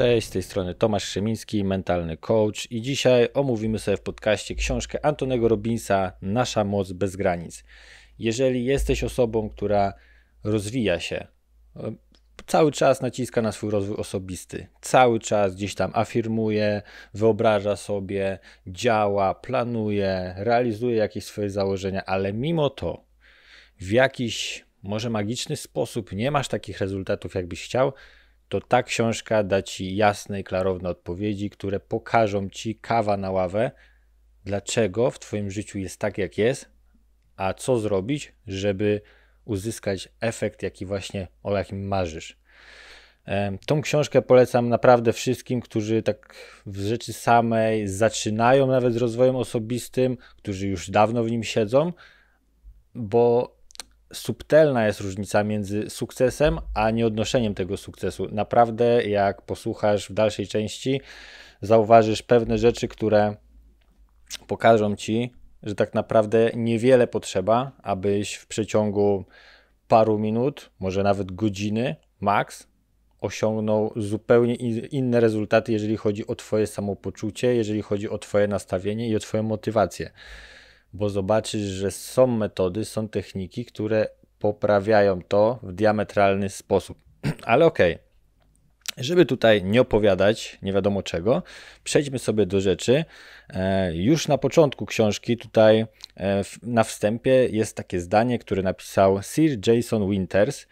Cześć, z tej strony Tomasz Szymiński, mentalny coach i dzisiaj omówimy sobie w podcaście książkę Antonego Robinsa Nasza moc bez granic. Jeżeli jesteś osobą, która rozwija się, cały czas naciska na swój rozwój osobisty, cały czas gdzieś tam afirmuje, wyobraża sobie, działa, planuje, realizuje jakieś swoje założenia, ale mimo to w jakiś może magiczny sposób nie masz takich rezultatów, jakbyś chciał, to ta książka da ci jasne i klarowne odpowiedzi, które pokażą ci kawa na ławę, dlaczego w Twoim życiu jest tak, jak jest, a co zrobić, żeby uzyskać efekt, jaki właśnie o jakim marzysz. Tą książkę polecam naprawdę wszystkim, którzy tak w rzeczy samej zaczynają nawet z rozwojem osobistym, którzy już dawno w nim siedzą, bo subtelna jest różnica między sukcesem a nieodnoszeniem tego sukcesu. Naprawdę, jak posłuchasz w dalszej części, zauważysz pewne rzeczy, które pokażą ci, że tak naprawdę niewiele potrzeba, abyś w przeciągu paru minut, może nawet godziny maks osiągnął zupełnie inne rezultaty, jeżeli chodzi o Twoje samopoczucie, jeżeli chodzi o Twoje nastawienie i o Twoją motywację bo zobaczysz, że są metody, są techniki, które poprawiają to w diametralny sposób. Ale okej, okay. żeby tutaj nie opowiadać nie wiadomo czego, przejdźmy sobie do rzeczy. E, już na początku książki, tutaj e, na wstępie jest takie zdanie, które napisał Sir Jason Winters.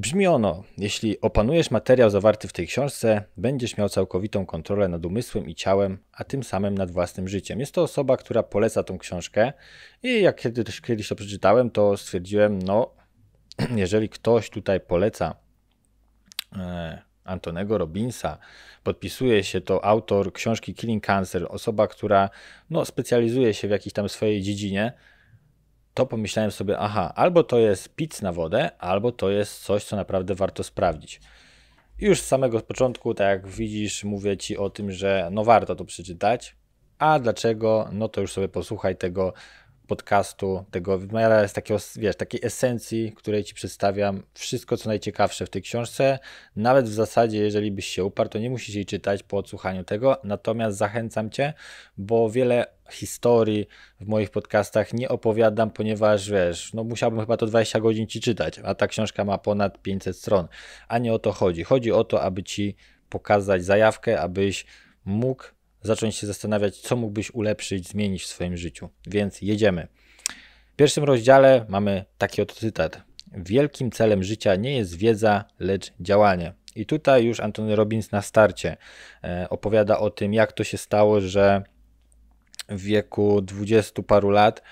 Brzmi ono: Jeśli opanujesz materiał zawarty w tej książce, będziesz miał całkowitą kontrolę nad umysłem i ciałem, a tym samym nad własnym życiem. Jest to osoba, która poleca tą książkę i jak kiedyś kiedyś to przeczytałem, to stwierdziłem, no, jeżeli ktoś tutaj poleca e, Antonego Robinsa, podpisuje się to autor książki Killing Cancer, osoba, która no, specjalizuje się w jakiejś tam swojej dziedzinie, to pomyślałem sobie, aha, albo to jest pic na wodę, albo to jest coś, co naprawdę warto sprawdzić. I już z samego początku, tak jak widzisz, mówię Ci o tym, że no warto to przeczytać, a dlaczego, no to już sobie posłuchaj tego podcastu, tego w miarę z takiego, wiesz, takiej esencji, której ci przedstawiam, wszystko co najciekawsze w tej książce. Nawet w zasadzie, jeżeli byś się uparł, to nie musisz jej czytać po odsłuchaniu tego. Natomiast zachęcam cię, bo wiele historii w moich podcastach nie opowiadam, ponieważ wiesz, no musiałbym chyba to 20 godzin ci czytać, a ta książka ma ponad 500 stron. A nie o to chodzi. Chodzi o to, aby ci pokazać zajawkę, abyś mógł zacząć się zastanawiać, co mógłbyś ulepszyć, zmienić w swoim życiu. Więc jedziemy. W pierwszym rozdziale mamy taki oto cytat. Wielkim celem życia nie jest wiedza, lecz działanie. I tutaj już Antony Robbins na starcie e, opowiada o tym, jak to się stało, że w wieku dwudziestu paru lat,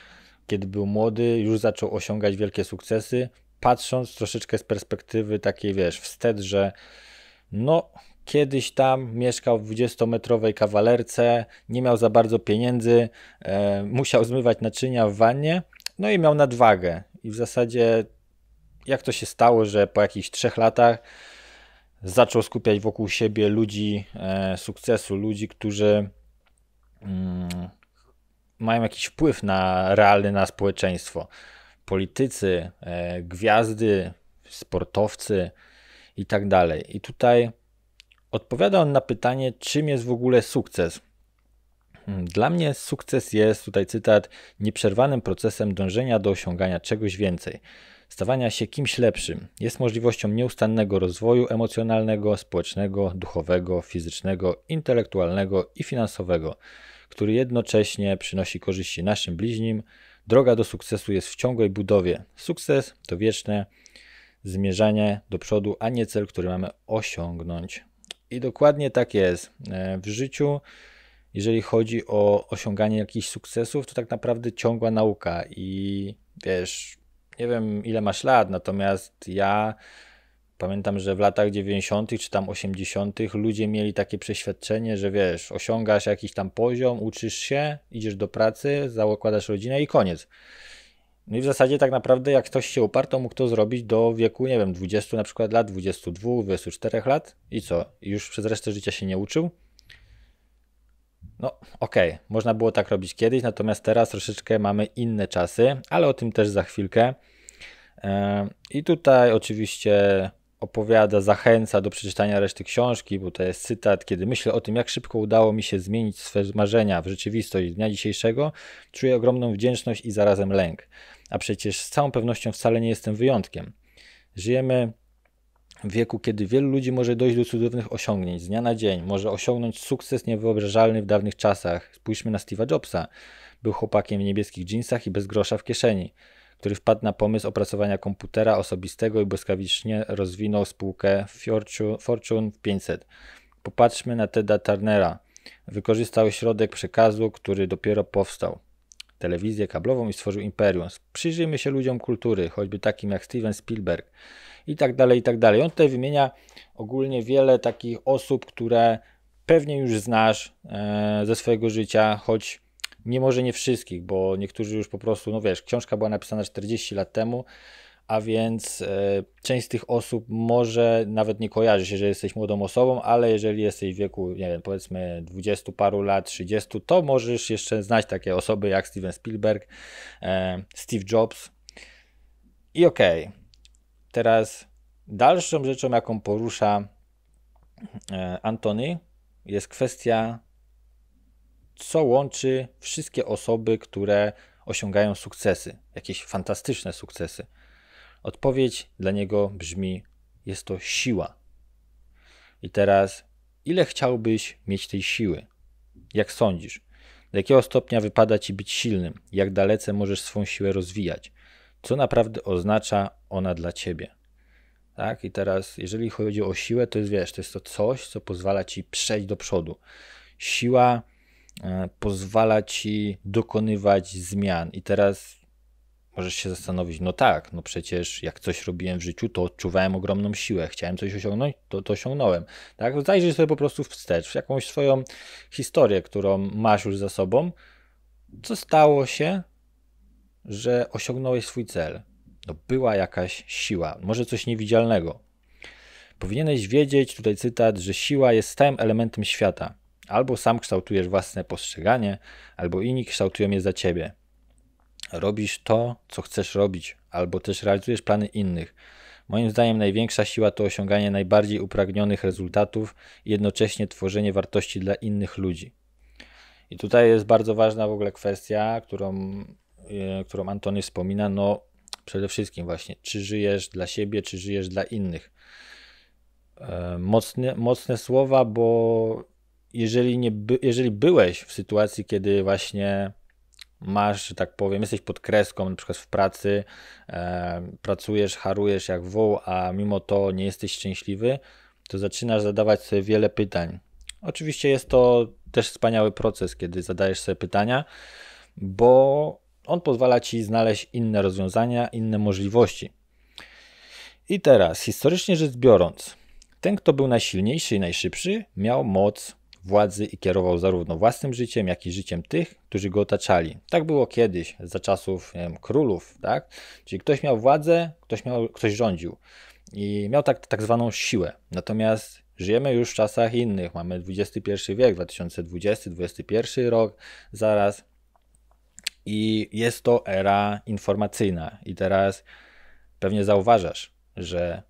kiedy był młody, już zaczął osiągać wielkie sukcesy, patrząc troszeczkę z perspektywy takiej, wiesz, wstecz, że no, kiedyś tam mieszkał w 20-metrowej kawalerce, nie miał za bardzo pieniędzy, e, musiał zmywać naczynia w wannie, no i miał nadwagę. I w zasadzie jak to się stało, że po jakichś trzech latach zaczął skupiać wokół siebie ludzi e, sukcesu, ludzi, którzy mm, mają jakiś wpływ na realny na społeczeństwo. Politycy, e, gwiazdy, sportowcy i tak dalej. I tutaj Odpowiada on na pytanie, czym jest w ogóle sukces. Hmm, dla mnie sukces jest, tutaj cytat, nieprzerwanym procesem dążenia do osiągania czegoś więcej, stawania się kimś lepszym. Jest możliwością nieustannego rozwoju emocjonalnego, społecznego, duchowego, fizycznego, intelektualnego i finansowego, który jednocześnie przynosi korzyści naszym bliźnim. Droga do sukcesu jest w ciągłej budowie. Sukces to wieczne zmierzanie do przodu, a nie cel, który mamy osiągnąć. I dokładnie tak jest. E, w życiu, jeżeli chodzi o osiąganie jakichś sukcesów, to tak naprawdę ciągła nauka i wiesz, nie wiem ile masz lat, natomiast ja pamiętam, że w latach 90. czy tam 80. ludzie mieli takie przeświadczenie, że wiesz, osiągasz jakiś tam poziom, uczysz się, idziesz do pracy, zakładasz rodzinę i koniec. No i w zasadzie tak naprawdę jak ktoś się uparł, to mógł to zrobić do wieku, nie wiem, 20 na przykład lat, 22, 24 lat i co? Już przez resztę życia się nie uczył? No okej, okay. można było tak robić kiedyś, natomiast teraz troszeczkę mamy inne czasy, ale o tym też za chwilkę. E, I tutaj oczywiście opowiada, zachęca do przeczytania reszty książki, bo to jest cytat. Kiedy myślę o tym, jak szybko udało mi się zmienić swe marzenia w rzeczywistość dnia dzisiejszego, czuję ogromną wdzięczność i zarazem lęk a przecież z całą pewnością wcale nie jestem wyjątkiem. Żyjemy w wieku, kiedy wielu ludzi może dojść do cudownych osiągnięć z dnia na dzień, może osiągnąć sukces niewyobrażalny w dawnych czasach. Spójrzmy na Steve'a Jobsa. Był chłopakiem w niebieskich jeansach i bez grosza w kieszeni, który wpadł na pomysł opracowania komputera osobistego i błyskawicznie rozwinął spółkę Fortune 500. Popatrzmy na Teda Turnera. Wykorzystał środek przekazu, który dopiero powstał telewizję kablową i stworzył imperium. Przyjrzyjmy się ludziom kultury, choćby takim jak Steven Spielberg i tak dalej, i tak dalej. On tutaj wymienia ogólnie wiele takich osób, które pewnie już znasz e, ze swojego życia, choć nie może nie wszystkich, bo niektórzy już po prostu, no wiesz, książka była napisana 40 lat temu, a więc e, część z tych osób może nawet nie kojarzy się, że jesteś młodą osobą, ale jeżeli jesteś w wieku, nie wiem, powiedzmy 20 paru lat, 30, to możesz jeszcze znać takie osoby jak Steven Spielberg, e, Steve Jobs. I okej, okay. teraz dalszą rzeczą, jaką porusza e, Antony, jest kwestia, co łączy wszystkie osoby, które osiągają sukcesy, jakieś fantastyczne sukcesy. Odpowiedź dla niego brzmi: jest to siła. I teraz, ile chciałbyś mieć tej siły? Jak sądzisz? Do jakiego stopnia wypada ci być silnym? Jak dalece możesz swą siłę rozwijać? Co naprawdę oznacza ona dla ciebie? Tak? I teraz, jeżeli chodzi o siłę, to jest wiesz, to jest to coś, co pozwala ci przejść do przodu. Siła e, pozwala ci dokonywać zmian. I teraz Możesz się zastanowić, no tak, no przecież jak coś robiłem w życiu, to odczuwałem ogromną siłę. Chciałem coś osiągnąć, to, to osiągnąłem. Tak? No zajrzyj sobie po prostu wstecz, w jakąś swoją historię, którą masz już za sobą. Co stało się, że osiągnąłeś swój cel? No była jakaś siła, może coś niewidzialnego. Powinieneś wiedzieć, tutaj cytat, że siła jest stałym elementem świata. Albo sam kształtujesz własne postrzeganie, albo inni kształtują je za ciebie robisz to, co chcesz robić, albo też realizujesz plany innych. Moim zdaniem największa siła to osiąganie najbardziej upragnionych rezultatów i jednocześnie tworzenie wartości dla innych ludzi. I tutaj jest bardzo ważna w ogóle kwestia, którą, e, którą Antony wspomina, no przede wszystkim właśnie, czy żyjesz dla siebie, czy żyjesz dla innych. E, mocne, mocne słowa, bo jeżeli, nie by, jeżeli byłeś w sytuacji, kiedy właśnie masz, że tak powiem, jesteś pod kreską, na przykład w pracy, e, pracujesz, harujesz jak wół, a mimo to nie jesteś szczęśliwy, to zaczynasz zadawać sobie wiele pytań. Oczywiście jest to też wspaniały proces, kiedy zadajesz sobie pytania, bo on pozwala ci znaleźć inne rozwiązania, inne możliwości. I teraz, historycznie rzecz biorąc, ten, kto był najsilniejszy i najszybszy, miał moc władzy i kierował zarówno własnym życiem, jak i życiem tych, którzy go otaczali. Tak było kiedyś, za czasów wiem, królów, tak? Czyli ktoś miał władzę, ktoś, miał, ktoś rządził i miał tak, tak zwaną siłę. Natomiast żyjemy już w czasach innych, mamy XXI wiek, 2020, 2021 rok, zaraz. I jest to era informacyjna. I teraz pewnie zauważasz, że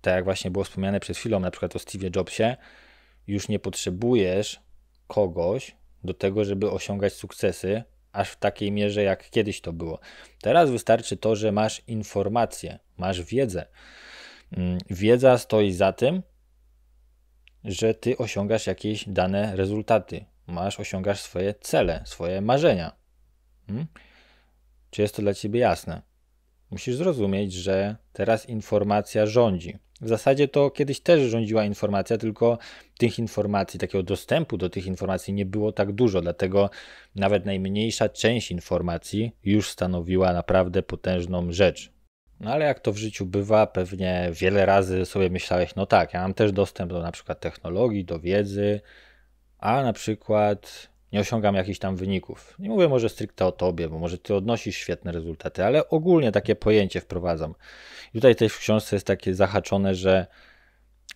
tak jak właśnie było wspomniane przed chwilą, na przykład o Steve Jobsie, już nie potrzebujesz kogoś do tego, żeby osiągać sukcesy, aż w takiej mierze, jak kiedyś to było. Teraz wystarczy to, że masz informacje, masz wiedzę. Mm, wiedza stoi za tym, że ty osiągasz jakieś dane rezultaty, masz, osiągasz swoje cele, swoje marzenia. Hmm? Czy jest to dla ciebie jasne? Musisz zrozumieć, że teraz informacja rządzi. W zasadzie to kiedyś też rządziła informacja, tylko tych informacji, takiego dostępu do tych informacji nie było tak dużo, dlatego nawet najmniejsza część informacji już stanowiła naprawdę potężną rzecz. No ale jak to w życiu bywa, pewnie wiele razy sobie myślałeś, no tak, ja mam też dostęp do na przykład technologii, do wiedzy, a na przykład nie osiągam jakichś tam wyników. Nie mówię może stricte o tobie, bo może ty odnosisz świetne rezultaty, ale ogólnie takie pojęcie wprowadzam. I tutaj też w książce jest takie zahaczone, że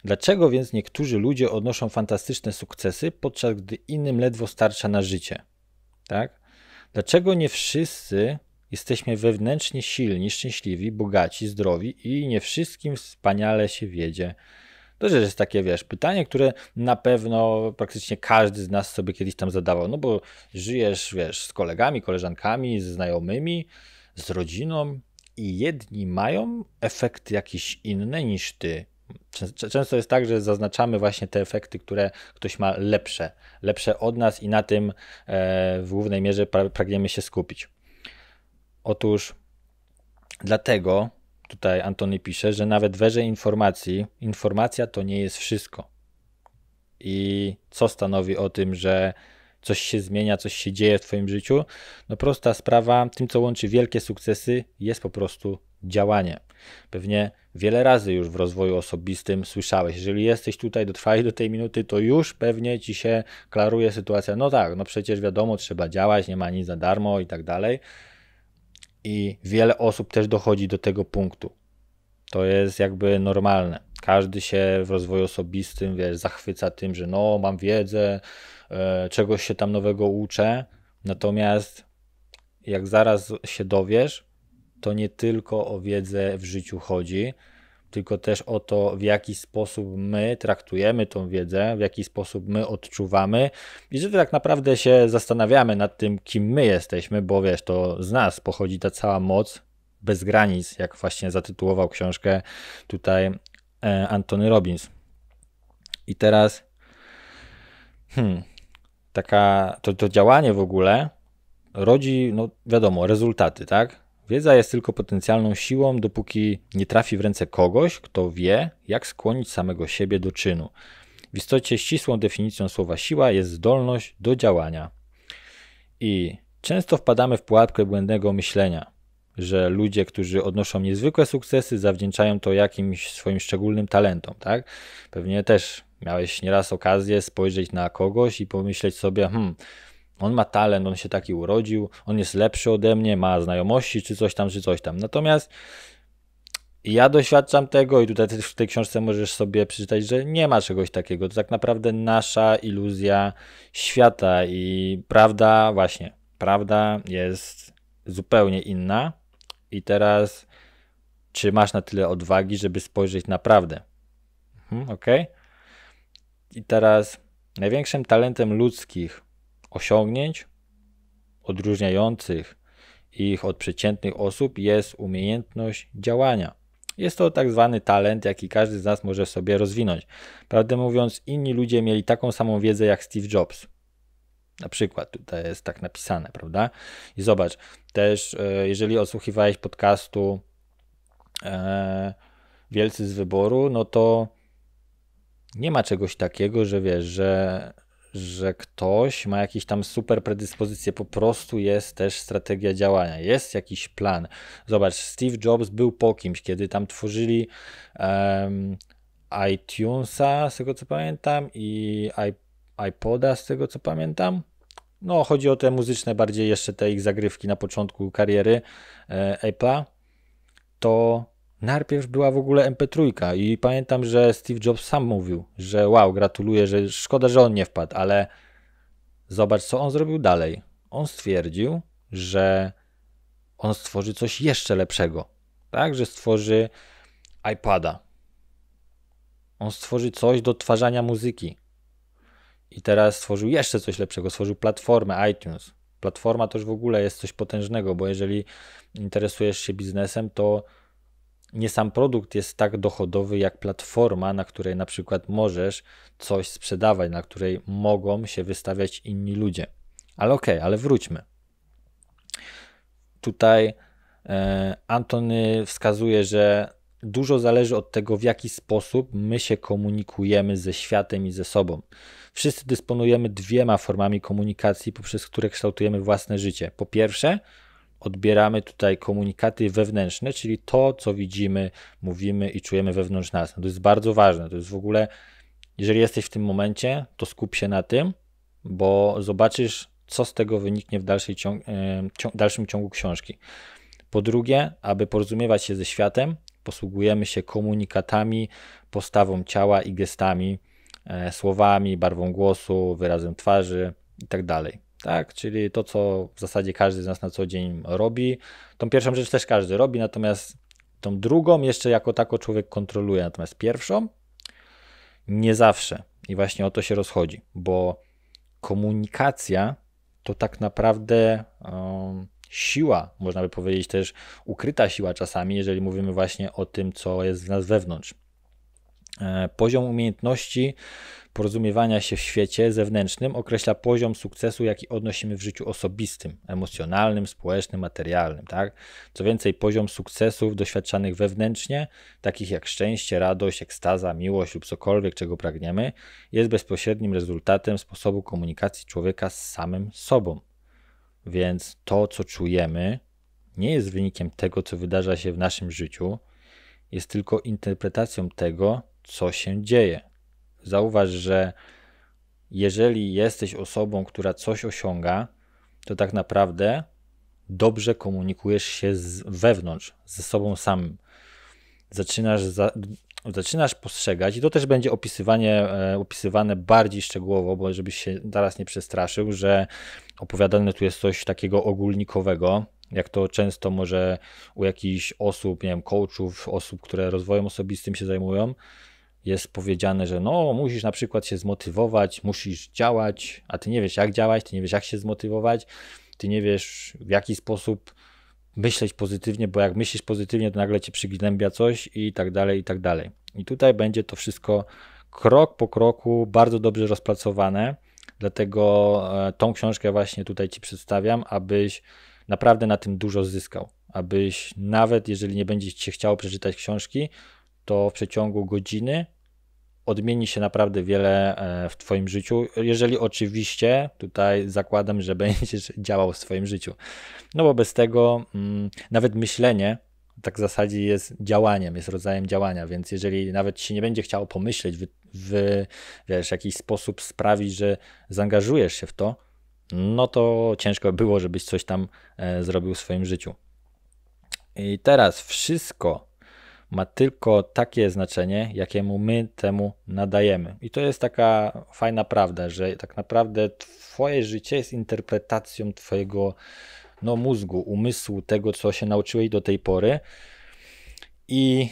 dlaczego więc niektórzy ludzie odnoszą fantastyczne sukcesy, podczas gdy innym ledwo starcza na życie? Tak? Dlaczego nie wszyscy jesteśmy wewnętrznie silni, szczęśliwi, bogaci, zdrowi i nie wszystkim wspaniale się wiedzie? To też jest takie, wiesz, pytanie, które na pewno praktycznie każdy z nas sobie kiedyś tam zadawał, no bo żyjesz, wiesz, z kolegami, koleżankami, ze znajomymi, z rodziną, i jedni mają efekt jakiś inny niż ty. Często jest tak, że zaznaczamy właśnie te efekty, które ktoś ma lepsze, lepsze od nas i na tym e, w głównej mierze pragniemy się skupić. Otóż dlatego tutaj Antony pisze, że nawet werze informacji, informacja to nie jest wszystko. I co stanowi o tym, że coś się zmienia, coś się dzieje w Twoim życiu. No prosta sprawa, tym co łączy wielkie sukcesy jest po prostu działanie. Pewnie wiele razy już w rozwoju osobistym słyszałeś, jeżeli jesteś tutaj, dotrwałeś do tej minuty, to już pewnie Ci się klaruje sytuacja, no tak, no przecież wiadomo, trzeba działać, nie ma nic za darmo i tak dalej. I wiele osób też dochodzi do tego punktu. To jest jakby normalne. Każdy się w rozwoju osobistym, wiesz, zachwyca tym, że no, mam wiedzę, E, czegoś się tam nowego uczę, natomiast jak zaraz się dowiesz, to nie tylko o wiedzę w życiu chodzi, tylko też o to, w jaki sposób my traktujemy tą wiedzę, w jaki sposób my odczuwamy i że tak naprawdę się zastanawiamy nad tym, kim my jesteśmy, bo wiesz, to z nas pochodzi ta cała moc bez granic, jak właśnie zatytułował książkę tutaj e, Antony Robbins. I teraz, hmm, taka, to, to działanie w ogóle rodzi, no wiadomo, rezultaty, tak? Wiedza jest tylko potencjalną siłą, dopóki nie trafi w ręce kogoś, kto wie, jak skłonić samego siebie do czynu. W istocie ścisłą definicją słowa siła jest zdolność do działania. I często wpadamy w pułapkę błędnego myślenia, że ludzie, którzy odnoszą niezwykłe sukcesy, zawdzięczają to jakimś swoim szczególnym talentom, tak? Pewnie też Miałeś nieraz okazję spojrzeć na kogoś i pomyśleć sobie, hmm, on ma talent, on się taki urodził, on jest lepszy ode mnie, ma znajomości, czy coś tam, czy coś tam. Natomiast ja doświadczam tego i tutaj w tej książce możesz sobie przeczytać, że nie ma czegoś takiego. To tak naprawdę nasza iluzja świata i prawda, właśnie, prawda jest zupełnie inna. I teraz, czy masz na tyle odwagi, żeby spojrzeć na prawdę? Mhm, Okej. Okay? I teraz największym talentem ludzkich osiągnięć odróżniających ich od przeciętnych osób jest umiejętność działania. Jest to tak zwany talent, jaki każdy z nas może sobie rozwinąć. Prawdę mówiąc, inni ludzie mieli taką samą wiedzę jak Steve Jobs. Na przykład, tutaj jest tak napisane, prawda? I zobacz, też e, jeżeli odsłuchiwałeś podcastu e, Wielcy z Wyboru, no to nie ma czegoś takiego, że wiesz, że, że ktoś ma jakieś tam super predyspozycje, po prostu jest też strategia działania, jest jakiś plan. Zobacz, Steve Jobs był po kimś, kiedy tam tworzyli um, iTunesa, z tego co pamiętam, i iPoda, z tego co pamiętam. No, chodzi o te muzyczne, bardziej jeszcze te ich zagrywki na początku kariery e, Apple'a. To Najpierw była w ogóle MP3 i pamiętam, że Steve Jobs sam mówił, że wow, gratuluję, że szkoda, że on nie wpadł, ale zobacz, co on zrobił dalej. On stwierdził, że on stworzy coś jeszcze lepszego, tak, że stworzy iPada. On stworzy coś do odtwarzania muzyki. I teraz stworzył jeszcze coś lepszego, stworzył platformę iTunes. Platforma już w ogóle jest coś potężnego, bo jeżeli interesujesz się biznesem, to nie sam produkt jest tak dochodowy jak platforma, na której na przykład możesz coś sprzedawać, na której mogą się wystawiać inni ludzie. Ale okej, okay, ale wróćmy. Tutaj e, Antony wskazuje, że dużo zależy od tego, w jaki sposób my się komunikujemy ze światem i ze sobą. Wszyscy dysponujemy dwiema formami komunikacji, poprzez które kształtujemy własne życie. Po pierwsze, odbieramy tutaj komunikaty wewnętrzne, czyli to, co widzimy, mówimy i czujemy wewnątrz nas. No to jest bardzo ważne. To jest w ogóle, jeżeli jesteś w tym momencie, to skup się na tym, bo zobaczysz, co z tego wyniknie w ciąg e, ciąg dalszym ciągu książki. Po drugie, aby porozumiewać się ze światem, posługujemy się komunikatami, postawą ciała i gestami, e, słowami, barwą głosu, wyrazem twarzy itd. Tak tak? Czyli to, co w zasadzie każdy z nas na co dzień robi. Tą pierwszą rzecz też każdy robi, natomiast tą drugą jeszcze jako tako człowiek kontroluje, natomiast pierwszą nie zawsze. I właśnie o to się rozchodzi, bo komunikacja to tak naprawdę um, siła, można by powiedzieć też ukryta siła czasami, jeżeli mówimy właśnie o tym, co jest w nas wewnątrz. E, poziom umiejętności porozumiewania się w świecie zewnętrznym określa poziom sukcesu, jaki odnosimy w życiu osobistym, emocjonalnym, społecznym, materialnym. Tak? Co więcej, poziom sukcesów doświadczanych wewnętrznie, takich jak szczęście, radość, ekstaza, miłość lub cokolwiek, czego pragniemy, jest bezpośrednim rezultatem sposobu komunikacji człowieka z samym sobą. Więc to, co czujemy, nie jest wynikiem tego, co wydarza się w naszym życiu, jest tylko interpretacją tego, co się dzieje. Zauważ, że jeżeli jesteś osobą, która coś osiąga, to tak naprawdę dobrze komunikujesz się z wewnątrz, ze sobą samym. Zaczynasz, za, zaczynasz postrzegać, i to też będzie opisywanie, e, opisywane bardziej szczegółowo, bo żebyś się teraz nie przestraszył, że opowiadane tu jest coś takiego ogólnikowego, jak to często może u jakichś osób, nie wiem, coachów, osób, które rozwojem osobistym się zajmują, jest powiedziane, że no, musisz na przykład się zmotywować, musisz działać, a ty nie wiesz, jak działać, ty nie wiesz, jak się zmotywować, ty nie wiesz, w jaki sposób myśleć pozytywnie, bo jak myślisz pozytywnie, to nagle cię przygnębia coś i tak dalej, i tak dalej. I tutaj będzie to wszystko krok po kroku bardzo dobrze rozpracowane, dlatego e, tą książkę właśnie tutaj ci przedstawiam, abyś naprawdę na tym dużo zyskał, abyś nawet jeżeli nie będziesz się chciał przeczytać książki, to w przeciągu godziny odmieni się naprawdę wiele e, w Twoim życiu, jeżeli oczywiście tutaj zakładam, że będziesz działał w swoim życiu. No bo bez tego mm, nawet myślenie tak w zasadzie jest działaniem, jest rodzajem działania, więc jeżeli nawet się nie będzie chciało pomyśleć, w, w wiesz, jakiś sposób sprawić, że zaangażujesz się w to, no to ciężko było, żebyś coś tam e, zrobił w swoim życiu. I teraz wszystko, ma tylko takie znaczenie, jakiemu my temu nadajemy. I to jest taka fajna prawda, że tak naprawdę Twoje życie jest interpretacją Twojego no, mózgu, umysłu, tego, co się nauczyłeś do tej pory. I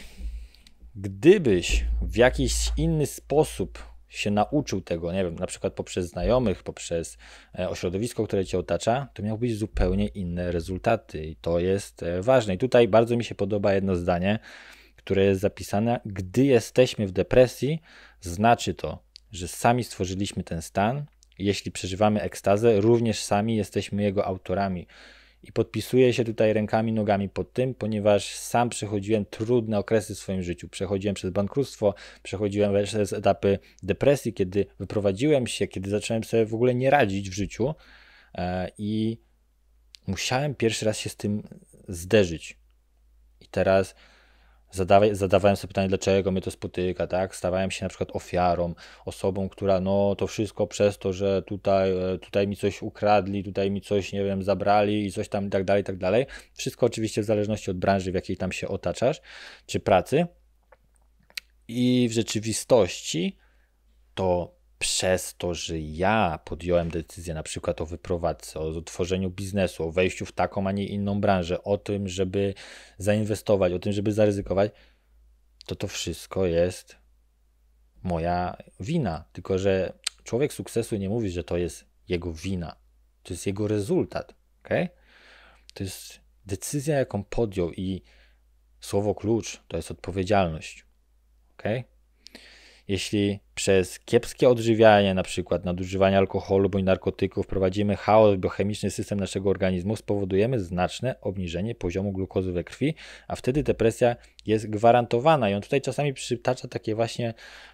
gdybyś w jakiś inny sposób się nauczył tego, nie wiem, na przykład poprzez znajomych, poprzez e, ośrodowisko, które cię otacza, to miałbyś zupełnie inne rezultaty i to jest e, ważne. I tutaj bardzo mi się podoba jedno zdanie, które jest zapisane, gdy jesteśmy w depresji, znaczy to, że sami stworzyliśmy ten stan. Jeśli przeżywamy ekstazę, również sami jesteśmy jego autorami. I podpisuję się tutaj rękami, nogami pod tym, ponieważ sam przechodziłem trudne okresy w swoim życiu. Przechodziłem przez bankructwo, przechodziłem przez etapy depresji, kiedy wyprowadziłem się, kiedy zacząłem sobie w ogóle nie radzić w życiu e, i musiałem pierwszy raz się z tym zderzyć. I teraz Zadawa zadawałem sobie pytanie, dlaczego mnie to spotyka, tak? Stawałem się na przykład ofiarą, osobą, która no to wszystko przez to, że tutaj, e, tutaj mi coś ukradli, tutaj mi coś, nie wiem, zabrali i coś tam i tak dalej, i tak dalej. Wszystko oczywiście w zależności od branży, w jakiej tam się otaczasz, czy pracy. I w rzeczywistości to przez to, że ja podjąłem decyzję na przykład o wyprowadzce, o otworzeniu biznesu, o wejściu w taką, a nie inną branżę, o tym, żeby zainwestować, o tym, żeby zaryzykować, to to wszystko jest moja wina. Tylko, że człowiek sukcesu nie mówi, że to jest jego wina. To jest jego rezultat. Okay? To jest decyzja, jaką podjął i słowo klucz to jest odpowiedzialność. Okay? Jeśli przez kiepskie odżywianie, na przykład nadużywanie alkoholu bądź narkotyków, prowadzimy chaos w biochemiczny system naszego organizmu, spowodujemy znaczne obniżenie poziomu glukozy we krwi, a wtedy depresja jest gwarantowana. I on tutaj czasami przytacza takie właśnie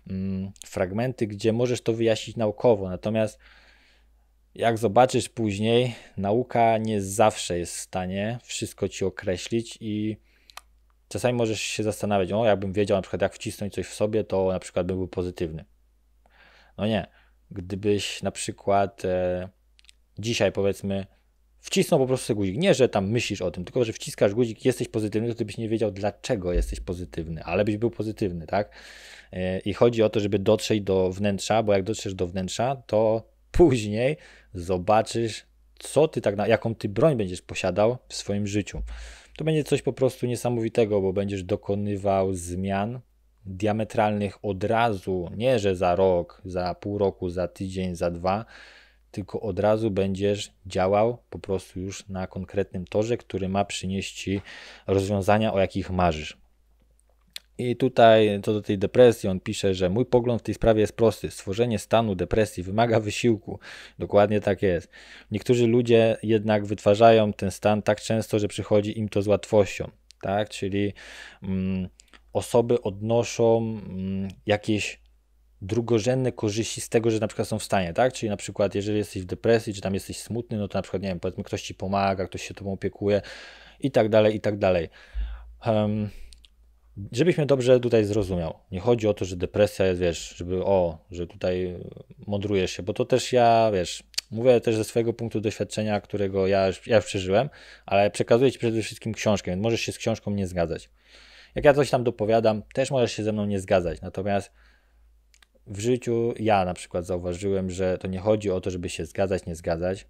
mm, fragmenty, gdzie możesz to wyjaśnić naukowo. Natomiast jak zobaczysz później, nauka nie zawsze jest w stanie wszystko ci określić i Czasami możesz się zastanawiać, o, jakbym wiedział na przykład jak wcisnąć coś w sobie, to na przykład bym był pozytywny. No nie, gdybyś na przykład e, dzisiaj powiedzmy wcisnął po prostu guzik, nie, że tam myślisz o tym, tylko że wciskasz guzik, jesteś pozytywny, to byś nie wiedział dlaczego jesteś pozytywny, ale byś był pozytywny, tak? E, I chodzi o to, żeby dotrzeć do wnętrza, bo jak dotrzesz do wnętrza, to później zobaczysz, co ty tak, na, jaką ty broń będziesz posiadał w swoim życiu. To będzie coś po prostu niesamowitego, bo będziesz dokonywał zmian diametralnych od razu, nie że za rok, za pół roku, za tydzień, za dwa, tylko od razu będziesz działał po prostu już na konkretnym torze, który ma przynieść ci rozwiązania, o jakich marzysz. I tutaj co do tej depresji, on pisze, że mój pogląd w tej sprawie jest prosty. Stworzenie stanu depresji wymaga wysiłku. Dokładnie tak jest. Niektórzy ludzie jednak wytwarzają ten stan tak często, że przychodzi im to z łatwością. Tak? Czyli mm, osoby odnoszą mm, jakieś drugorzędne korzyści z tego, że na przykład są w stanie, tak? Czyli na przykład, jeżeli jesteś w depresji, czy tam jesteś smutny, no to na przykład, nie wiem, powiedzmy, ktoś ci pomaga, ktoś się tobą opiekuje i tak dalej, i tak dalej. Um, żebyś mnie dobrze tutaj zrozumiał. Nie chodzi o to, że depresja jest, wiesz, żeby o, że tutaj mądrujesz się, bo to też ja, wiesz, mówię też ze swojego punktu doświadczenia, którego ja, ja już przeżyłem, ale przekazuję ci przede wszystkim książkę, więc możesz się z książką nie zgadzać. Jak ja coś tam dopowiadam, też możesz się ze mną nie zgadzać, natomiast w życiu ja na przykład zauważyłem, że to nie chodzi o to, żeby się zgadzać, nie zgadzać,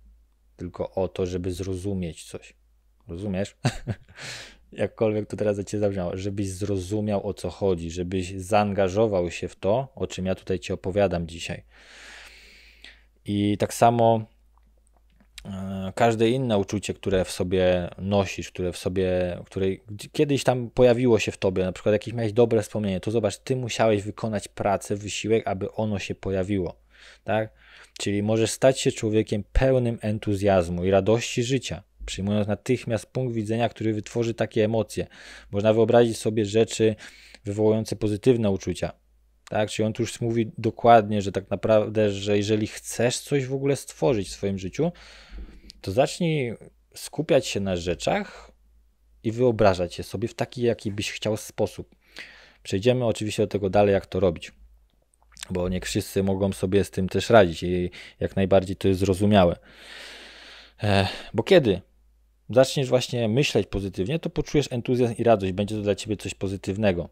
tylko o to, żeby zrozumieć coś. Rozumiesz? jakkolwiek to teraz cię zabrzmiało, żebyś zrozumiał o co chodzi, żebyś zaangażował się w to, o czym ja tutaj ci opowiadam dzisiaj. I tak samo e, każde inne uczucie, które w sobie nosisz, które w sobie, które kiedyś tam pojawiło się w tobie, na przykład jakieś miałeś dobre wspomnienie, to zobacz, ty musiałeś wykonać pracę, wysiłek, aby ono się pojawiło, tak? Czyli możesz stać się człowiekiem pełnym entuzjazmu i radości życia, przyjmując natychmiast punkt widzenia, który wytworzy takie emocje. Można wyobrazić sobie rzeczy wywołujące pozytywne uczucia. Tak, czyli on tu już mówi dokładnie, że tak naprawdę, że jeżeli chcesz coś w ogóle stworzyć w swoim życiu, to zacznij skupiać się na rzeczach i wyobrażać je sobie w taki, jaki byś chciał sposób. Przejdziemy oczywiście do tego dalej, jak to robić, bo nie wszyscy mogą sobie z tym też radzić i jak najbardziej to jest zrozumiałe. E, bo kiedy zaczniesz właśnie myśleć pozytywnie, to poczujesz entuzjazm i radość, będzie to dla ciebie coś pozytywnego.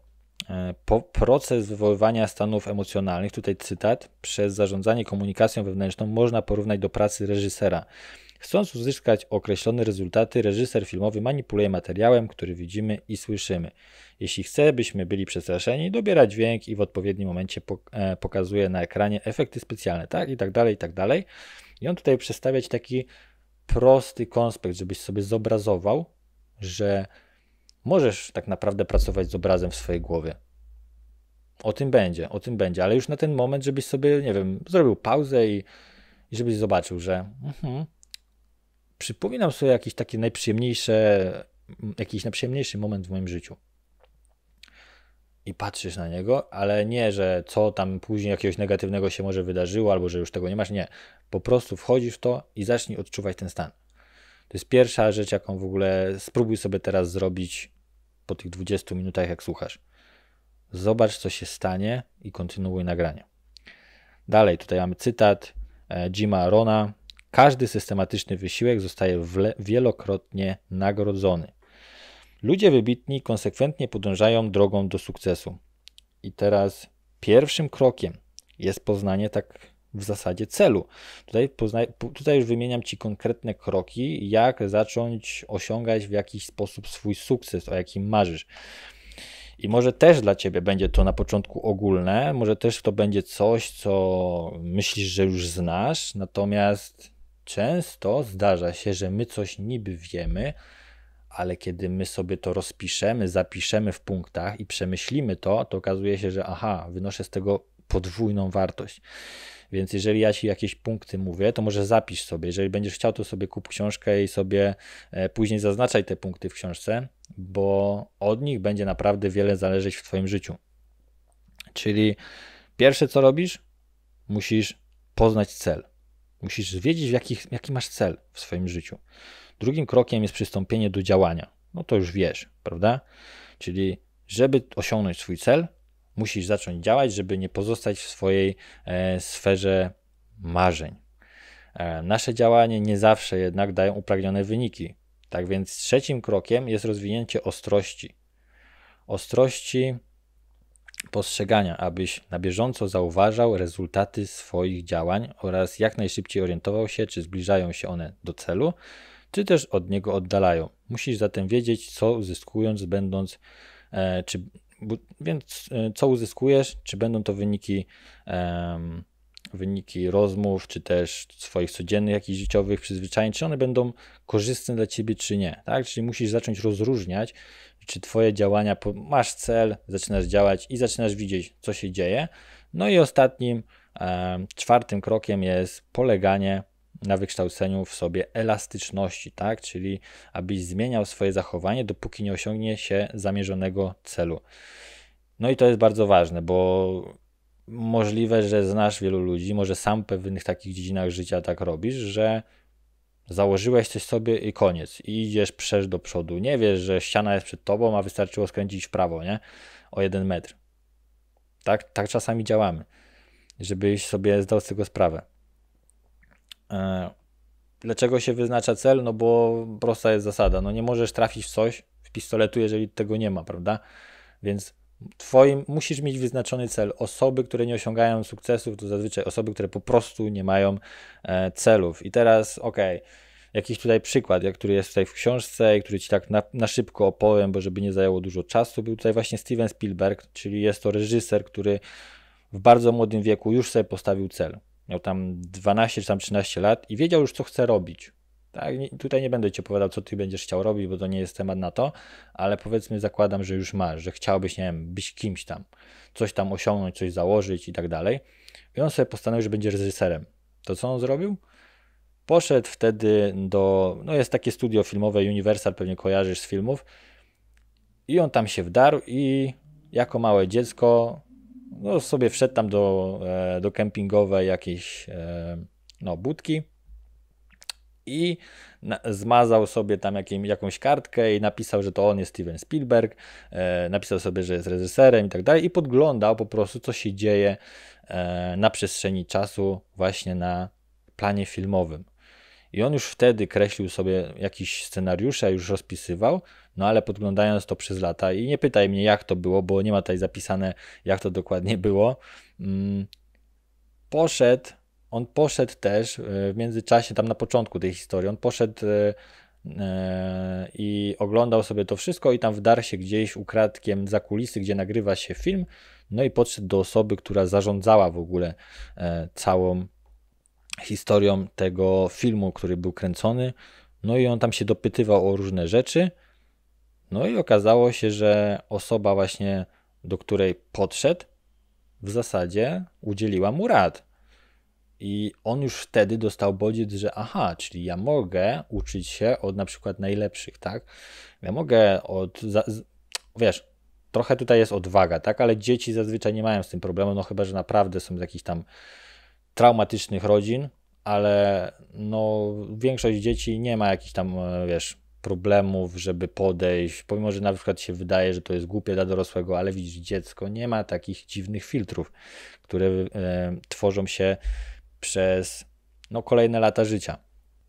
E, po proces wywoływania stanów emocjonalnych, tutaj cytat, przez zarządzanie komunikacją wewnętrzną można porównać do pracy reżysera. Chcąc uzyskać określone rezultaty, reżyser filmowy manipuluje materiałem, który widzimy i słyszymy. Jeśli chce, byśmy byli przestraszeni, dobiera dźwięk i w odpowiednim momencie e, pokazuje na ekranie efekty specjalne, tak i tak dalej, i tak dalej. I on tutaj przedstawia taki prosty konspekt, żebyś sobie zobrazował, że możesz tak naprawdę pracować z obrazem w swojej głowie. O tym będzie, o tym będzie, ale już na ten moment, żebyś sobie, nie wiem, zrobił pauzę i, i żebyś zobaczył, że uh-huh, przypominam sobie jakieś takie najprzyjemniejsze, jakiś najprzyjemniejszy moment w moim życiu i patrzysz na niego, ale nie, że co tam później jakiegoś negatywnego się może wydarzyło, albo że już tego nie masz. Nie. Po prostu wchodzisz w to i zacznij odczuwać ten stan. To jest pierwsza rzecz, jaką w ogóle spróbuj sobie teraz zrobić po tych 20 minutach, jak słuchasz. Zobacz, co się stanie i kontynuuj nagranie. Dalej, tutaj mamy cytat e, Jima Rona. Każdy systematyczny wysiłek zostaje wielokrotnie nagrodzony. Ludzie wybitni konsekwentnie podążają drogą do sukcesu. I teraz pierwszym krokiem jest poznanie tak w zasadzie celu. Tutaj, poznaj, tutaj już wymieniam Ci konkretne kroki, jak zacząć osiągać w jakiś sposób swój sukces, o jakim marzysz. I może też dla ciebie będzie to na początku ogólne, może też to będzie coś, co myślisz, że już znasz, natomiast często zdarza się, że my coś niby wiemy, ale kiedy my sobie to rozpiszemy, zapiszemy w punktach i przemyślimy to, to okazuje się, że aha, wynoszę z tego podwójną wartość. Więc jeżeli ja ci jakieś punkty mówię, to może zapisz sobie. Jeżeli będziesz chciał, to sobie kup książkę i sobie e, później zaznaczaj te punkty w książce, bo od nich będzie naprawdę wiele zależeć w Twoim życiu. Czyli pierwsze co robisz, musisz poznać cel. Musisz wiedzieć, jaki, jaki masz cel w swoim życiu. Drugim krokiem jest przystąpienie do działania. No to już wiesz, prawda? Czyli, żeby osiągnąć swój cel, musisz zacząć działać, żeby nie pozostać w swojej e, sferze marzeń. E, nasze działanie nie zawsze jednak dają upragnione wyniki. Tak więc trzecim krokiem jest rozwinięcie ostrości. Ostrości postrzegania, abyś na bieżąco zauważał rezultaty swoich działań oraz jak najszybciej orientował się, czy zbliżają się one do celu, czy też od niego oddalają. Musisz zatem wiedzieć, co uzyskując, będąc, e, czy, bu, więc e, co uzyskujesz, czy będą to wyniki, e, wyniki rozmów, czy też swoich codziennych jakichś życiowych przyzwyczajeń, czy one będą korzystne dla ciebie, czy nie. Tak? Czyli musisz zacząć rozróżniać, czy twoje działania, masz cel, zaczynasz działać i zaczynasz widzieć, co się dzieje. No i ostatnim, czwartym krokiem jest poleganie na wykształceniu w sobie elastyczności, tak? Czyli abyś zmieniał swoje zachowanie, dopóki nie osiągnie się zamierzonego celu. No i to jest bardzo ważne, bo możliwe, że znasz wielu ludzi, może sam w pewnych takich dziedzinach życia tak robisz, że założyłeś coś sobie i koniec. I idziesz przesz do przodu. Nie wiesz, że ściana jest przed tobą, a wystarczyło skręcić w prawo, nie? O jeden metr. Tak, tak czasami działamy, żebyś sobie zdał z tego sprawę. E, Dlaczego się wyznacza cel? No bo prosta jest zasada. No nie możesz trafić w coś w pistoletu, jeżeli tego nie ma, prawda? Więc twoim musisz mieć wyznaczony cel. Osoby, które nie osiągają sukcesów, to zazwyczaj osoby, które po prostu nie mają e, celów. I teraz okej. Okay, jakiś tutaj przykład, jak, który jest tutaj w książce i który ci tak na, na, szybko opowiem, bo żeby nie zajęło dużo czasu, był tutaj właśnie Steven Spielberg, czyli jest to reżyser, który w bardzo młodym wieku już sobie postawił cel. Miał tam 12 czy tam 13 lat i wiedział już, co chce robić. Tak, tutaj nie będę ci opowiadał, co ty będziesz chciał robić, bo to nie jest temat na to, ale powiedzmy, zakładam, że już masz, że chciałbyś, nie wiem, być kimś tam, coś tam osiągnąć, coś założyć i tak dalej. I on sobie postanowił, że będzie reżyserem. To co on zrobił? Poszedł wtedy do, no jest takie studio filmowe Universal, pewnie kojarzysz z filmów, i on tam się wdarł i jako małe dziecko no, sobie wszedł tam do, e, do kempingowej jakiejś e, no, budki i zmazał sobie tam jakim, jakąś kartkę i napisał, że to on jest Steven Spielberg, e, napisał sobie, że jest reżyserem i tak dalej i podglądał po prostu, co się dzieje na przestrzeni czasu właśnie na planie filmowym. I on już wtedy kreślił sobie jakiś scenariusze, już rozpisywał, no ale podglądając to przez lata i nie pytaj mnie jak to było, bo nie ma tutaj zapisane jak to dokładnie było, mm, poszedł, on poszedł też e, w międzyczasie, tam na początku tej historii, on poszedł e, e, i oglądał sobie to wszystko i tam wdarł się gdzieś ukradkiem za kulisy, gdzie nagrywa się film, no i podszedł do osoby, która zarządzała w ogóle całą historią tego filmu, który był kręcony, no i on tam się dopytywał o różne rzeczy, no i okazało się, że osoba właśnie, do której podszedł, w zasadzie udzieliła mu rad. I on już wtedy dostał bodziec, że aha, czyli ja mogę uczyć się od na przykład najlepszych, tak? Ja mogę od. wiesz, trochę tutaj jest odwaga, tak? Ale dzieci zazwyczaj nie mają z tym problemu, no chyba, że naprawdę są z jakichś tam traumatycznych rodzin, ale no większość dzieci nie ma jakichś tam, e, wiesz, problemów, żeby podejść, pomimo, że na przykład się wydaje, że to jest głupie dla dorosłego, ale widzisz, dziecko nie ma takich dziwnych filtrów, które e, tworzą się przez no, kolejne lata życia.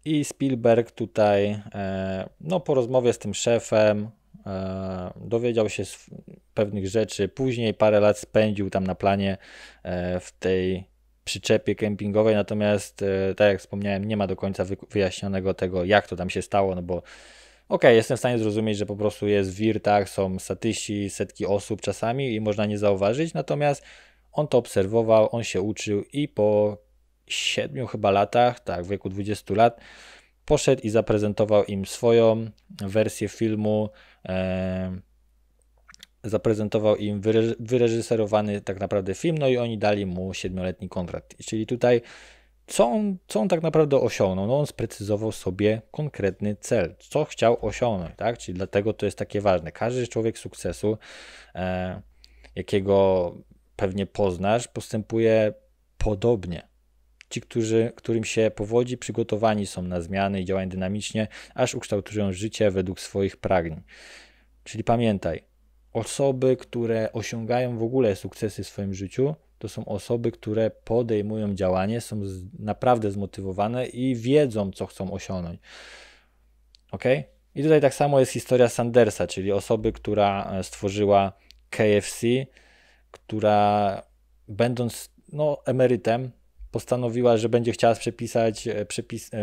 I Spielberg tutaj, e, no, po rozmowie z tym szefem, e, dowiedział się pewnych rzeczy. Później parę lat spędził tam na planie w tej przyczepie kempingowej, natomiast tak jak wspomniałem, nie ma do końca wyjaśnionego tego, jak to tam się stało, no bo ok, jestem w stanie zrozumieć, że po prostu jest wir, tak, są statyści, setki osób czasami i można nie zauważyć, natomiast on to obserwował, on się uczył i po siedmiu chyba latach, tak, w wieku 20 lat, poszedł i zaprezentował im swoją wersję filmu. E, zaprezentował im wyreżyserowany tak naprawdę film, no i oni dali mu siedmioletni kontrakt. Czyli tutaj co on, co on tak naprawdę osiągnął? No on sprecyzował sobie konkretny cel, co chciał osiągnąć, tak? Czyli dlatego to jest takie ważne. Każdy człowiek sukcesu, e, jakiego pewnie poznasz, postępuje podobnie. Ci, którzy, którym się powodzi, przygotowani są na zmiany i działają dynamicznie, aż ukształtują życie według swoich pragnień. Czyli pamiętaj, osoby, które osiągają w ogóle sukcesy w swoim życiu, to są osoby, które podejmują działanie, są naprawdę zmotywowane i wiedzą, co chcą osiągnąć. Ok? I tutaj tak samo jest historia Sandersa, czyli osoby, która e, stworzyła KFC, która będąc no, emerytem, postanowiła, że będzie chciała przepisać, e, przepis, e,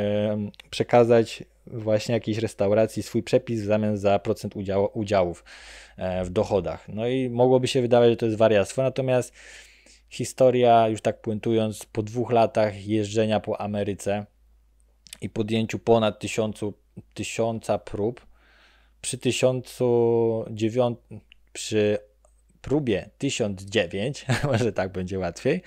przekazać właśnie jakiejś restauracji swój przepis w zamian za procent udziału, udziałów w dochodach. No i mogłoby się wydawać, że to jest wariactwo, natomiast historia, już tak puentując, po dwóch latach jeżdżenia po Ameryce i podjęciu ponad tysiącu, tysiąca prób, przy tysiącu dziewią... przy próbie 1009, może tak będzie łatwiej,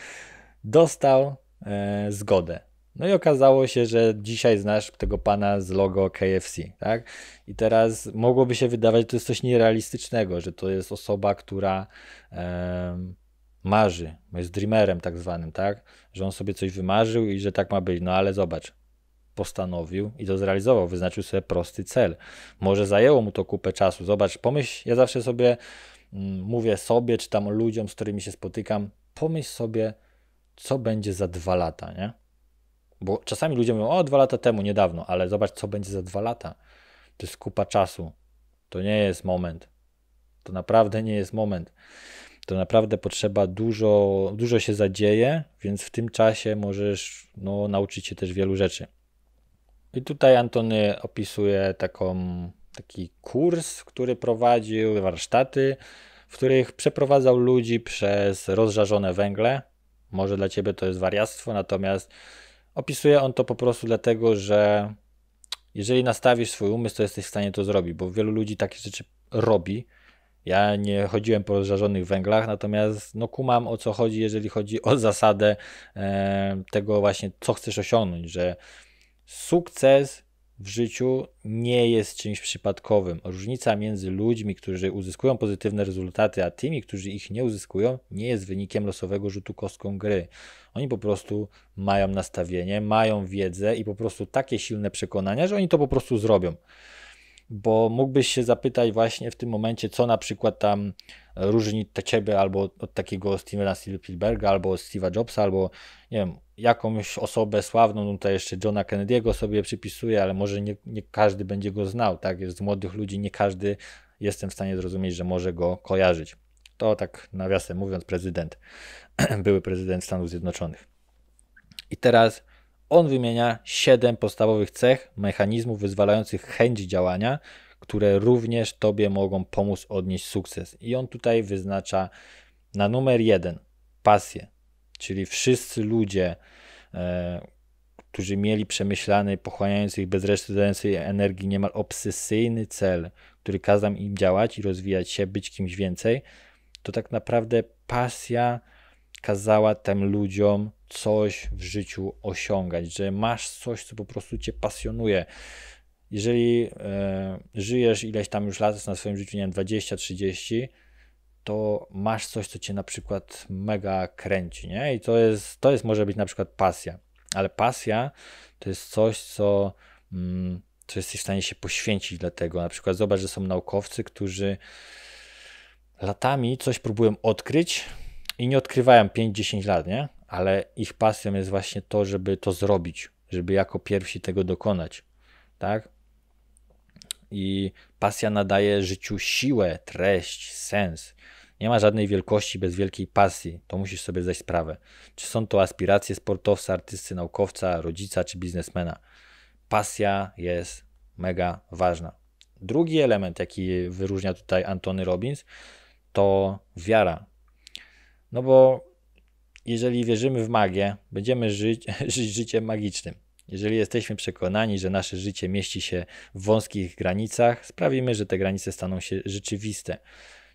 dostał e, zgodę. No i okazało się, że dzisiaj znasz tego pana z logo KFC, tak? I teraz mogłoby się wydawać, że to jest coś nierealistycznego, że to jest osoba, która... E, marzy, jest dreamerem tak zwanym, tak? Że on sobie coś wymarzył i że tak ma być. No ale zobacz, postanowił i to zrealizował, wyznaczył sobie prosty cel. Może zajęło mu to kupę czasu. Zobacz, pomyśl, ja zawsze sobie mm, mówię sobie, czy tam ludziom, z którymi się spotykam, pomyśl sobie, co będzie za dwa lata, nie? Bo czasami ludzie mówią, o, dwa lata temu, niedawno, ale zobacz, co będzie za dwa lata. To jest kupa czasu. To nie jest moment. To naprawdę nie jest moment to naprawdę potrzeba dużo, dużo się zadzieje, więc w tym czasie możesz no, nauczyć się też wielu rzeczy. I tutaj Antony opisuje taką, taki kurs, który prowadził, warsztaty, w których przeprowadzał ludzi przez rozżarzone węgle. Może dla ciebie to jest wariactwo, natomiast opisuje on to po prostu dlatego, że jeżeli nastawisz swój umysł, to jesteś w stanie to zrobić, bo wielu ludzi takie rzeczy robi, ja nie chodziłem po rozżarzonych węglach, natomiast no, kumam o co chodzi, jeżeli chodzi o zasadę e, tego właśnie, co chcesz osiągnąć, że sukces w życiu nie jest czymś przypadkowym. Różnica między ludźmi, którzy uzyskują pozytywne rezultaty, a tymi, którzy ich nie uzyskują, nie jest wynikiem losowego rzutu kostką gry. Oni po prostu mają nastawienie, mają wiedzę i po prostu takie silne przekonania, że oni to po prostu zrobią bo mógłbyś się zapytać właśnie w tym momencie, co na przykład tam różni te ciebie albo od takiego Stevena Spielberga, albo Steve'a Jobsa, albo nie wiem, jakąś osobę sławną, no tutaj jeszcze Johna Kennedy'ego sobie przypisuje, ale może nie, nie każdy będzie go znał, tak? Z młodych ludzi nie każdy jestem w stanie zrozumieć, że może go kojarzyć. To tak nawiasem mówiąc, prezydent, były prezydent Stanów Zjednoczonych. I teraz on wymienia siedem podstawowych cech mechanizmów wyzwalających chęć działania, które również Tobie mogą pomóc odnieść sukces. I on tutaj wyznacza na numer jeden pasję, czyli wszyscy ludzie, e, którzy mieli przemyślany, pochłaniający ich bez reszty energii niemal obsesyjny cel, który kazał im działać i rozwijać się, być kimś więcej, to tak naprawdę pasja kazała tym ludziom coś w życiu osiągać, że masz coś, co po prostu cię pasjonuje. Jeżeli e, żyjesz ileś tam już lat na swoim życiu, nie wiem, 20-30, to masz coś, co cię na przykład mega kręci, nie? I to jest, to jest może być na przykład pasja, ale pasja to jest coś, co, mm, co jesteś w stanie się poświęcić dla tego. Na przykład zobacz, że są naukowcy, którzy latami coś próbują odkryć i nie odkrywają 5-10 lat, nie? ale ich pasją jest właśnie to, żeby to zrobić, żeby jako pierwsi tego dokonać, tak? I pasja nadaje życiu siłę, treść, sens. Nie ma żadnej wielkości bez wielkiej pasji, to musisz sobie zdać sprawę. Czy są to aspiracje sportowca, artysty, naukowca, rodzica czy biznesmena. Pasja jest mega ważna. Drugi element, jaki wyróżnia tutaj Antony Robbins, to wiara. No bo jeżeli wierzymy w magię, będziemy żyć, żyć życiem magicznym. Jeżeli jesteśmy przekonani, że nasze życie mieści się w wąskich granicach, sprawimy, że te granice staną się rzeczywiste.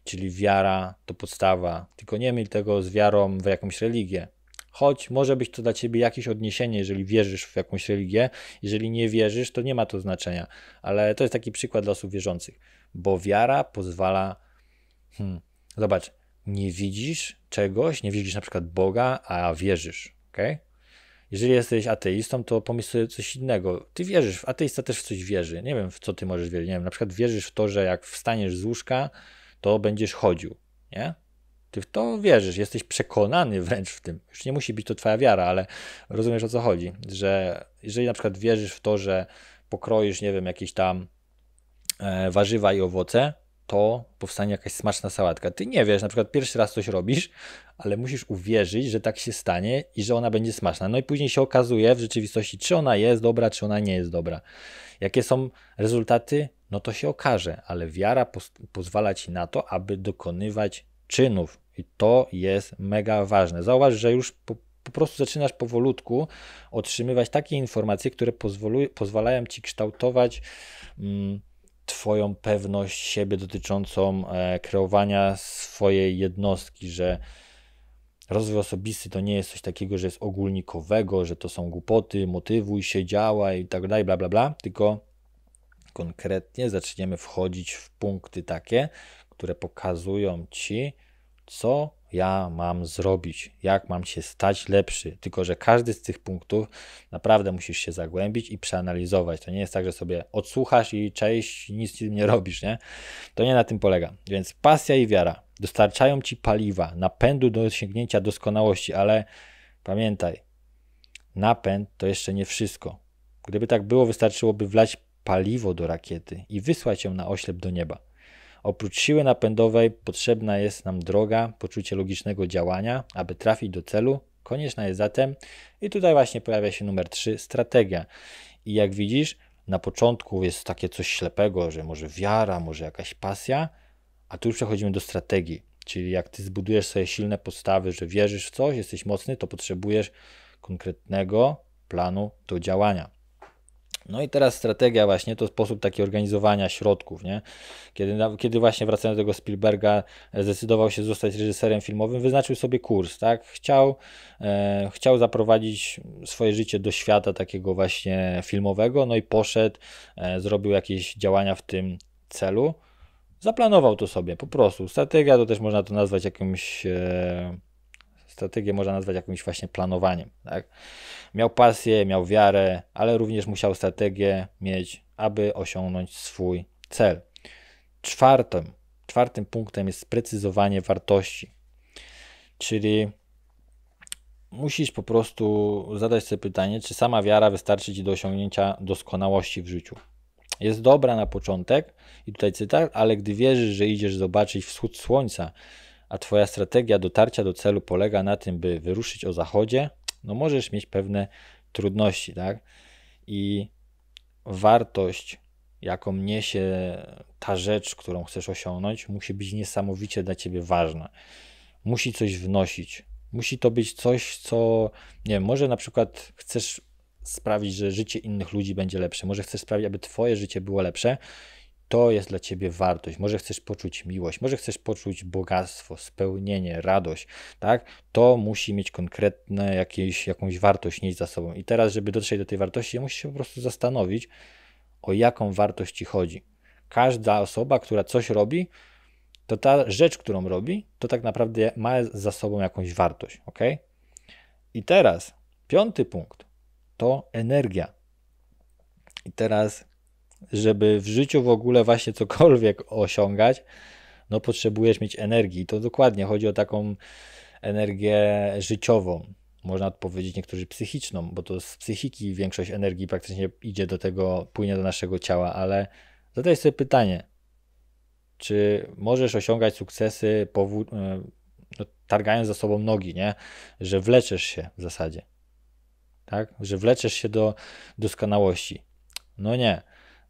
Czyli wiara to podstawa, tylko nie myl tego z wiarą w jakąś religię. Choć może być to dla ciebie jakieś odniesienie, jeżeli wierzysz w jakąś religię, jeżeli nie wierzysz, to nie ma to znaczenia. Ale to jest taki przykład dla osób wierzących, bo wiara pozwala. Hmm, zobacz, nie widzisz czegoś, nie widzisz na przykład Boga, a wierzysz, ok? Jeżeli jesteś ateistą, to pomyśl sobie coś innego. Ty wierzysz, ateista też w coś wierzy. Nie wiem, w co ty możesz wierzyć. Nie wiem, na przykład wierzysz w to, że jak wstaniesz z łóżka, to będziesz chodził, nie? Ty w to wierzysz, jesteś przekonany wręcz w tym. Już nie musi być to twoja wiara, ale rozumiesz o co chodzi, że jeżeli na przykład wierzysz w to, że pokroisz, nie wiem, jakieś tam e, warzywa i owoce, to powstanie jakaś smaczna sałatka. Ty nie wiesz, na przykład pierwszy raz coś robisz, ale musisz uwierzyć, że tak się stanie i że ona będzie smaczna. No i później się okazuje w rzeczywistości, czy ona jest dobra, czy ona nie jest dobra. Jakie są rezultaty? No to się okaże, ale wiara pozwala ci na to, aby dokonywać czynów. I to jest mega ważne. Zauważ, że już po, po prostu zaczynasz powolutku otrzymywać takie informacje, które pozwolu, pozwalają ci kształtować. Mm, Twoją pewność siebie dotyczącą e, kreowania swojej jednostki, że rozwój osobisty to nie jest coś takiego, że jest ogólnikowego, że to są głupoty, motywuj się, działa i tak dalej, bla, bla, bla, tylko konkretnie zaczniemy wchodzić w punkty takie, które pokazują Ci, co ja mam zrobić, jak mam się stać lepszy. Tylko, że każdy z tych punktów naprawdę musisz się zagłębić i przeanalizować. To nie jest tak, że sobie odsłuchasz i cześć, nic nie robisz, nie? To nie na tym polega. Więc pasja i wiara dostarczają ci paliwa, napędu do osiągnięcia doskonałości, ale pamiętaj, napęd to jeszcze nie wszystko. Gdyby tak było, wystarczyłoby wlać paliwo do rakiety i wysłać ją na oślep do nieba. Oprócz siły napędowej potrzebna jest nam droga, poczucie logicznego działania, aby trafić do celu. Konieczna jest zatem, i tutaj właśnie pojawia się numer 3, strategia. I jak widzisz, na początku jest takie coś ślepego, że może wiara, może jakaś pasja, a tu już przechodzimy do strategii. Czyli jak ty zbudujesz sobie silne podstawy, że wierzysz w coś, jesteś mocny, to potrzebujesz konkretnego planu do działania. No i teraz strategia właśnie to sposób taki organizowania środków, nie? Kiedy, kiedy właśnie wracając do tego Spielberga e, zdecydował się zostać reżyserem filmowym, wyznaczył sobie kurs, tak? Chciał, e, chciał zaprowadzić swoje życie do świata takiego właśnie filmowego, no i poszedł, e, zrobił jakieś działania w tym celu. Zaplanował to sobie po prostu. Strategia to też można to nazwać jakimś... E, strategię można nazwać jakimś właśnie planowaniem. Tak? Miał pasję, miał wiarę, ale również musiał strategię mieć, aby osiągnąć swój cel. Czwartym, czwartym punktem jest sprecyzowanie wartości, czyli musisz po prostu zadać sobie pytanie, czy sama wiara wystarczy ci do osiągnięcia doskonałości w życiu. Jest dobra na początek, i tutaj cytat, ale gdy wierzysz, że idziesz zobaczyć wschód słońca, a Twoja strategia dotarcia do celu polega na tym, by wyruszyć o zachodzie, no możesz mieć pewne trudności, tak? I wartość, jaką niesie ta rzecz, którą chcesz osiągnąć, musi być niesamowicie dla Ciebie ważna. Musi coś wnosić. Musi to być coś, co, nie wiem, może na przykład chcesz sprawić, że życie innych ludzi będzie lepsze. Może chcesz sprawić, aby Twoje życie było lepsze to jest dla ciebie wartość. Może chcesz poczuć miłość, może chcesz poczuć bogactwo, spełnienie, radość, tak? To musi mieć konkretne jakieś, jakąś wartość nieść za sobą. I teraz, żeby dotrzeć do tej wartości, musisz się po prostu zastanowić, o jaką wartość ci chodzi. Każda osoba, która coś robi, to ta rzecz, którą robi, to tak naprawdę ma za sobą jakąś wartość, ok? I teraz piąty punkt to energia. I teraz żeby w życiu w ogóle właśnie cokolwiek osiągać, no potrzebujesz mieć energii. To dokładnie chodzi o taką energię życiową, można powiedzieć niektórzy psychiczną, bo to z psychiki większość energii praktycznie idzie do tego, płynie do naszego ciała, ale zadaj sobie pytanie, czy możesz osiągać sukcesy e, no, targając za sobą nogi, nie? Że wleczesz się w zasadzie, tak? Że wleczesz się do doskonałości. No nie.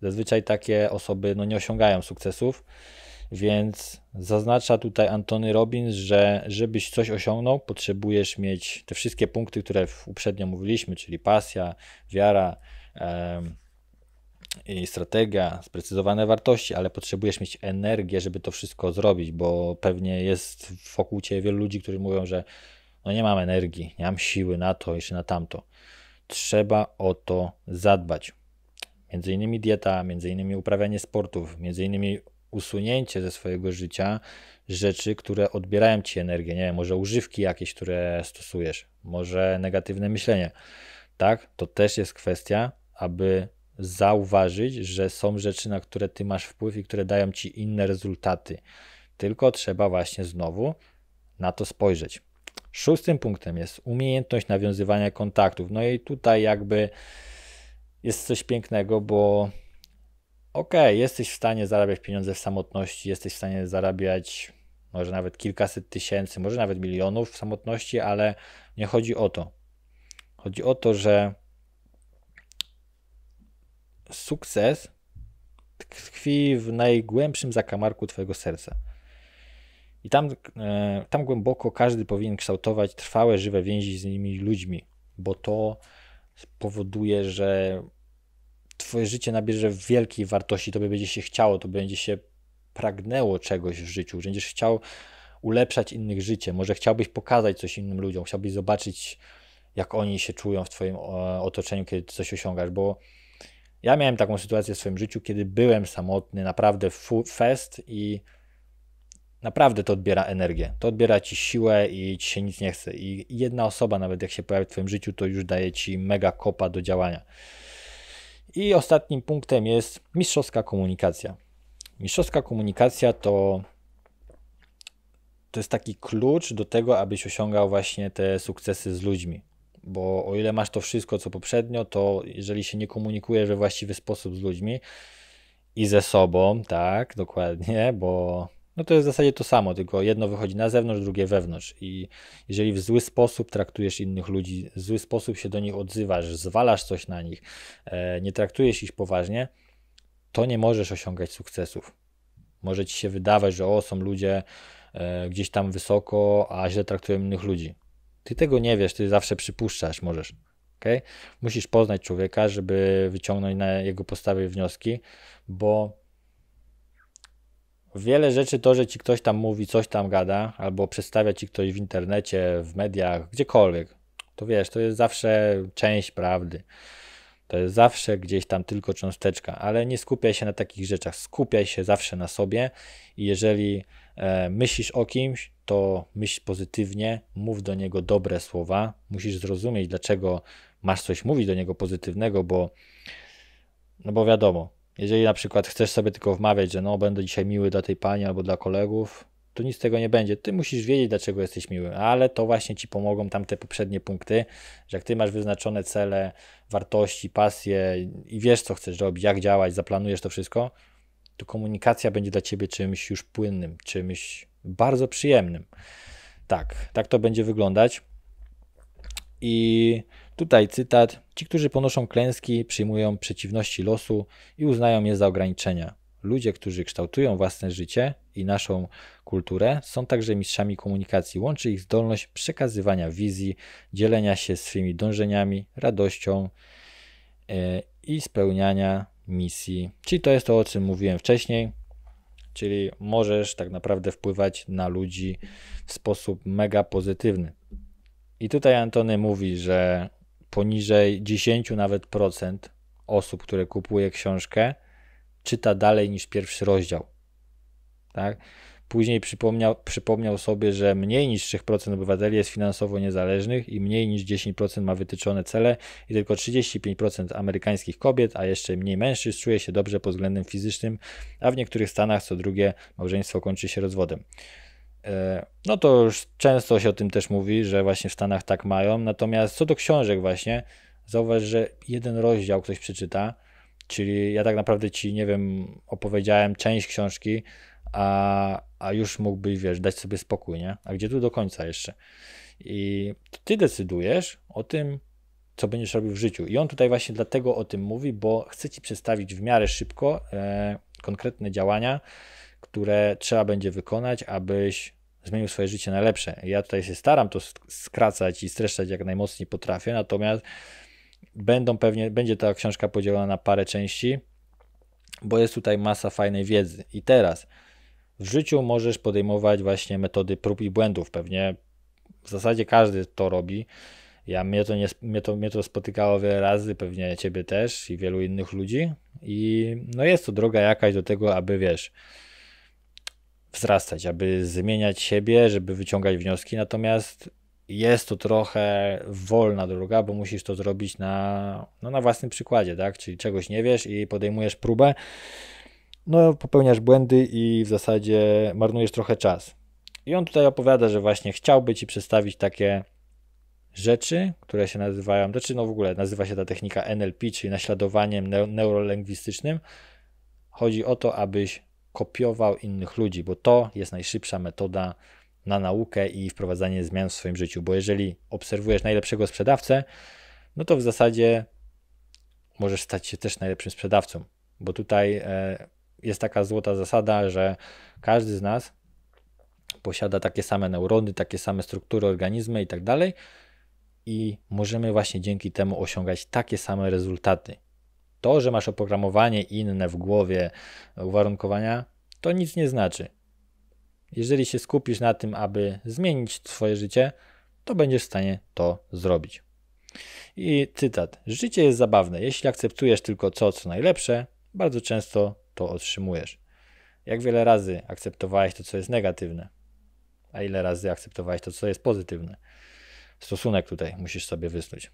Zazwyczaj takie osoby no, nie osiągają sukcesów, więc zaznacza tutaj Antony Robbins, że żebyś coś osiągnął, potrzebujesz mieć te wszystkie punkty, które uprzednio mówiliśmy, czyli pasja, wiara, yy, strategia, sprecyzowane wartości, ale potrzebujesz mieć energię, żeby to wszystko zrobić, bo pewnie jest wokół Ciebie wielu ludzi, którzy mówią, że no nie mam energii, nie mam siły na to, jeszcze na tamto. Trzeba o to zadbać. Między innymi dieta, między innymi uprawianie sportów, między innymi usunięcie ze swojego życia rzeczy, które odbierają ci energię, nie wiem, może używki jakieś, które stosujesz, może negatywne myślenie. Tak? To też jest kwestia, aby zauważyć, że są rzeczy, na które ty masz wpływ i które dają ci inne rezultaty. Tylko trzeba właśnie znowu na to spojrzeć. Szóstym punktem jest umiejętność nawiązywania kontaktów. No i tutaj jakby jest coś pięknego, bo okej, okay, jesteś w stanie zarabiać pieniądze w samotności, jesteś w stanie zarabiać może nawet kilkaset tysięcy, może nawet milionów w samotności, ale nie chodzi o to. Chodzi o to, że sukces tkwi w najgłębszym zakamarku Twojego serca. I tam, e, tam głęboko każdy powinien kształtować trwałe, żywe więzi z innymi ludźmi, bo to spowoduje, że twoje życie nabierze wielkiej wartości, tobie będzie się chciało, to będzie się pragnęło czegoś w życiu, że będziesz chciał ulepszać innych życie, może chciałbyś pokazać coś innym ludziom, chciałbyś zobaczyć, jak oni się czują w twoim otoczeniu, kiedy coś osiągasz, bo ja miałem taką sytuację w swoim życiu, kiedy byłem samotny, naprawdę fest i Naprawdę to odbiera energię, to odbiera ci siłę i ci się nic nie chce. I jedna osoba, nawet jak się pojawi w Twoim życiu, to już daje ci mega kopa do działania. I ostatnim punktem jest mistrzowska komunikacja. Mistrzowska komunikacja to, to jest taki klucz do tego, abyś osiągał właśnie te sukcesy z ludźmi. Bo o ile masz to wszystko, co poprzednio, to jeżeli się nie komunikujesz we właściwy sposób z ludźmi i ze sobą, tak, dokładnie, bo no to jest w zasadzie to samo, tylko jedno wychodzi na zewnątrz, drugie wewnątrz. I jeżeli w zły sposób traktujesz innych ludzi, w zły sposób się do nich odzywasz, zwalasz coś na nich, e, nie traktujesz ich poważnie, to nie możesz osiągać sukcesów. Może ci się wydawać, że o, są ludzie e, gdzieś tam wysoko, a źle traktują innych ludzi. Ty tego nie wiesz, ty zawsze przypuszczasz, możesz. Okay? Musisz poznać człowieka, żeby wyciągnąć na jego postawie wnioski, bo Wiele rzeczy to, że ci ktoś tam mówi, coś tam gada, albo przedstawia ci ktoś w internecie, w mediach, gdziekolwiek, to wiesz, to jest zawsze część prawdy. To jest zawsze gdzieś tam tylko cząsteczka, ale nie skupiaj się na takich rzeczach. Skupiaj się zawsze na sobie i jeżeli e, myślisz o kimś, to myśl pozytywnie, mów do niego dobre słowa. Musisz zrozumieć, dlaczego masz coś mówić do niego pozytywnego, bo, no bo wiadomo, jeżeli na przykład chcesz sobie tylko wmawiać, że no będę dzisiaj miły dla tej pani albo dla kolegów, to nic z tego nie będzie. Ty musisz wiedzieć, dlaczego jesteś miły, ale to właśnie ci pomogą tamte poprzednie punkty, że jak ty masz wyznaczone cele, wartości, pasje i wiesz, co chcesz robić, jak działać, zaplanujesz to wszystko, to komunikacja będzie dla ciebie czymś już płynnym, czymś bardzo przyjemnym. Tak, tak to będzie wyglądać. I Tutaj cytat: Ci, którzy ponoszą klęski, przyjmują przeciwności losu i uznają je za ograniczenia. Ludzie, którzy kształtują własne życie i naszą kulturę, są także mistrzami komunikacji. Łączy ich zdolność przekazywania wizji, dzielenia się swymi dążeniami, radością e, i spełniania misji. Czyli to jest to, o czym mówiłem wcześniej. Czyli możesz tak naprawdę wpływać na ludzi w sposób mega pozytywny. I tutaj Antony mówi, że poniżej 10 nawet procent osób, które kupuje książkę, czyta dalej niż pierwszy rozdział. Tak? Później przypomniał, przypomniał sobie, że mniej niż 3% obywateli jest finansowo niezależnych i mniej niż 10% ma wytyczone cele i tylko 35% amerykańskich kobiet, a jeszcze mniej mężczyzn czuje się dobrze pod względem fizycznym, a w niektórych stanach co drugie małżeństwo kończy się rozwodem. E, no to już często się o tym też mówi, że właśnie w Stanach tak mają. Natomiast co do książek właśnie, zauważ, że jeden rozdział ktoś przeczyta, czyli ja tak naprawdę ci, nie wiem, opowiedziałem część książki, a, a już mógłbyś, wiesz, dać sobie spokój, nie? A gdzie tu do końca jeszcze? I ty decydujesz o tym, co będziesz robił w życiu. I on tutaj właśnie dlatego o tym mówi, bo chce ci przedstawić w miarę szybko e, konkretne działania, które trzeba będzie wykonać, abyś zmienił swoje życie na lepsze. Ja tutaj się staram to skracać i streszczać jak najmocniej potrafię, natomiast będą pewnie, będzie ta książka podzielona na parę części, bo jest tutaj masa fajnej wiedzy. I teraz w życiu możesz podejmować właśnie metody prób i błędów. Pewnie w zasadzie każdy to robi. Ja mnie to, nie, mnie to, mnie to spotykało wiele razy, pewnie ciebie też i wielu innych ludzi. I no jest to droga jakaś do tego, aby wiesz wzrastać, aby zmieniać siebie, żeby wyciągać wnioski, natomiast jest to trochę wolna droga, bo musisz to zrobić na, no, na własnym przykładzie, tak? Czyli czegoś nie wiesz i podejmujesz próbę, no popełniasz błędy i w zasadzie marnujesz trochę czas. I on tutaj opowiada, że właśnie chciałby ci przedstawić takie rzeczy, które się nazywają, czy no w ogóle nazywa się ta technika NLP, czyli naśladowaniem neurolingwistycznym. Chodzi o to, abyś kopiował innych ludzi, bo to jest najszybsza metoda na naukę i wprowadzanie zmian w swoim życiu. Bo jeżeli obserwujesz najlepszego sprzedawcę, no to w zasadzie możesz stać się też najlepszym sprzedawcą, bo tutaj e, jest taka złota zasada, że każdy z nas posiada takie same neurony, takie same struktury organizmy i tak dalej, i możemy właśnie dzięki temu osiągać takie same rezultaty. To, że masz oprogramowanie inne w głowie, e, uwarunkowania, to nic nie znaczy. Jeżeli się skupisz na tym, aby zmienić swoje życie, to będziesz w stanie to zrobić. I cytat: Życie jest zabawne. Jeśli akceptujesz tylko to, co najlepsze, bardzo często to otrzymujesz. Jak wiele razy akceptowałeś to, co jest negatywne, a ile razy akceptowałeś to, co jest pozytywne? Stosunek tutaj musisz sobie wysnuć.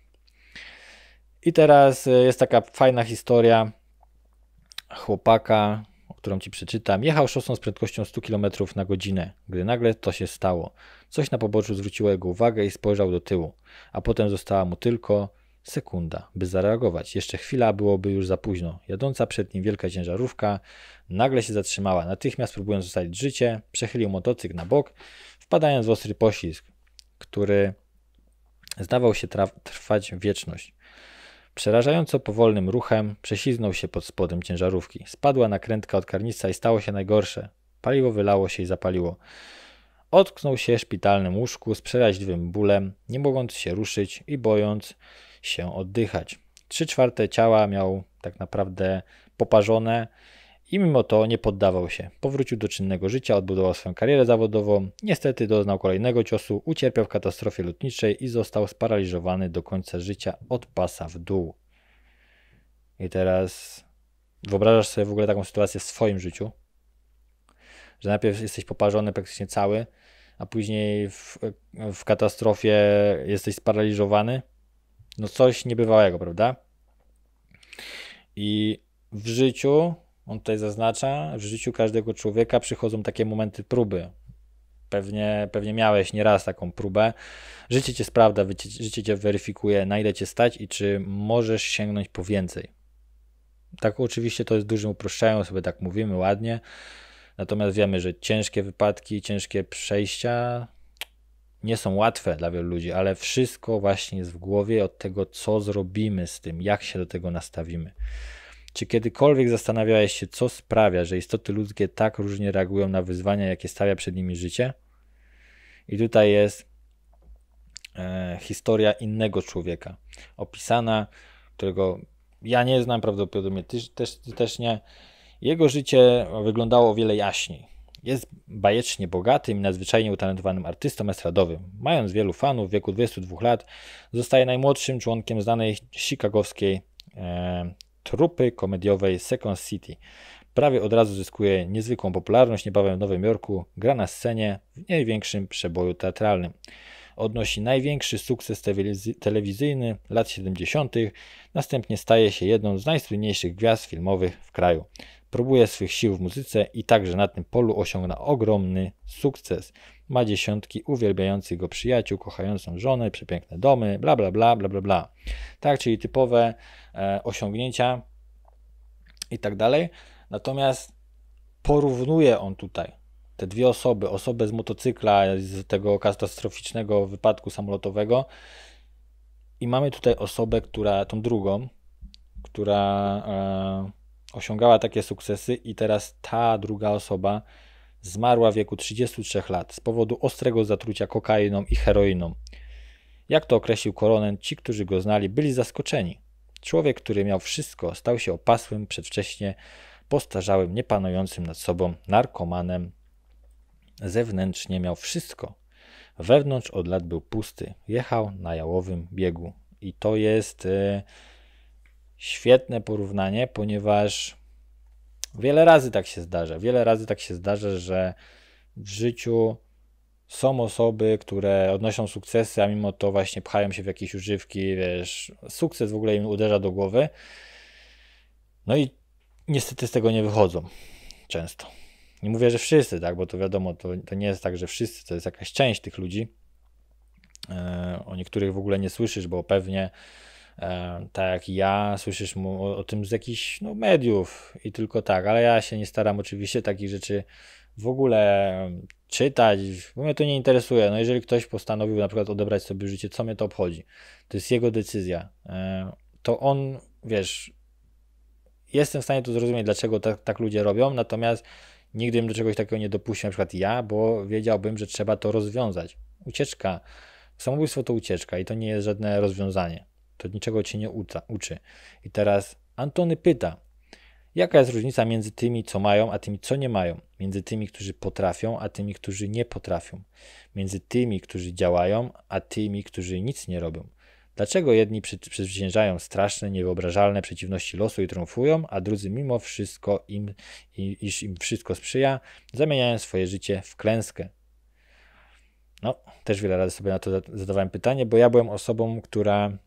I teraz y, jest taka fajna historia chłopaka, którą ci przeczytam. Jechał szosą z prędkością 100 km na godzinę, gdy nagle to się stało. Coś na poboczu zwróciło jego uwagę i spojrzał do tyłu, a potem została mu tylko sekunda, by zareagować. Jeszcze chwila byłoby już za późno. Jadąca przed nim wielka ciężarówka nagle się zatrzymała. Natychmiast próbując zostawić życie, przechylił motocykl na bok, wpadając w ostry poślizg, który zdawał się trwać wieczność. Przerażająco powolnym ruchem prześliznął się pod spodem ciężarówki. Spadła nakrętka od karnica i stało się najgorsze. Paliwo wylało się i zapaliło. Otknął się w szpitalnym łóżku z przeraźliwym bólem, nie mogąc się ruszyć i bojąc się oddychać. Trzy czwarte ciała miał tak naprawdę poparzone, i mimo to nie poddawał się. Powrócił do czynnego życia, odbudował swoją karierę zawodową. Niestety doznał kolejnego ciosu, ucierpiał w katastrofie lotniczej i został sparaliżowany do końca życia od pasa w dół. I teraz wyobrażasz sobie w ogóle taką sytuację w swoim życiu, że najpierw jesteś poparzony praktycznie cały, a później w, w katastrofie jesteś sparaliżowany. No coś niebywałego, prawda? I w życiu on tutaj zaznacza, w życiu każdego człowieka przychodzą takie momenty próby. Pewnie, pewnie miałeś nieraz taką próbę. Życie cię sprawdza, życie cię weryfikuje, na ile cię stać i czy możesz sięgnąć po więcej. Tak oczywiście to jest dużym uproszczeniem, sobie tak mówimy ładnie. Natomiast wiemy, że ciężkie wypadki, ciężkie przejścia nie są łatwe dla wielu ludzi, ale wszystko właśnie jest w głowie od tego, co zrobimy z tym, jak się do tego nastawimy. Czy kiedykolwiek zastanawiałeś się, co sprawia, że istoty ludzkie tak różnie reagują na wyzwania, jakie stawia przed nimi życie? I tutaj jest e, historia innego człowieka, opisana, którego ja nie znam, prawdopodobnie ty też, ty też nie. Jego życie wyglądało o wiele jaśniej. Jest bajecznie bogatym i nadzwyczajnie utalentowanym artystą estradowym. Mając wielu fanów w wieku 22 lat, zostaje najmłodszym członkiem znanej chicagowskiej e, trupy komediowej Second City. Prawie od razu zyskuje niezwykłą popularność, niebawem w Nowym Jorku gra na scenie w największym przeboju teatralnym. Odnosi największy sukces telewizyjny lat 70., następnie staje się jedną z najsłynniejszych gwiazd filmowych w kraju. Próbuje swych sił w muzyce i także na tym polu osiągna ogromny sukces. Ma dziesiątki uwielbiających go przyjaciół, kochającą żonę, przepiękne domy, bla bla bla bla bla bla. Tak, czyli typowe e, osiągnięcia i tak dalej. Natomiast porównuje on tutaj te dwie osoby, osobę z motocykla, z tego katastroficznego wypadku samolotowego i mamy tutaj osobę, która, tą drugą, która e, osiągała takie sukcesy i teraz ta druga osoba zmarła w wieku 33 lat z powodu ostrego zatrucia kokainą i heroiną. Jak to określił Koronen, ci, którzy go znali, byli zaskoczeni. Człowiek, który miał wszystko, stał się opasłym, przedwcześnie postarzałym, niepanującym nad sobą narkomanem. Zewnętrznie miał wszystko. Wewnątrz od lat był pusty. Jechał na jałowym biegu. I to jest. Yy, świetne porównanie, ponieważ wiele razy tak się zdarza. Wiele razy tak się zdarza, że w życiu są osoby, które odnoszą sukcesy, a mimo to właśnie pchają się w jakieś używki, wiesz, sukces w ogóle im uderza do głowy. No i niestety z tego nie wychodzą często. Nie mówię, że wszyscy, tak, bo to wiadomo, to, to nie jest tak, że wszyscy, to jest jakaś część tych ludzi. E, o niektórych w ogóle nie słyszysz, bo pewnie E, tak ja, słyszysz mu o, o, tym z jakichś no, mediów i tylko tak, ale ja się nie staram oczywiście takich rzeczy w ogóle czytać, bo mnie to nie interesuje. No jeżeli ktoś postanowił na przykład odebrać sobie życie, co mnie to obchodzi? To jest jego decyzja. E, to on, wiesz, jestem w stanie to zrozumieć, dlaczego tak, tak ludzie robią, natomiast nigdy bym do czegoś takiego nie dopuścił, na przykład ja, bo wiedziałbym, że trzeba to rozwiązać. Ucieczka, samobójstwo to ucieczka i to nie jest żadne rozwiązanie. To niczego cię nie uczy. I teraz Antony pyta, jaka jest różnica między tymi, co mają, a tymi, co nie mają? Między tymi, którzy potrafią, a tymi, którzy nie potrafią? Między tymi, którzy działają, a tymi, którzy nic nie robią? Dlaczego jedni przezwyciężają straszne, niewyobrażalne przeciwności losu i trąfują, a drudzy mimo wszystko, im, iż im wszystko sprzyja, zamieniają swoje życie w klęskę? No, też wiele razy sobie na to zadawałem pytanie, bo ja byłem osobą, która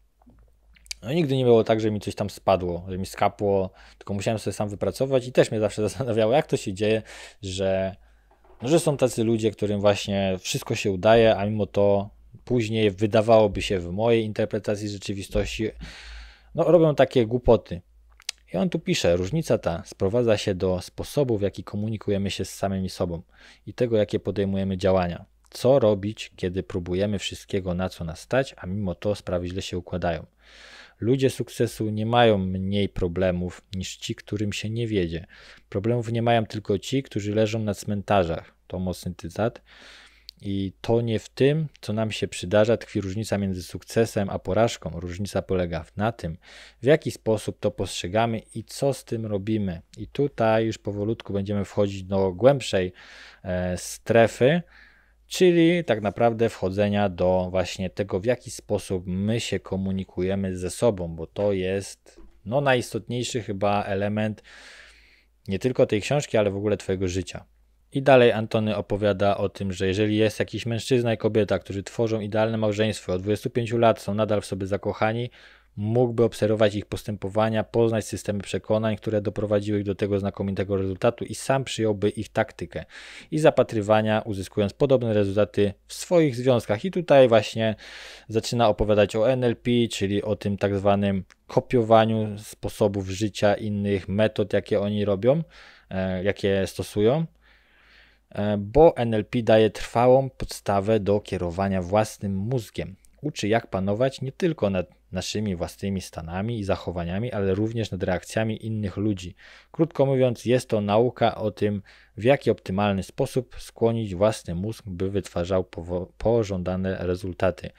no nigdy nie było tak, że mi coś tam spadło, że mi skapło, tylko musiałem sobie sam wypracować i też mnie zawsze zastanawiało, jak to się dzieje, że, no, że są tacy ludzie, którym właśnie wszystko się udaje, a mimo to później wydawałoby się w mojej interpretacji rzeczywistości, no robią takie głupoty. I on tu pisze, różnica ta sprowadza się do sposobu, w jaki komunikujemy się z samymi sobą i tego, jakie podejmujemy działania. Co robić, kiedy próbujemy wszystkiego, na co nas stać, a mimo to sprawy źle się układają. Ludzie sukcesu nie mają mniej problemów niż ci, którym się nie wiedzie. Problemów nie mają tylko ci, którzy leżą na cmentarzach. To mocny cytat. I to nie w tym, co nam się przydarza, tkwi różnica między sukcesem a porażką. Różnica polega na tym, w jaki sposób to postrzegamy i co z tym robimy. I tutaj już powolutku będziemy wchodzić do głębszej e, strefy czyli tak naprawdę wchodzenia do właśnie tego, w jaki sposób my się komunikujemy ze sobą, bo to jest no, najistotniejszy chyba element nie tylko tej książki, ale w ogóle Twojego życia. I dalej Antony opowiada o tym, że jeżeli jest jakiś mężczyzna i kobieta, którzy tworzą idealne małżeństwo, od 25 lat są nadal w sobie zakochani, mógłby obserwować ich postępowania, poznać systemy przekonań, które doprowadziły ich do tego znakomitego rezultatu i sam przyjąłby ich taktykę i zapatrywania, uzyskując podobne rezultaty w swoich związkach. I tutaj właśnie zaczyna opowiadać o NLP, czyli o tym tak zwanym kopiowaniu sposobów życia innych, metod, jakie oni robią, e, jakie stosują e, bo NLP daje trwałą podstawę do kierowania własnym mózgiem. Uczy, jak panować nie tylko nad naszymi własnymi stanami i zachowaniami, ale również nad reakcjami innych ludzi. Krótko mówiąc, jest to nauka o tym, w jaki optymalny sposób skłonić własny mózg, by wytwarzał pożądane rezultaty.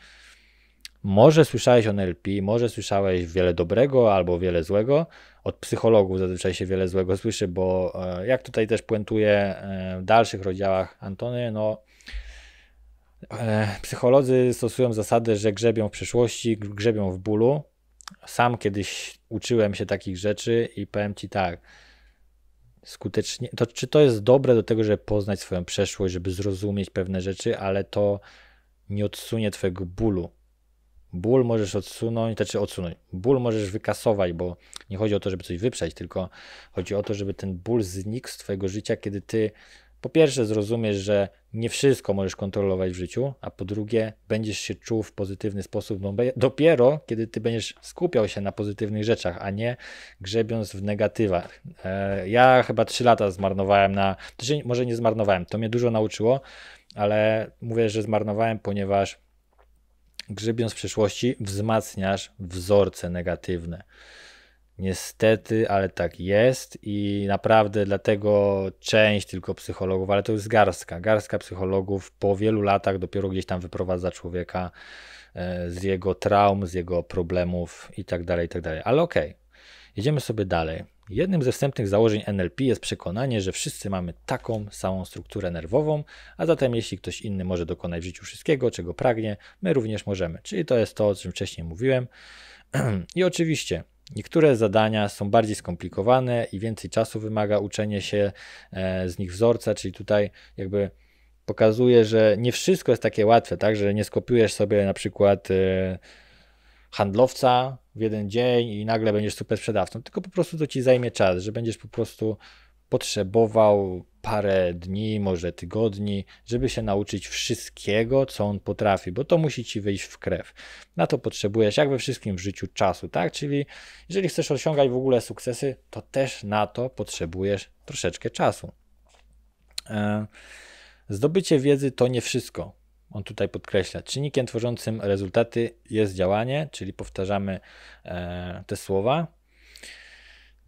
Może słyszałeś o NLP, może słyszałeś wiele dobrego albo wiele złego. Od psychologów zazwyczaj się wiele złego słyszy, bo e, jak tutaj też puentuję e, w dalszych rozdziałach Antony, no E, psycholodzy stosują zasadę, że grzebią w przeszłości, grzebią w bólu. Sam kiedyś uczyłem się takich rzeczy i powiem ci tak. Skutecznie, to czy to jest dobre do tego, żeby poznać swoją przeszłość, żeby zrozumieć pewne rzeczy, ale to nie odsunie twojego bólu. Ból możesz odsunąć, znaczy odsunąć. Ból możesz wykasować, bo nie chodzi o to, żeby coś wyprzeć, tylko chodzi o to, żeby ten ból znikł z twojego życia, kiedy ty po pierwsze zrozumiesz, że nie wszystko możesz kontrolować w życiu, a po drugie będziesz się czuł w pozytywny sposób no dopiero, kiedy ty będziesz skupiał się na pozytywnych rzeczach, a nie grzebiąc w negatywach. E, ja chyba trzy lata zmarnowałem na, może nie zmarnowałem, to mnie dużo nauczyło, ale mówię, że zmarnowałem, ponieważ grzebiąc w przyszłości wzmacniasz wzorce negatywne. Niestety, ale tak jest i naprawdę dlatego część tylko psychologów, ale to jest garstka, garstka psychologów po wielu latach dopiero gdzieś tam wyprowadza człowieka e, z jego traum, z jego problemów i i tak dalej, tak dalej. Ale okej, okay. jedziemy sobie dalej. Jednym ze wstępnych założeń NLP jest przekonanie, że wszyscy mamy taką samą strukturę nerwową, a zatem jeśli ktoś inny może dokonać w życiu wszystkiego, czego pragnie, my również możemy. Czyli to jest to, o czym wcześniej mówiłem. I oczywiście Niektóre zadania są bardziej skomplikowane i więcej czasu wymaga uczenie się e, z nich wzorca, czyli tutaj jakby pokazuje, że nie wszystko jest takie łatwe, tak, że nie skopiujesz sobie na przykład e, handlowca w jeden dzień i nagle będziesz super sprzedawcą, tylko po prostu to ci zajmie czas, że będziesz po prostu potrzebował parę dni, może tygodni, żeby się nauczyć wszystkiego, co on potrafi, bo to musi ci wyjść w krew. Na to potrzebujesz, jak we wszystkim w życiu, czasu, tak? Czyli jeżeli chcesz osiągać w ogóle sukcesy, to też na to potrzebujesz troszeczkę czasu. E, zdobycie wiedzy to nie wszystko. On tutaj podkreśla, czynnikiem tworzącym rezultaty jest działanie, czyli powtarzamy e, te słowa,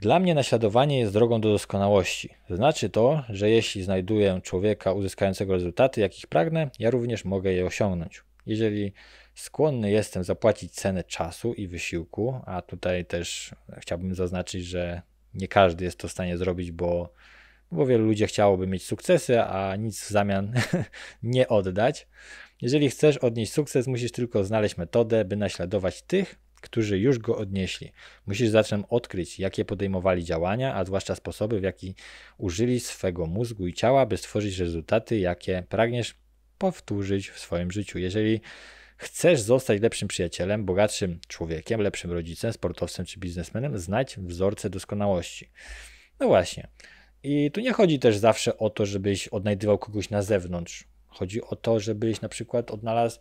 dla mnie naśladowanie jest drogą do doskonałości. Znaczy to, że jeśli znajduję człowieka uzyskającego rezultaty, jakich pragnę, ja również mogę je osiągnąć. Jeżeli skłonny jestem zapłacić cenę czasu i wysiłku, a tutaj też chciałbym zaznaczyć, że nie każdy jest to w stanie zrobić, bo, bo wielu ludzi chciałoby mieć sukcesy, a nic w zamian nie oddać. Jeżeli chcesz odnieść sukces, musisz tylko znaleźć metodę, by naśladować tych, którzy już go odnieśli. Musisz zatem odkryć, jakie podejmowali działania, a zwłaszcza sposoby, w jaki użyli swego mózgu i ciała, by stworzyć rezultaty, jakie pragniesz powtórzyć w swoim życiu. Jeżeli chcesz zostać lepszym przyjacielem, bogatszym człowiekiem, lepszym rodzicem, sportowcem czy biznesmenem, znać wzorce doskonałości. No właśnie. I tu nie chodzi też zawsze o to, żebyś odnajdywał kogoś na zewnątrz. Chodzi o to, żebyś na przykład odnalazł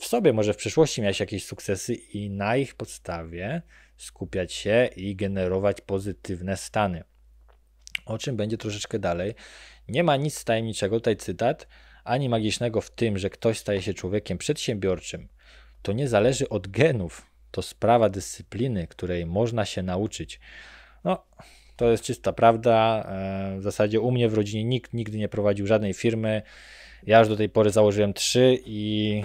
w sobie może w przyszłości miałeś jakieś sukcesy i na ich podstawie skupiać się i generować pozytywne stany. O czym będzie troszeczkę dalej. Nie ma nic tajemniczego, tutaj cytat, ani magicznego w tym, że ktoś staje się człowiekiem przedsiębiorczym. To nie zależy od genów, to sprawa dyscypliny, której można się nauczyć. No, to jest czysta prawda. E, w zasadzie u mnie w rodzinie nikt nigdy nie prowadził żadnej firmy. Ja już do tej pory założyłem trzy i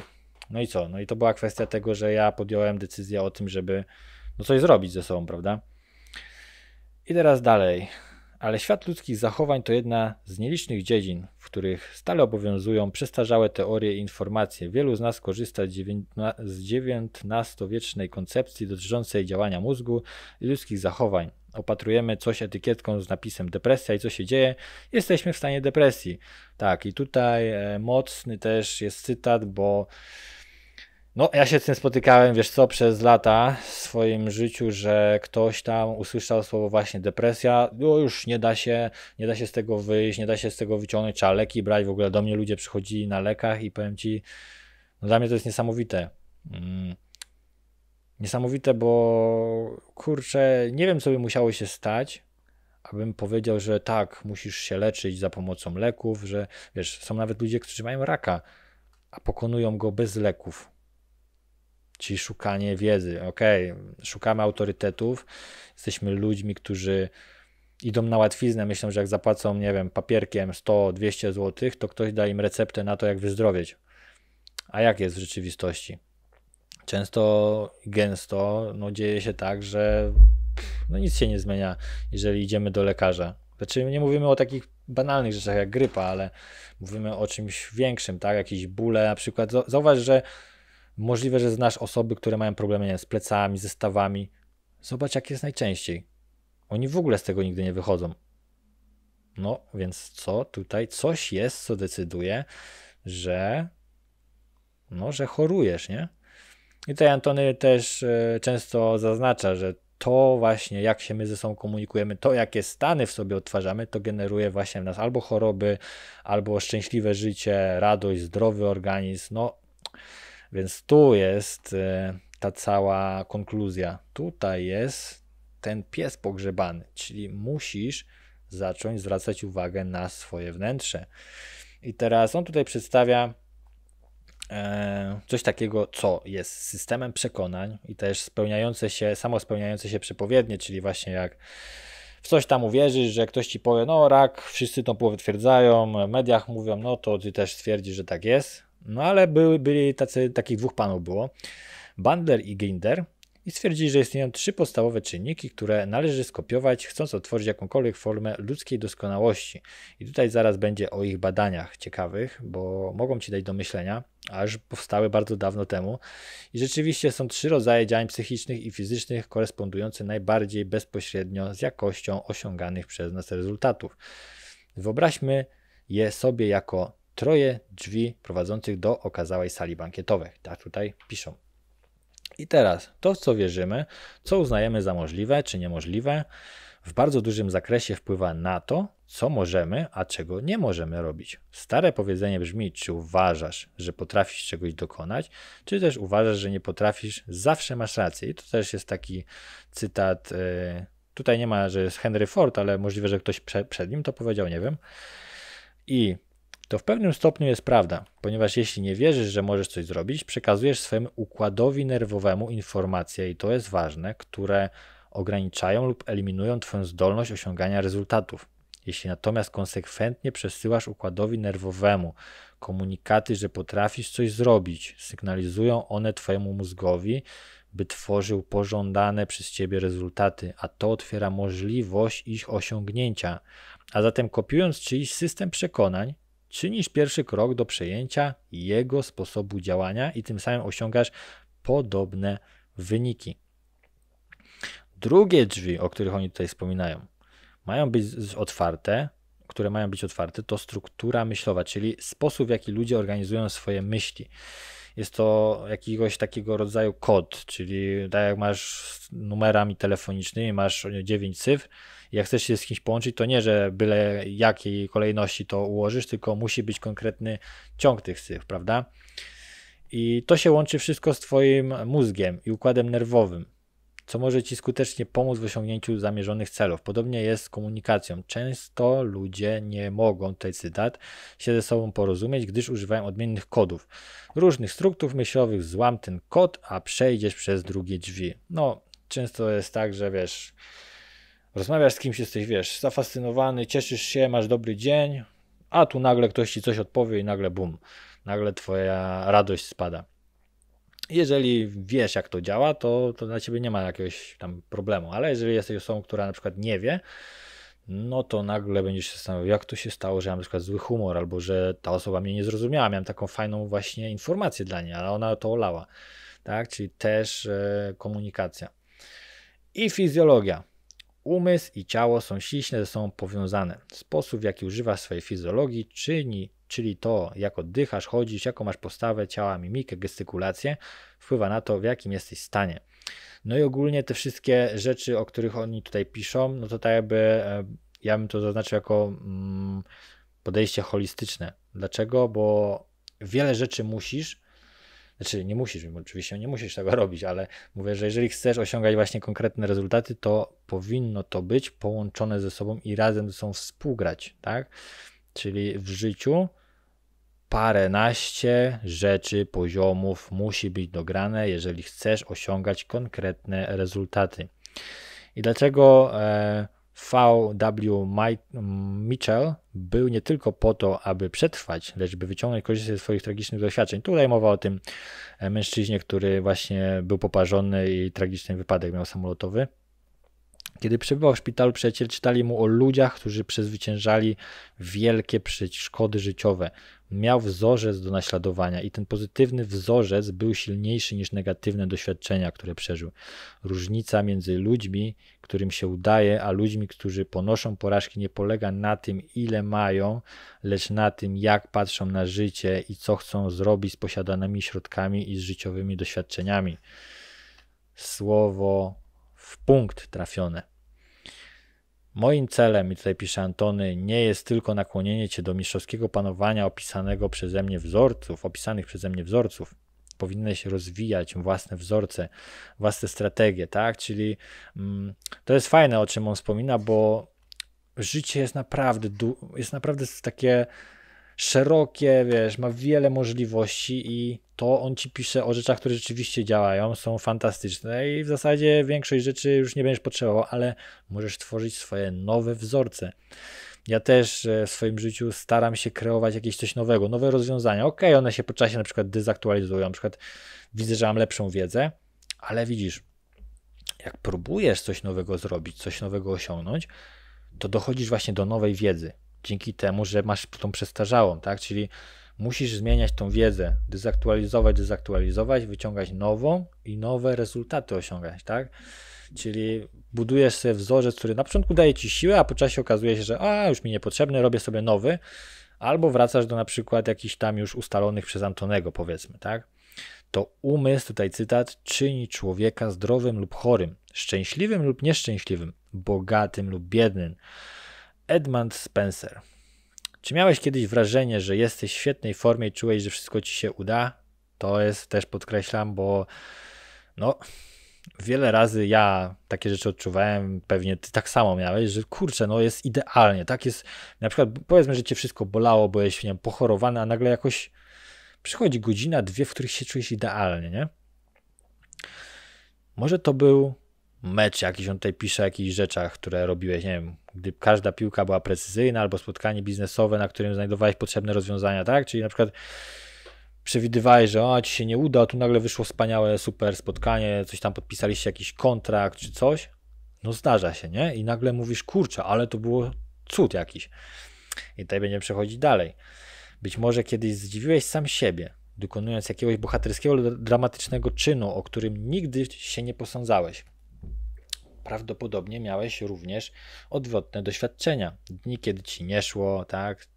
no i co? No i to była kwestia tego, że ja podjąłem decyzję o tym, żeby no coś zrobić ze sobą, prawda? I teraz dalej. Ale świat ludzkich zachowań to jedna z nielicznych dziedzin, w których stale obowiązują przestarzałe teorie i informacje. Wielu z nas korzysta z XIX-wiecznej koncepcji dotyczącej działania mózgu i ludzkich zachowań. Opatrujemy coś etykietką z napisem depresja i co się dzieje, jesteśmy w stanie depresji. Tak, i tutaj e, mocny też jest cytat, bo no, ja się z tym spotykałem, wiesz co, przez lata w swoim życiu, że ktoś tam usłyszał słowo właśnie depresja, no już nie da się, nie da się z tego wyjść, nie da się z tego wyciągnąć, trzeba leki brać, w ogóle do mnie ludzie przychodzili na lekach i powiem Ci, no dla mnie to jest niesamowite. Mm. Niesamowite, bo kurczę, nie wiem co by musiało się stać, abym powiedział, że tak, musisz się leczyć za pomocą leków, że wiesz, są nawet ludzie, którzy mają raka, a pokonują go bez leków czyli szukanie wiedzy. Ok, szukamy autorytetów, jesteśmy ludźmi, którzy idą na łatwiznę, myślą, że jak zapłacą, nie wiem, papierkiem 100-200 zł, to ktoś da im receptę na to, jak wyzdrowieć. A jak jest w rzeczywistości? Często, gęsto no, dzieje się tak, że no, nic się nie zmienia, jeżeli idziemy do lekarza. Znaczy, nie mówimy o takich banalnych rzeczach jak grypa, ale mówimy o czymś większym, tak? Jakieś bóle na przykład. Zauważ, że Możliwe, że znasz osoby, które mają problemy z plecami, ze stawami. Zobacz, jak jest najczęściej. Oni w ogóle z tego nigdy nie wychodzą. No, więc co tutaj? Coś jest, co decyduje, że no, że chorujesz, nie? I tutaj Antony też e, często zaznacza, że to właśnie, jak się my ze sobą komunikujemy, to jakie stany w sobie odtwarzamy, to generuje właśnie w nas albo choroby, albo szczęśliwe życie, radość, zdrowy organizm. No, więc tu jest e, ta cała konkluzja. Tutaj jest ten pies pogrzebany, czyli musisz zacząć zwracać uwagę na swoje wnętrze. I teraz on tutaj przedstawia e, coś takiego, co jest systemem przekonań i też spełniające się, samo spełniające się przepowiednie, czyli właśnie jak w coś tam uwierzysz, że ktoś ci powie, no rak, wszyscy tą połowę twierdzają, w mediach mówią, no to ty też stwierdzisz, że tak jest. No ale były byli tacy, takich dwóch panów było, Bandler i Grinder i stwierdzili, że istnieją trzy podstawowe czynniki, które należy skopiować, chcąc otworzyć jakąkolwiek formę ludzkiej doskonałości. I tutaj zaraz będzie o ich badaniach ciekawych, bo mogą ci dać do myślenia, aż powstały bardzo dawno temu. I rzeczywiście są trzy rodzaje działań psychicznych i fizycznych korespondujące najbardziej bezpośrednio z jakością osiąganych przez nas rezultatów. Wyobraźmy je sobie jako troje drzwi prowadzących do okazałej sali bankietowej. Tak tutaj piszą. I teraz to, w co wierzymy, co uznajemy za możliwe czy niemożliwe, w bardzo dużym zakresie wpływa na to, co możemy, a czego nie możemy robić. Stare powiedzenie brzmi: czy uważasz, że potrafisz czegoś dokonać, czy też uważasz, że nie potrafisz, zawsze masz rację. I to też jest taki cytat. E, tutaj nie ma, że jest Henry Ford, ale możliwe, że ktoś przed nim to powiedział, nie wiem. I to w pewnym stopniu jest prawda, ponieważ jeśli nie wierzysz, że możesz coś zrobić, przekazujesz swojemu układowi nerwowemu informacje, i to jest ważne, które ograniczają lub eliminują Twoją zdolność osiągania rezultatów. Jeśli natomiast konsekwentnie przesyłasz układowi nerwowemu komunikaty, że potrafisz coś zrobić, sygnalizują one Twojemu mózgowi, by tworzył pożądane przez Ciebie rezultaty, a to otwiera możliwość ich osiągnięcia. A zatem kopiując czyjś system przekonań, czynisz pierwszy krok do przejęcia jego sposobu działania i tym samym osiągasz podobne wyniki. Drugie drzwi, o których oni tutaj wspominają, mają być otwarte, które mają być otwarte, to struktura myślowa, czyli sposób, w jaki ludzie organizują swoje myśli. Jest to jakiegoś takiego rodzaju kod, czyli tak jak masz numerami telefonicznymi, masz 9 cyfr jak chcesz się z kimś połączyć, to nie, że byle jakiej kolejności to ułożysz, tylko musi być konkretny ciąg tych cyfr, prawda? I to się łączy wszystko z Twoim mózgiem i układem nerwowym, co może Ci skutecznie pomóc w osiągnięciu zamierzonych celów. Podobnie jest z komunikacją. Często ludzie nie mogą, tutaj cytat, się ze sobą porozumieć, gdyż używają odmiennych kodów, różnych struktur myślowych. Złam ten kod, a przejdziesz przez drugie drzwi. No, często jest tak, że wiesz Rozmawiasz z kimś, jesteś, wiesz, zafascynowany, cieszysz się, masz dobry dzień, a tu nagle ktoś ci coś odpowie i nagle bum, nagle twoja radość spada. Jeżeli wiesz, jak to działa, to, to dla ciebie nie ma jakiegoś tam problemu, ale jeżeli jesteś osobą, która na przykład nie wie, no to nagle będziesz się zastanawiał, jak to się stało, że ja mam na przykład zły humor, albo że ta osoba mnie nie zrozumiała, miałem taką fajną właśnie informację dla niej, ale ona to olała, tak, czyli też e, komunikacja. I fizjologia. Umysł i ciało są ściśle ze sobą powiązane. Sposób, w jaki używasz swojej fizjologii, czyni, czyli to, jak oddychasz, chodzisz, jaką masz postawę ciała, mimikę, gestykulację, wpływa na to, w jakim jesteś stanie. No i ogólnie te wszystkie rzeczy, o których oni tutaj piszą, no to tak jakby e, ja bym to zaznaczył jako mm, podejście holistyczne. Dlaczego? Bo wiele rzeczy musisz, znaczy, nie musisz, oczywiście nie musisz tego robić, ale mówię, że jeżeli chcesz osiągać właśnie konkretne rezultaty, to powinno to być połączone ze sobą i razem ze sobą współgrać, tak? Czyli w życiu paręnaście rzeczy, poziomów musi być dograne, jeżeli chcesz osiągać konkretne rezultaty. I dlaczego. E, VW Mike, mm, Mitchell był nie tylko po to, aby przetrwać, lecz by wyciągnąć korzyści ze swoich tragicznych doświadczeń. Tutaj mowa o tym e, mężczyźnie, który właśnie był poparzony i tragiczny wypadek miał samolotowy. Kiedy przebywał w szpitalu, przyjaciele czytali mu o ludziach, którzy przezwyciężali wielkie szkody życiowe. Miał wzorzec do naśladowania i ten pozytywny wzorzec był silniejszy niż negatywne doświadczenia, które przeżył. Różnica między ludźmi którym się udaje, a ludźmi, którzy ponoszą porażki, nie polega na tym, ile mają, lecz na tym, jak patrzą na życie i co chcą zrobić z posiadanymi środkami i z życiowymi doświadczeniami. Słowo w punkt trafione. Moim celem, i tutaj pisze Antony, nie jest tylko nakłonienie cię do mistrzowskiego panowania opisanego przeze mnie wzorców, opisanych przeze mnie wzorców, powinnyś rozwijać własne wzorce, własne strategie, tak? Czyli mm, to jest fajne, o czym on wspomina, bo życie jest naprawdę, jest naprawdę takie szerokie, wiesz, ma wiele możliwości i to on ci pisze o rzeczach, które rzeczywiście działają, są fantastyczne i w zasadzie większość rzeczy już nie będziesz potrzebował, ale możesz tworzyć swoje nowe wzorce. Ja też e, w swoim życiu staram się kreować jakieś coś nowego, nowe rozwiązania. Okej, okay, one się po czasie na przykład dezaktualizują, na przykład widzę, że mam lepszą wiedzę, ale widzisz, jak próbujesz coś nowego zrobić, coś nowego osiągnąć, to dochodzisz właśnie do nowej wiedzy. Dzięki temu, że masz tą przestarzałą, tak? Czyli musisz zmieniać tą wiedzę, dezaktualizować, dezaktualizować, wyciągać nową i nowe rezultaty osiągać, tak? Czyli budujesz sobie wzorzec, który na początku daje ci siłę, a po czasie okazuje się, że a już mi niepotrzebny, robię sobie nowy, albo wracasz do na przykład jakichś tam już ustalonych przez Antonego, powiedzmy, tak? To umysł, tutaj cytat, czyni człowieka zdrowym lub chorym, szczęśliwym lub nieszczęśliwym, bogatym lub biednym. Edmund Spencer. Czy miałeś kiedyś wrażenie, że jesteś w świetnej formie i czułeś, że wszystko ci się uda? To jest też podkreślam, bo no, wiele razy ja takie rzeczy odczuwałem, pewnie ty tak samo miałeś, że kurczę, no jest idealnie, tak jest, na przykład powiedzmy, że cię wszystko bolało, bo jesteś nie wiem, pochorowany, a nagle jakoś przychodzi godzina, dwie, w których się czujesz idealnie, nie? Może to był mecz jakiś, on tutaj pisze o jakichś rzeczach, które robiłeś, nie wiem, gdy każda piłka była precyzyjna, albo spotkanie biznesowe, na którym znajdowałeś potrzebne rozwiązania, tak? Czyli na przykład przewidywałeś, że o, ci się nie uda, tu nagle wyszło wspaniałe, super spotkanie, coś tam podpisaliście, jakiś kontrakt czy coś? No zdarza się, nie? I nagle mówisz, kurczę, ale to było cud jakiś. I tutaj będziemy przechodzić dalej. Być może kiedyś zdziwiłeś sam siebie, dokonując jakiegoś bohaterskiego, dramatycznego czynu, o którym nigdy się nie posądzałeś prawdopodobnie miałeś również odwrotne doświadczenia. Dni, kiedy ci nie szło, tak?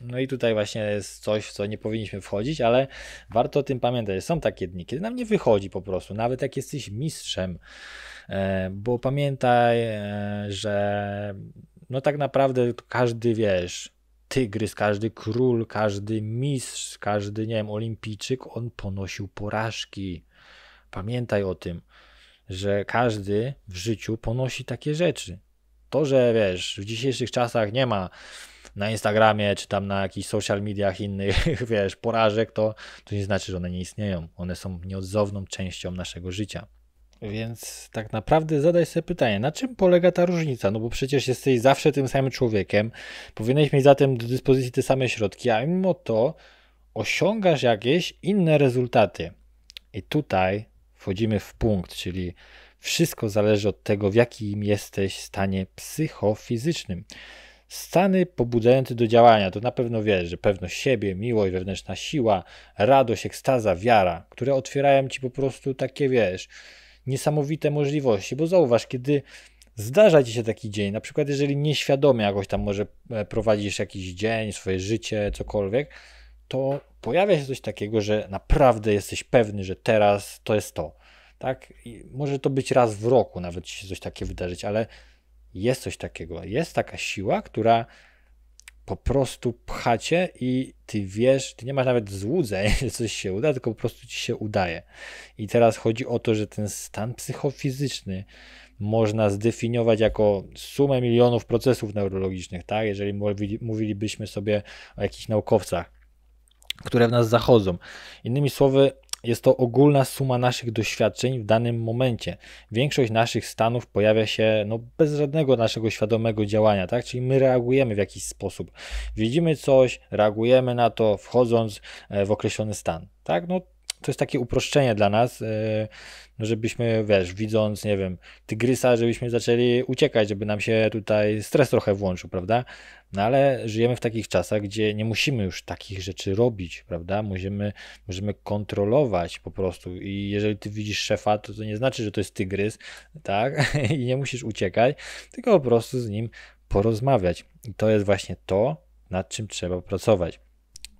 No i tutaj właśnie jest coś, w co nie powinniśmy wchodzić, ale warto o tym pamiętać. Są takie dni, kiedy nam nie wychodzi po prostu, nawet jak jesteś mistrzem, e, bo pamiętaj, e, że no tak naprawdę każdy wiesz, tygrys, każdy król, każdy mistrz, każdy, nie wiem, olimpijczyk, on ponosił porażki. Pamiętaj o tym że każdy w życiu ponosi takie rzeczy. To, że wiesz, w dzisiejszych czasach nie ma na Instagramie czy tam na jakichś social mediach innych, wiesz, porażek, to, to nie znaczy, że one nie istnieją. One są nieodzowną częścią naszego życia. Więc tak naprawdę zadaj sobie pytanie, na czym polega ta różnica? No bo przecież jesteś zawsze tym samym człowiekiem, powinieneś mieć zatem do dyspozycji te same środki, a mimo to osiągasz jakieś inne rezultaty. I tutaj wchodzimy w punkt, czyli wszystko zależy od tego, w jakim jesteś stanie psychofizycznym. Stany pobudzające do działania to na pewno wiesz, że pewność siebie, miłość, wewnętrzna siła, radość, ekstaza, wiara, które otwierają ci po prostu takie, wiesz, niesamowite możliwości. Bo zauważ, kiedy zdarza ci się taki dzień, na przykład jeżeli nieświadomie jakoś tam może e, prowadzisz jakiś dzień, swoje życie, cokolwiek, to pojawia się coś takiego, że naprawdę jesteś pewny, że teraz to jest to. Tak? I może to być raz w roku nawet się coś takiego wydarzyć, ale jest coś takiego. Jest taka siła, która po prostu pcha cię i ty wiesz, ty nie masz nawet złudzeń, że coś się uda, tylko po prostu ci się udaje. I teraz chodzi o to, że ten stan psychofizyczny można zdefiniować jako sumę milionów procesów neurologicznych, tak? Jeżeli mówilibyśmy sobie o jakichś naukowcach, które w nas zachodzą. Innymi słowy, jest to ogólna suma naszych doświadczeń w danym momencie. Większość naszych stanów pojawia się no, bez żadnego naszego świadomego działania, tak? Czyli my reagujemy w jakiś sposób. Widzimy coś, reagujemy na to, wchodząc e, w określony stan. Tak? No, to jest takie uproszczenie dla nas, e, no żebyśmy, wiesz, widząc, nie wiem, tygrysa, żebyśmy zaczęli uciekać, żeby nam się tutaj stres trochę włączył, prawda? No ale żyjemy w takich czasach, gdzie nie musimy już takich rzeczy robić, prawda? Możemy, możemy kontrolować po prostu i jeżeli ty widzisz szefa, to to nie znaczy, że to jest tygrys, tak? I nie musisz uciekać, tylko po prostu z nim porozmawiać. I to jest właśnie to, nad czym trzeba pracować.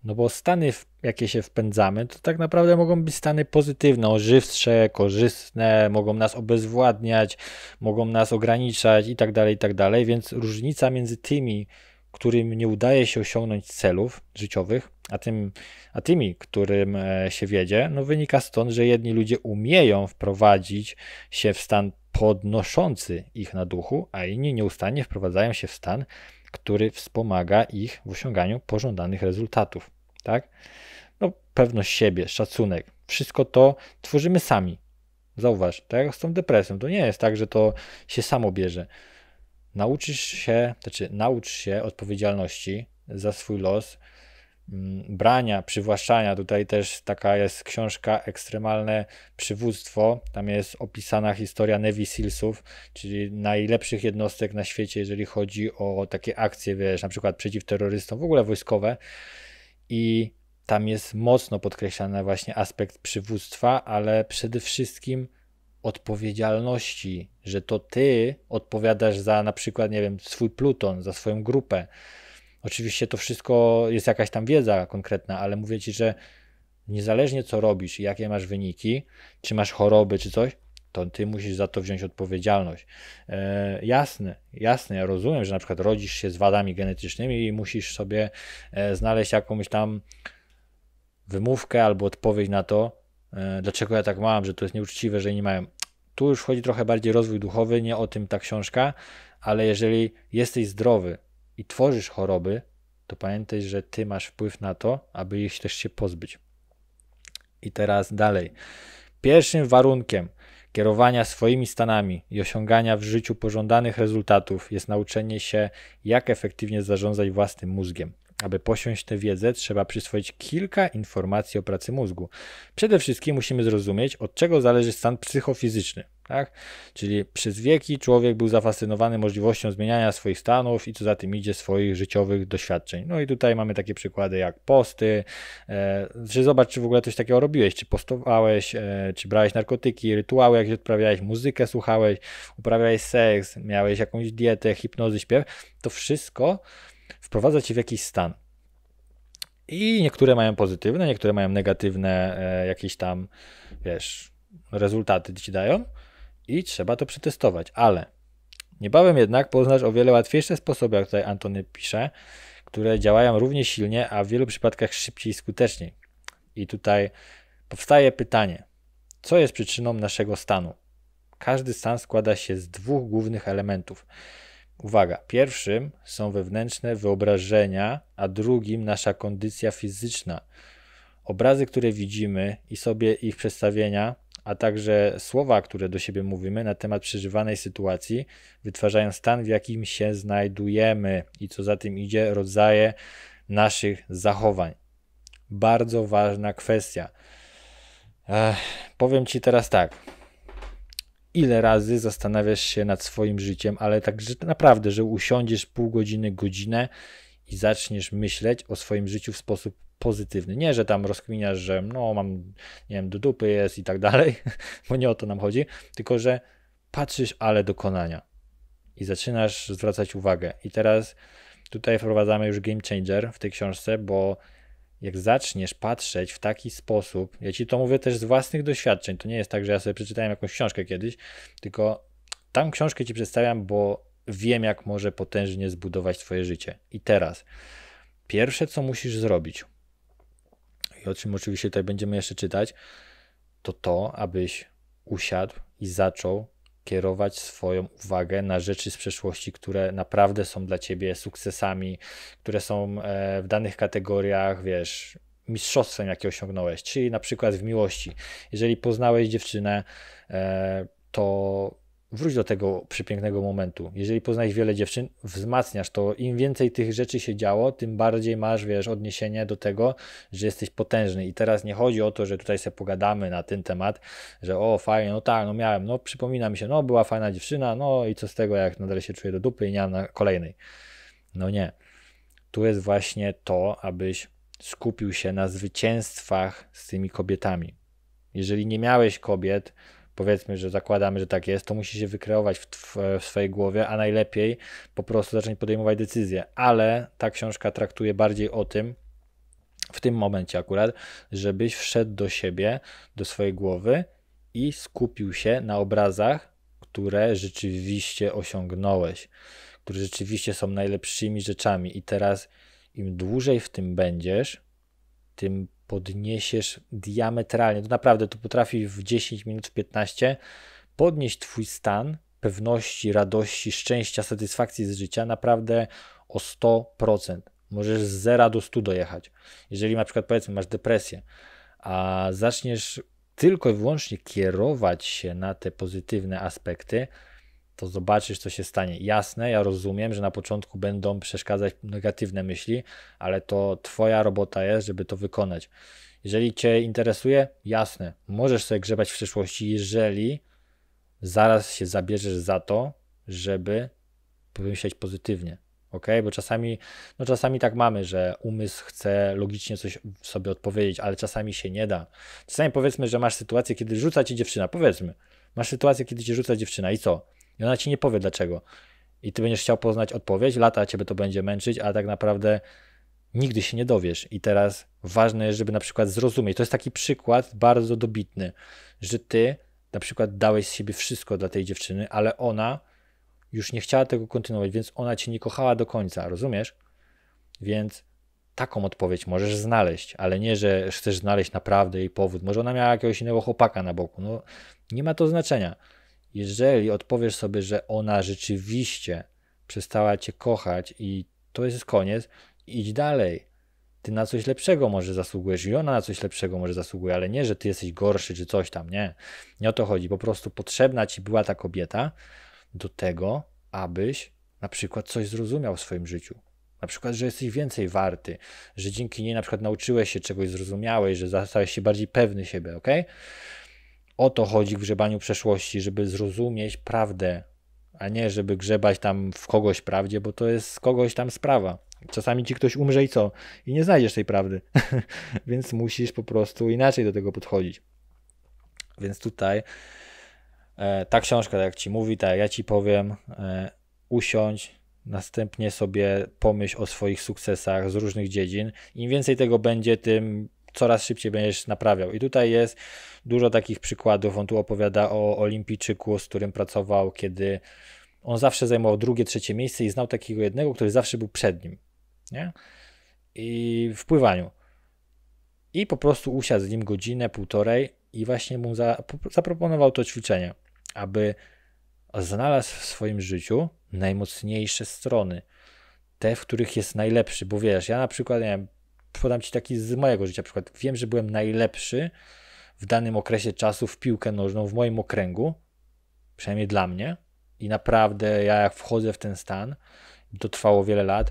No bo stany, jakie się wpędzamy, to tak naprawdę mogą być stany pozytywne, ożywsze, korzystne, mogą nas obezwładniać, mogą nas ograniczać i tak dalej, i tak dalej. Więc różnica między tymi, którym nie udaje się osiągnąć celów życiowych, a, tym, a tymi, którym e, się wiedzie, no wynika stąd, że jedni ludzie umieją wprowadzić się w stan podnoszący ich na duchu, a inni nieustannie wprowadzają się w stan który wspomaga ich w osiąganiu pożądanych rezultatów. Tak? No, pewność siebie, szacunek, wszystko to tworzymy sami. Zauważ, tak jak z tą depresją, to nie jest tak, że to się samo bierze. Nauczysz się, znaczy naucz się odpowiedzialności za swój los, brania, przywłaszczania. Tutaj też taka jest książka Ekstremalne Przywództwo. Tam jest opisana historia Navy Sealsów, czyli najlepszych jednostek na świecie, jeżeli chodzi o takie akcje, wiesz, na przykład przeciw terrorystom, w ogóle wojskowe. I tam jest mocno podkreślany właśnie aspekt przywództwa, ale przede wszystkim odpowiedzialności, że to ty odpowiadasz za na przykład, nie wiem, swój pluton, za swoją grupę, Oczywiście to wszystko jest jakaś tam wiedza konkretna, ale mówię ci, że niezależnie co robisz, jakie masz wyniki, czy masz choroby, czy coś, to ty musisz za to wziąć odpowiedzialność. E, jasne, jasne, ja rozumiem, że na przykład rodzisz się z wadami genetycznymi i musisz sobie e, znaleźć jakąś tam wymówkę albo odpowiedź na to, e, dlaczego ja tak mam, że to jest nieuczciwe, że nie mają. Tu już wchodzi trochę bardziej rozwój duchowy, nie o tym ta książka, ale jeżeli jesteś zdrowy, i tworzysz choroby, to pamiętaj, że ty masz wpływ na to, aby ich też się pozbyć. I teraz dalej. Pierwszym warunkiem kierowania swoimi stanami i osiągania w życiu pożądanych rezultatów jest nauczenie się, jak efektywnie zarządzać własnym mózgiem. Aby posiąść tę wiedzę, trzeba przyswoić kilka informacji o pracy mózgu. Przede wszystkim musimy zrozumieć, od czego zależy stan psychofizyczny. Tak? Czyli przez wieki człowiek był zafascynowany możliwością zmieniania swoich stanów i co za tym idzie swoich życiowych doświadczeń. No i tutaj mamy takie przykłady jak posty, e, że zobacz, czy w ogóle coś takiego robiłeś, czy postowałeś, e, czy brałeś narkotyki, rytuały jakieś odprawiałeś, muzykę słuchałeś, uprawiałeś seks, miałeś jakąś dietę, hipnozy, śpiew. To wszystko wprowadza cię w jakiś stan. I niektóre mają pozytywne, niektóre mają negatywne e, jakieś tam, wiesz, rezultaty ci dają i trzeba to przetestować, ale niebawem jednak poznasz o wiele łatwiejsze sposoby, jak tutaj Antony pisze, które działają równie silnie, a w wielu przypadkach szybciej i skuteczniej. I tutaj powstaje pytanie, co jest przyczyną naszego stanu? Każdy stan składa się z dwóch głównych elementów. Uwaga, pierwszym są wewnętrzne wyobrażenia, a drugim nasza kondycja fizyczna. Obrazy, które widzimy i sobie ich przedstawienia a także słowa, które do siebie mówimy na temat przeżywanej sytuacji, wytwarzają stan, w jakim się znajdujemy i co za tym idzie, rodzaje naszych zachowań. Bardzo ważna kwestia. Ech, powiem Ci teraz tak. Ile razy zastanawiasz się nad swoim życiem, ale tak naprawdę, że usiądziesz pół godziny, godzinę i zaczniesz myśleć o swoim życiu w sposób pozytywny. Nie, że tam rozkminiasz, że no mam, nie wiem, do dupy jest i tak dalej, bo nie o to nam chodzi, tylko że patrzysz ale dokonania i zaczynasz zwracać uwagę. I teraz tutaj wprowadzamy już game changer w tej książce, bo jak zaczniesz patrzeć w taki sposób, ja ci to mówię też z własnych doświadczeń, to nie jest tak, że ja sobie przeczytałem jakąś książkę kiedyś, tylko tam książkę ci przedstawiam, bo wiem, jak może potężnie zbudować twoje życie. I teraz, pierwsze co musisz zrobić, o czym oczywiście tutaj będziemy jeszcze czytać, to to, abyś usiadł i zaczął kierować swoją uwagę na rzeczy z przeszłości, które naprawdę są dla ciebie sukcesami, które są e, w danych kategoriach, wiesz, mistrzostwem, jakie osiągnąłeś, czyli na przykład w miłości. Jeżeli poznałeś dziewczynę, e, to Wróć do tego przepięknego momentu. Jeżeli poznajesz wiele dziewczyn, wzmacniasz to. Im więcej tych rzeczy się działo, tym bardziej masz, wiesz, odniesienie do tego, że jesteś potężny. I teraz nie chodzi o to, że tutaj sobie pogadamy na ten temat, że o, fajnie, no tak, no miałem, no przypomina mi się, no była fajna dziewczyna, no i co z tego, jak nadal się czuję do dupy i nie mam na kolejnej. No nie. Tu jest właśnie to, abyś skupił się na zwycięstwach z tymi kobietami. Jeżeli nie miałeś kobiet, powiedzmy, że zakładamy, że tak jest, to musi się wykreować w, w, swojej głowie, a najlepiej po prostu zacząć podejmować decyzje. Ale ta książka traktuje bardziej o tym, w tym momencie akurat, żebyś wszedł do siebie, do swojej głowy i skupił się na obrazach, które rzeczywiście osiągnąłeś, które rzeczywiście są najlepszymi rzeczami. I teraz im dłużej w tym będziesz, tym podniesiesz diametralnie. To naprawdę to potrafi w 10 minut, w 15 podnieść Twój stan pewności, radości, szczęścia, satysfakcji z życia naprawdę o 100%. Możesz z 0 do 100 dojechać. Jeżeli na przykład powiedzmy masz depresję, a zaczniesz tylko i wyłącznie kierować się na te pozytywne aspekty, to zobaczysz, co się stanie. Jasne, ja rozumiem, że na początku będą przeszkadzać negatywne myśli, ale to Twoja robota jest, żeby to wykonać. Jeżeli Cię interesuje, jasne, możesz sobie grzebać w przyszłości, jeżeli zaraz się zabierzesz za to, żeby myśleć pozytywnie. ok? Bo czasami, no czasami tak mamy, że umysł chce logicznie coś sobie odpowiedzieć, ale czasami się nie da. Czasami powiedzmy, że masz sytuację, kiedy rzuca ci dziewczyna. Powiedzmy, masz sytuację, kiedy cię rzuca dziewczyna i co? I ona ci nie powie dlaczego. I ty będziesz chciał poznać odpowiedź, lata ciebie to będzie męczyć, a tak naprawdę nigdy się nie dowiesz. I teraz ważne jest, żeby na przykład zrozumieć. To jest taki przykład bardzo dobitny, że ty na przykład dałeś z siebie wszystko dla tej dziewczyny, ale ona już nie chciała tego kontynuować, więc ona cię nie kochała do końca, rozumiesz? Więc taką odpowiedź możesz znaleźć, ale nie, że chcesz znaleźć naprawdę jej powód. Może ona miała jakiegoś innego chłopaka na boku. No, nie ma to znaczenia. Jeżeli odpowiesz sobie, że ona rzeczywiście przestała cię kochać i to jest koniec, idź dalej. Ty na coś lepszego może zasługujesz i ona na coś lepszego może zasługuje, ale nie, że ty jesteś gorszy czy coś tam, nie. Nie o to chodzi. Po prostu potrzebna ci była ta kobieta do tego, abyś na przykład coś zrozumiał w swoim życiu. Na przykład, że jesteś więcej warty, że dzięki niej na przykład nauczyłeś się czegoś, zrozumiałeś, że zostałeś się bardziej pewny siebie, ok? o to chodzi w grzebaniu przeszłości, żeby zrozumieć prawdę, a nie żeby grzebać tam w kogoś prawdzie, bo to jest kogoś tam sprawa. Czasami ci ktoś umrze i co? I nie znajdziesz tej prawdy. Więc musisz po prostu inaczej do tego podchodzić. Więc tutaj e, ta książka, jak ci mówi, tak ja ci powiem, e, usiądź, następnie sobie pomyśl o swoich sukcesach z różnych dziedzin. Im więcej tego będzie, tym coraz szybciej będziesz naprawiał. I tutaj jest dużo takich przykładów. On tu opowiada o olimpijczyku, z którym pracował, kiedy on zawsze zajmował drugie, trzecie miejsce i znał takiego jednego, który zawsze był przed nim. Nie? I w pływaniu. I po prostu usiadł z nim godzinę, półtorej i właśnie mu za, zaproponował to ćwiczenie, aby znalazł w swoim życiu najmocniejsze strony, te, w których jest najlepszy, bo wiesz, ja na przykład nie wiem, podam Ci taki z mojego życia przykład. Wiem, że byłem najlepszy w danym okresie czasu w piłkę nożną w moim okręgu, przynajmniej dla mnie. I naprawdę ja jak wchodzę w ten stan, to trwało wiele lat,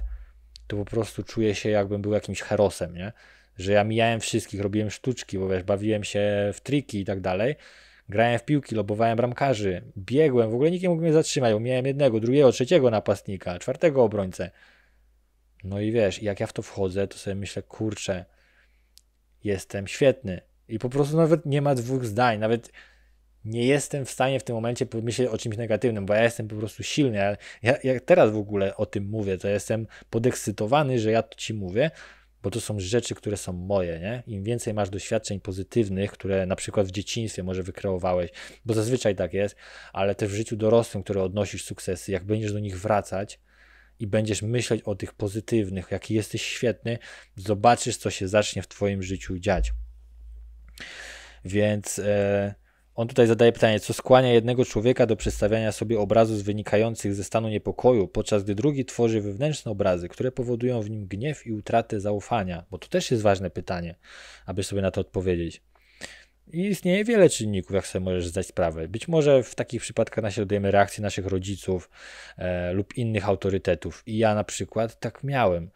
to po prostu czuję się jakbym był jakimś herosem, nie? Że ja mijałem wszystkich, robiłem sztuczki, bo wiesz, bawiłem się w triki i tak dalej. Grałem w piłki, lobowałem bramkarzy, biegłem, w ogóle nikt nie mógł mnie zatrzymać, bo miałem jednego, drugiego, trzeciego napastnika, czwartego obrońcę no i wiesz, jak ja w to wchodzę, to sobie myślę, kurczę, jestem świetny. I po prostu nawet nie ma dwóch zdań, nawet nie jestem w stanie w tym momencie pomyśleć o czymś negatywnym, bo ja jestem po prostu silny. Ja, ja, ja teraz w ogóle o tym mówię, to jestem podekscytowany, że ja to ci mówię, bo to są rzeczy, które są moje. Nie? Im więcej masz doświadczeń pozytywnych, które na przykład w dzieciństwie może wykreowałeś, bo zazwyczaj tak jest, ale też w życiu dorosłym, które odnosisz sukcesy, jak będziesz do nich wracać, i będziesz myśleć o tych pozytywnych, jaki jesteś świetny, zobaczysz, co się zacznie w Twoim życiu dziać. Więc e, on tutaj zadaje pytanie, co skłania jednego człowieka do przedstawiania sobie obrazów wynikających ze stanu niepokoju, podczas gdy drugi tworzy wewnętrzne obrazy, które powodują w nim gniew i utratę zaufania? Bo to też jest ważne pytanie, aby sobie na to odpowiedzieć. I istnieje wiele czynników, jak sobie możesz zdać sprawę. Być może w takich przypadkach naśladujemy reakcje naszych rodziców e, lub innych autorytetów. I ja na przykład tak miałem.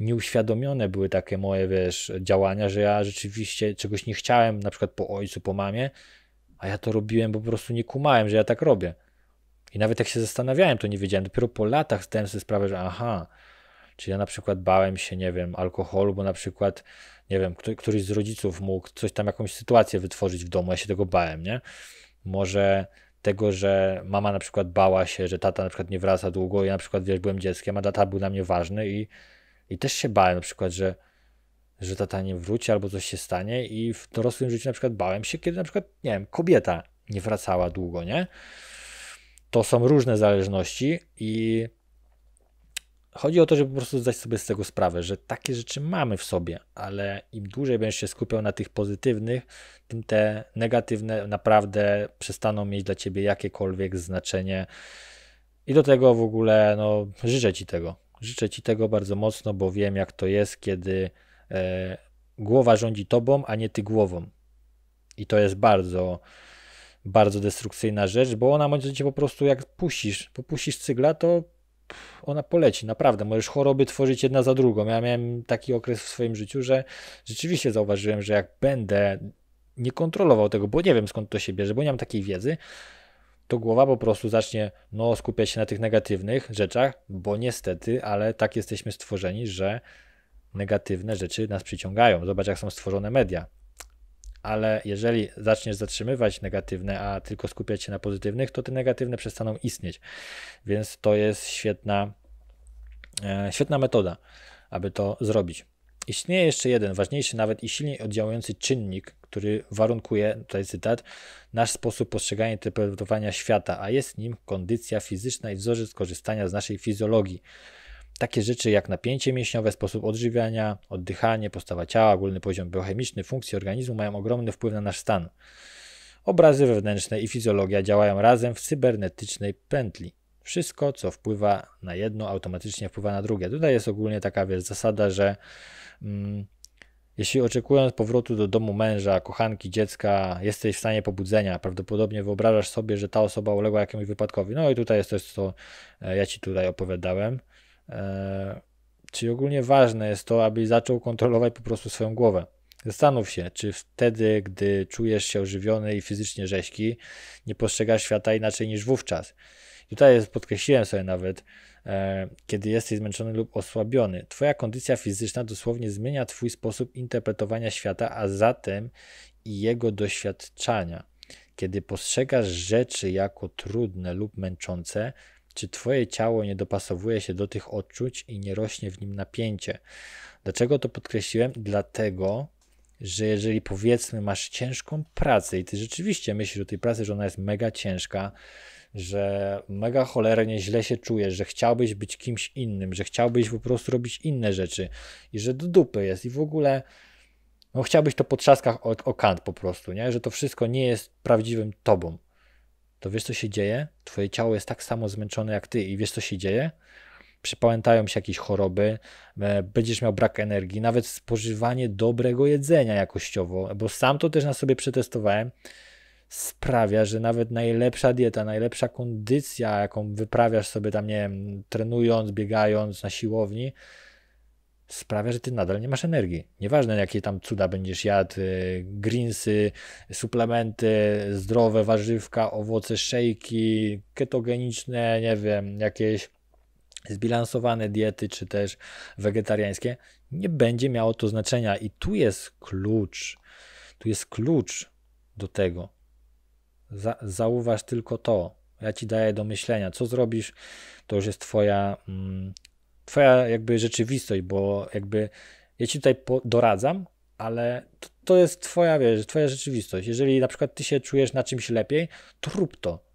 Nieuświadomione były takie moje wiesz, działania, że ja rzeczywiście czegoś nie chciałem, na przykład po ojcu, po mamie, a ja to robiłem, bo po prostu nie kumałem, że ja tak robię. I nawet jak się zastanawiałem, to nie wiedziałem. Dopiero po latach zdałem sobie sprawę, że aha, czy ja na przykład bałem się, nie wiem, alkoholu, bo na przykład nie wiem, kto, któryś z rodziców mógł coś tam, jakąś sytuację wytworzyć w domu, ja się tego bałem, nie? Może tego, że mama na przykład bała się, że tata na przykład nie wraca długo, ja na przykład wiesz, byłem dzieckiem, a tata był dla mnie ważny i, i też się bałem na przykład, że, że tata nie wróci albo coś się stanie i w dorosłym życiu na przykład bałem się, kiedy na przykład, nie wiem, kobieta nie wracała długo, nie? To są różne zależności i chodzi o to, żeby po prostu zdać sobie z tego sprawę, że takie rzeczy mamy w sobie, ale im dłużej będziesz się skupiał na tych pozytywnych, tym te negatywne naprawdę przestaną mieć dla ciebie jakiekolwiek znaczenie. I do tego w ogóle no, życzę ci tego. Życzę ci tego bardzo mocno, bo wiem, jak to jest, kiedy e, głowa rządzi tobą, a nie ty głową. I to jest bardzo bardzo destrukcyjna rzecz, bo ona może cię po prostu jak puścisz, popuścisz cygla, to ona poleci, naprawdę. Możesz choroby tworzyć jedna za drugą. Ja miałem taki okres w swoim życiu, że rzeczywiście zauważyłem, że jak będę nie kontrolował tego, bo nie wiem skąd to się bierze, bo nie mam takiej wiedzy, to głowa po prostu zacznie no, skupiać się na tych negatywnych rzeczach, bo niestety, ale tak jesteśmy stworzeni, że negatywne rzeczy nas przyciągają. Zobacz, jak są stworzone media ale jeżeli zaczniesz zatrzymywać negatywne, a tylko skupiać się na pozytywnych, to te negatywne przestaną istnieć. Więc to jest świetna, e, świetna metoda, aby to zrobić. Istnieje jeszcze jeden, ważniejszy nawet i silniej oddziałujący czynnik, który warunkuje, tutaj cytat, nasz sposób postrzegania i interpretowania świata, a jest nim kondycja fizyczna i wzorzec korzystania z naszej fizjologii. Takie rzeczy jak napięcie mięśniowe, sposób odżywiania, oddychanie, postawa ciała, ogólny poziom biochemiczny, funkcje organizmu mają ogromny wpływ na nasz stan. Obrazy wewnętrzne i fizjologia działają razem w cybernetycznej pętli. Wszystko, co wpływa na jedno, automatycznie wpływa na drugie. Tutaj jest ogólnie taka wiesz, zasada, że mm, jeśli oczekując powrotu do domu męża, kochanki, dziecka, jesteś w stanie pobudzenia, prawdopodobnie wyobrażasz sobie, że ta osoba uległa jakiemuś wypadkowi. No i tutaj jest to, co e, ja ci tutaj opowiadałem. E, czyli ogólnie ważne jest to, aby zaczął kontrolować po prostu swoją głowę. Zastanów się, czy wtedy, gdy czujesz się ożywiony i fizycznie rzeźki, nie postrzegasz świata inaczej niż wówczas. Tutaj jest, podkreśliłem sobie nawet, e, kiedy jesteś zmęczony lub osłabiony. Twoja kondycja fizyczna dosłownie zmienia Twój sposób interpretowania świata, a zatem i jego doświadczania. Kiedy postrzegasz rzeczy jako trudne lub męczące, czy Twoje ciało nie dopasowuje się do tych odczuć i nie rośnie w nim napięcie? Dlaczego to podkreśliłem? Dlatego, że jeżeli powiedzmy masz ciężką pracę i ty rzeczywiście myślisz o tej pracy, że ona jest mega ciężka, że mega cholernie źle się czujesz, że chciałbyś być kimś innym, że chciałbyś po prostu robić inne rzeczy i że do dupy jest i w ogóle no chciałbyś to po trzaskach o, o kant po prostu, nie? że to wszystko nie jest prawdziwym tobą to wiesz co się dzieje? Twoje ciało jest tak samo zmęczone jak ty i wiesz co się dzieje? Przypamiętają się jakieś choroby, e, będziesz miał brak energii, nawet spożywanie dobrego jedzenia jakościowo, bo sam to też na sobie przetestowałem, sprawia, że nawet najlepsza dieta, najlepsza kondycja, jaką wyprawiasz sobie tam, nie wiem, trenując, biegając na siłowni, sprawia, że ty nadal nie masz energii. Nieważne, jakie tam cuda będziesz jadł, e, greensy, suplementy, zdrowe warzywka, owoce, szejki, ketogeniczne, nie wiem, jakieś zbilansowane diety, czy też wegetariańskie, nie będzie miało to znaczenia. I tu jest klucz. Tu jest klucz do tego. Za, zauważ tylko to. Ja ci daję do myślenia. Co zrobisz, to już jest twoja... Mm, twoja jakby rzeczywistość, bo jakby ja ci tutaj doradzam, ale to, to jest twoja, wiesz, twoja rzeczywistość. Jeżeli na przykład ty się czujesz na czymś lepiej, to rób to.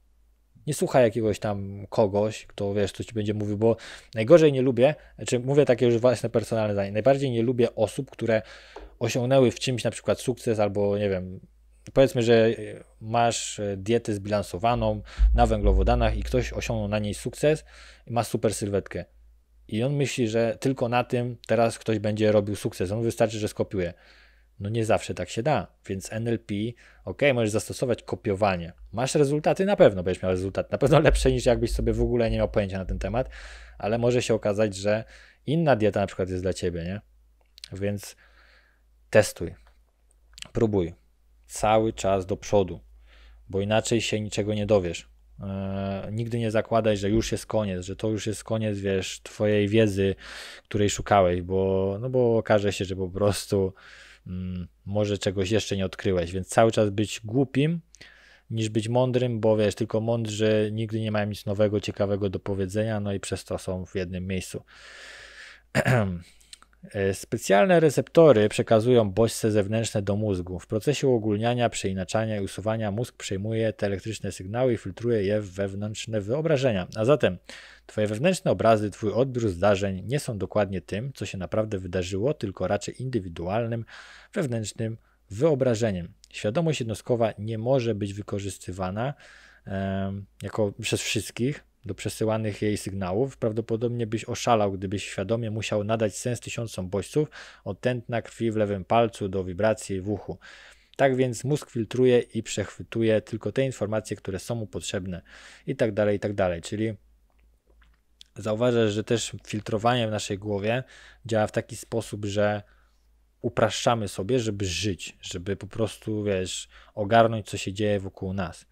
Nie słuchaj jakiegoś tam kogoś, kto wiesz, co ci będzie mówił, bo najgorzej nie lubię, czy znaczy mówię takie już własne personalne zdanie, najbardziej nie lubię osób, które osiągnęły w czymś na przykład sukces albo nie wiem, powiedzmy, że masz dietę zbilansowaną na węglowodanach i ktoś osiągnął na niej sukces i ma super sylwetkę. I on myśli, że tylko na tym teraz ktoś będzie robił sukces. On wystarczy, że skopiuje. No nie zawsze tak się da, więc NLP, ok, możesz zastosować kopiowanie. Masz rezultaty, na pewno będziesz miał rezultat, na pewno lepsze niż jakbyś sobie w ogóle nie miał pojęcia na ten temat, ale może się okazać, że inna dieta na przykład jest dla ciebie, nie? Więc testuj, próbuj cały czas do przodu, bo inaczej się niczego nie dowiesz. E, nigdy nie zakładaj, że już jest koniec, że to już jest koniec, wiesz, twojej wiedzy, której szukałeś, bo, no bo okaże się, że po prostu mm, może czegoś jeszcze nie odkryłeś, więc cały czas być głupim niż być mądrym, bo wiesz, tylko mądrzy nigdy nie mają nic nowego, ciekawego do powiedzenia, no i przez to są w jednym miejscu. E, specjalne receptory przekazują bodźce zewnętrzne do mózgu. W procesie uogólniania, przeinaczania i usuwania mózg przejmuje te elektryczne sygnały i filtruje je w wewnętrzne wyobrażenia. A zatem twoje wewnętrzne obrazy, twój odbiór zdarzeń nie są dokładnie tym, co się naprawdę wydarzyło, tylko raczej indywidualnym, wewnętrznym wyobrażeniem. Świadomość jednostkowa nie może być wykorzystywana e, jako przez wszystkich do przesyłanych jej sygnałów, prawdopodobnie byś oszalał, gdybyś świadomie musiał nadać sens tysiącom bodźców, od tętna krwi w lewym palcu do wibracji w uchu. Tak więc mózg filtruje i przechwytuje tylko te informacje, które są mu potrzebne, i tak dalej, i tak dalej. Czyli zauważasz, że też filtrowanie w naszej głowie działa w taki sposób, że upraszczamy sobie, żeby żyć, żeby po prostu, wiesz, ogarnąć, co się dzieje wokół nas.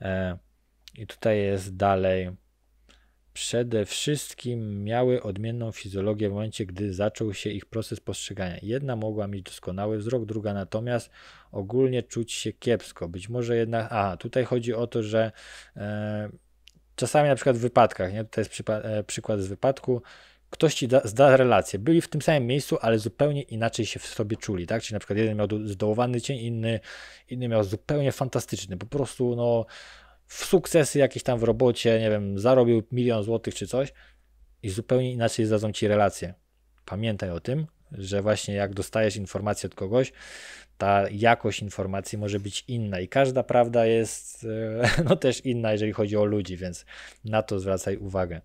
E i tutaj jest dalej. Przede wszystkim miały odmienną fizjologię w momencie, gdy zaczął się ich proces postrzegania. Jedna mogła mieć doskonały wzrok, druga natomiast ogólnie czuć się kiepsko. Być może jednak. A, tutaj chodzi o to, że. E, czasami na przykład w wypadkach, nie? to jest e, przykład z wypadku, ktoś ci da, zda relację, byli w tym samym miejscu, ale zupełnie inaczej się w sobie czuli, tak? Czyli na przykład jeden miał zdołowany cień, inny, inny miał zupełnie fantastyczny, po prostu no w sukcesy jakieś tam w robocie, nie wiem, zarobił milion złotych czy coś i zupełnie inaczej zdadzą ci relacje. Pamiętaj o tym, że właśnie jak dostajesz informację od kogoś, ta jakość informacji może być inna i każda prawda jest e, no, też inna, jeżeli chodzi o ludzi, więc na to zwracaj uwagę.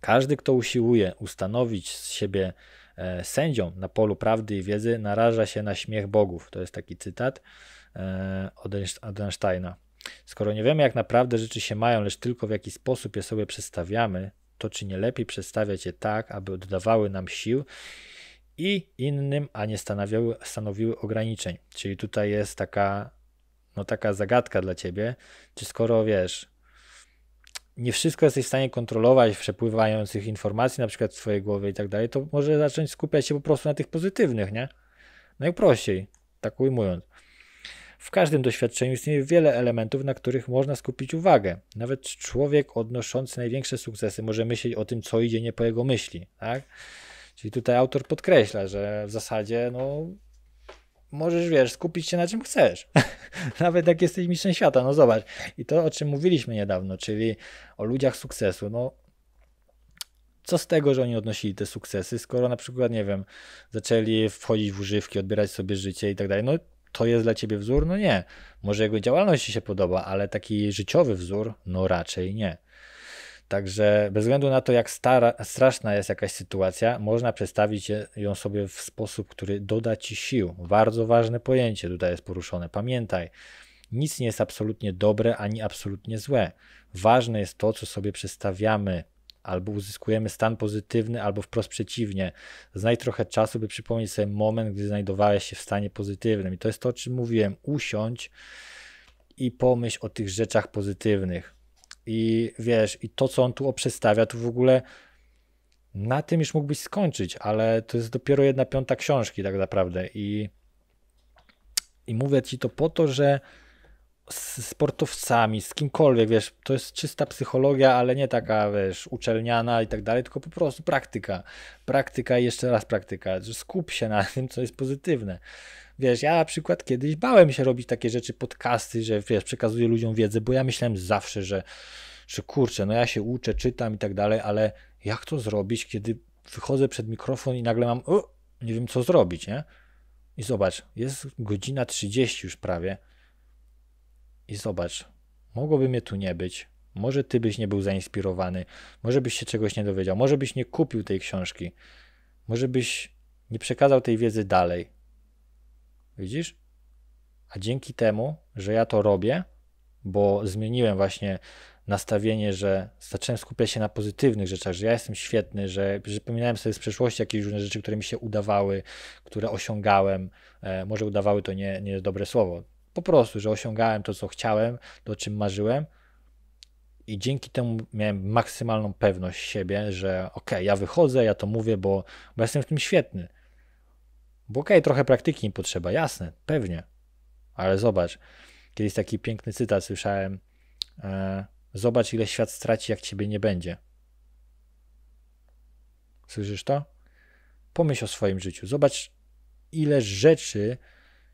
Każdy, kto usiłuje ustanowić z siebie e, sędzią na polu prawdy i wiedzy, naraża się na śmiech bogów. To jest taki cytat e, od Einsteina. Skoro nie wiemy, jak naprawdę rzeczy się mają, lecz tylko w jaki sposób je sobie przedstawiamy, to czy nie lepiej przedstawiać je tak, aby oddawały nam sił i innym, a nie stanowiły, stanowiły ograniczeń? Czyli tutaj jest taka, no taka zagadka dla ciebie, czy skoro wiesz, nie wszystko jesteś w stanie kontrolować przepływających informacji, na przykład w twojej głowie i tak dalej, to może zacząć skupiać się po prostu na tych pozytywnych, nie? Najprościej, no tak ujmując. W każdym doświadczeniu istnieje wiele elementów, na których można skupić uwagę. Nawet człowiek odnoszący największe sukcesy może myśleć o tym, co idzie nie po jego myśli. Tak? Czyli tutaj autor podkreśla, że w zasadzie no, możesz, wiesz, skupić się na czym chcesz. Nawet jak jesteś mistrzem świata, no zobacz. I to, o czym mówiliśmy niedawno, czyli o ludziach sukcesu, no co z tego, że oni odnosili te sukcesy, skoro na przykład, nie wiem, zaczęli wchodzić w używki, odbierać sobie życie i tak dalej. No to jest dla ciebie wzór? No nie. Może jego działalność ci się podoba, ale taki życiowy wzór? No raczej nie. Także bez względu na to, jak stara, straszna jest jakaś sytuacja, można przedstawić ją sobie w sposób, który doda ci sił. Bardzo ważne pojęcie tutaj jest poruszone. Pamiętaj, nic nie jest absolutnie dobre ani absolutnie złe. Ważne jest to, co sobie przedstawiamy albo uzyskujemy stan pozytywny, albo wprost przeciwnie. Znajdź trochę czasu, by przypomnieć sobie moment, gdy znajdowałeś się w stanie pozytywnym. I to jest to, o czym mówiłem. Usiądź i pomyśl o tych rzeczach pozytywnych. I wiesz, i to, co on tu oprzestawia, to w ogóle na tym już mógłbyś skończyć, ale to jest dopiero jedna piąta książki, tak naprawdę. I, i mówię ci to po to, że z sportowcami, z kimkolwiek, wiesz, to jest czysta psychologia, ale nie taka, wiesz, uczelniana i tak dalej, tylko po prostu praktyka. Praktyka i jeszcze raz praktyka. Że skup się na tym, co jest pozytywne. Wiesz, ja na przykład kiedyś bałem się robić takie rzeczy, podcasty, że wiesz, przekazuję ludziom wiedzę, bo ja myślałem zawsze, że, że kurczę, no ja się uczę, czytam i tak dalej, ale jak to zrobić, kiedy wychodzę przed mikrofon i nagle mam, o, nie wiem co zrobić, nie? I zobacz, jest godzina 30 już prawie i zobacz, mogłoby mnie tu nie być, może ty byś nie był zainspirowany, może byś się czegoś nie dowiedział, może byś nie kupił tej książki, może byś nie przekazał tej wiedzy dalej. Widzisz? A dzięki temu, że ja to robię, bo zmieniłem właśnie nastawienie, że zacząłem skupiać się na pozytywnych rzeczach, że ja jestem świetny, że przypominałem sobie z przeszłości jakieś różne rzeczy, które mi się udawały, które osiągałem. E, może udawały to nie, nie dobre słowo, po prostu, że osiągałem to, co chciałem, to czym marzyłem. I dzięki temu miałem maksymalną pewność siebie, że ok, ja wychodzę, ja to mówię, bo, bo jestem w tym świetny. Bo okej, okay, trochę praktyki mi potrzeba, jasne, pewnie. Ale zobacz, kiedyś taki piękny cytat słyszałem. E, zobacz, ile świat straci, jak ciebie nie będzie. Słyszysz to? Pomyśl o swoim życiu. Zobacz, ile rzeczy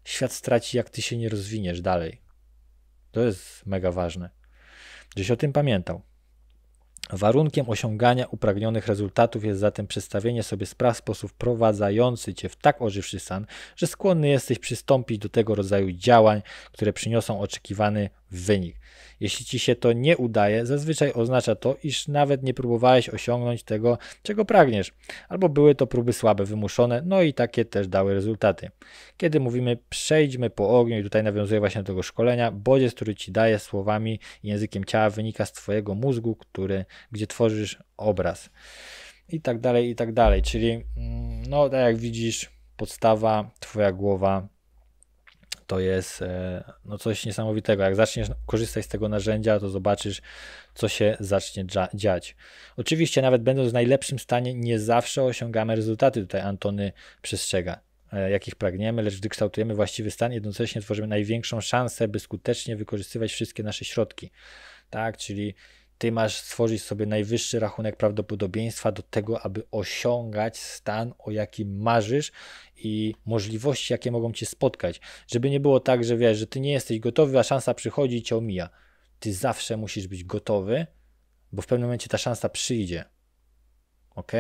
świat straci, jak ty się nie rozwiniesz dalej. To jest mega ważne. Gdzieś o tym pamiętał. Warunkiem osiągania upragnionych rezultatów jest zatem przedstawienie sobie spraw w sposób prowadzający cię w tak ożywszy stan, że skłonny jesteś przystąpić do tego rodzaju działań, które przyniosą oczekiwany wynik. Jeśli ci się to nie udaje, zazwyczaj oznacza to, iż nawet nie próbowałeś osiągnąć tego, czego pragniesz, albo były to próby słabe, wymuszone, no i takie też dały rezultaty. Kiedy mówimy przejdźmy po ogniu, i tutaj nawiązuję właśnie do tego szkolenia, bodziec, który ci daje słowami i językiem ciała, wynika z twojego mózgu, który, gdzie tworzysz obraz. I tak dalej, i tak dalej. Czyli, mm, no, tak jak widzisz, podstawa, twoja głowa, to jest e, no coś niesamowitego. Jak zaczniesz korzystać z tego narzędzia, to zobaczysz, co się zacznie dziać. Oczywiście, nawet będąc w najlepszym stanie, nie zawsze osiągamy rezultaty. Tutaj Antony przestrzega e, jakich pragniemy, lecz gdy kształtujemy właściwy stan, jednocześnie tworzymy największą szansę, by skutecznie wykorzystywać wszystkie nasze środki. Tak, czyli ty masz stworzyć sobie najwyższy rachunek prawdopodobieństwa do tego, aby osiągać stan, o jakim marzysz i możliwości, jakie mogą cię spotkać. Żeby nie było tak, że wiesz, że ty nie jesteś gotowy, a szansa przychodzi i cię omija. Ty zawsze musisz być gotowy, bo w pewnym momencie ta szansa przyjdzie. Ok?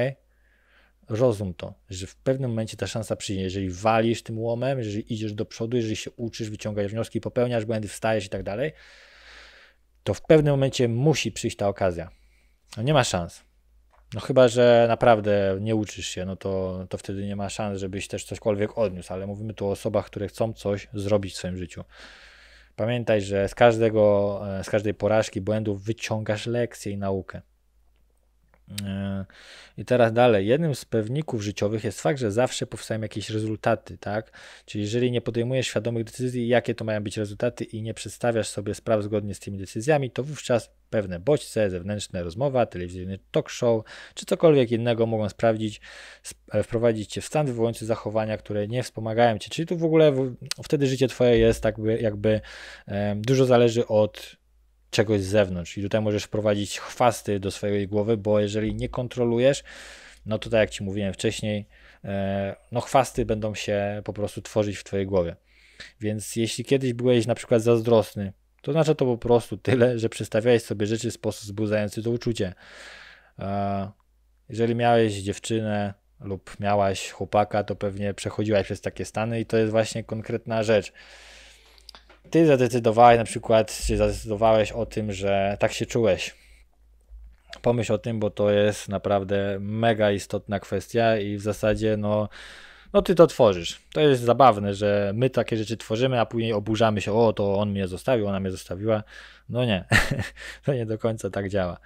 Rozum to, że w pewnym momencie ta szansa przyjdzie. Jeżeli walisz tym łomem, jeżeli idziesz do przodu, jeżeli się uczysz, wyciągasz wnioski, popełniasz błędy, wstajesz i tak dalej, to w pewnym momencie musi przyjść ta okazja. No nie ma szans. No chyba, że naprawdę nie uczysz się, no to, to wtedy nie ma szans, żebyś też cośkolwiek odniósł, ale mówimy tu o osobach, które chcą coś zrobić w swoim życiu. Pamiętaj, że z, każdego, e, z każdej porażki, błędów wyciągasz lekcję i naukę. E, I teraz dalej. Jednym z pewników życiowych jest fakt, że zawsze powstają jakieś rezultaty, tak? Czyli jeżeli nie podejmujesz świadomych decyzji, jakie to mają być rezultaty i nie przedstawiasz sobie spraw zgodnie z tymi decyzjami, to wówczas pewne bodźce, zewnętrzne rozmowa, telewizyjny talk show czy cokolwiek innego mogą sprawdzić, e, wprowadzić cię w stan wywołujący zachowania, które nie wspomagają cię. Czyli tu w ogóle wtedy życie twoje jest jakby, jakby dużo zależy od czegoś z zewnątrz. I tutaj możesz wprowadzić chwasty do swojej głowy, bo jeżeli nie kontrolujesz, no to tak jak Ci mówiłem wcześniej, e, no chwasty będą się po prostu tworzyć w Twojej głowie. Więc jeśli kiedyś byłeś na przykład zazdrosny, to znaczy to po prostu tyle, że przedstawiałeś sobie rzeczy w sposób zbudzający to uczucie. E, jeżeli miałeś dziewczynę lub miałaś chłopaka, to pewnie przechodziłaś przez takie stany i to jest właśnie konkretna rzecz ty zadecydowałeś na przykład, czy zadecydowałeś o tym, że tak się czułeś. Pomyśl o tym, bo to jest naprawdę mega istotna kwestia i w zasadzie no, no ty to tworzysz. To jest zabawne, że my takie rzeczy tworzymy, a później oburzamy się, o to on mnie zostawił, ona mnie zostawiła. No nie, to nie do końca tak działa.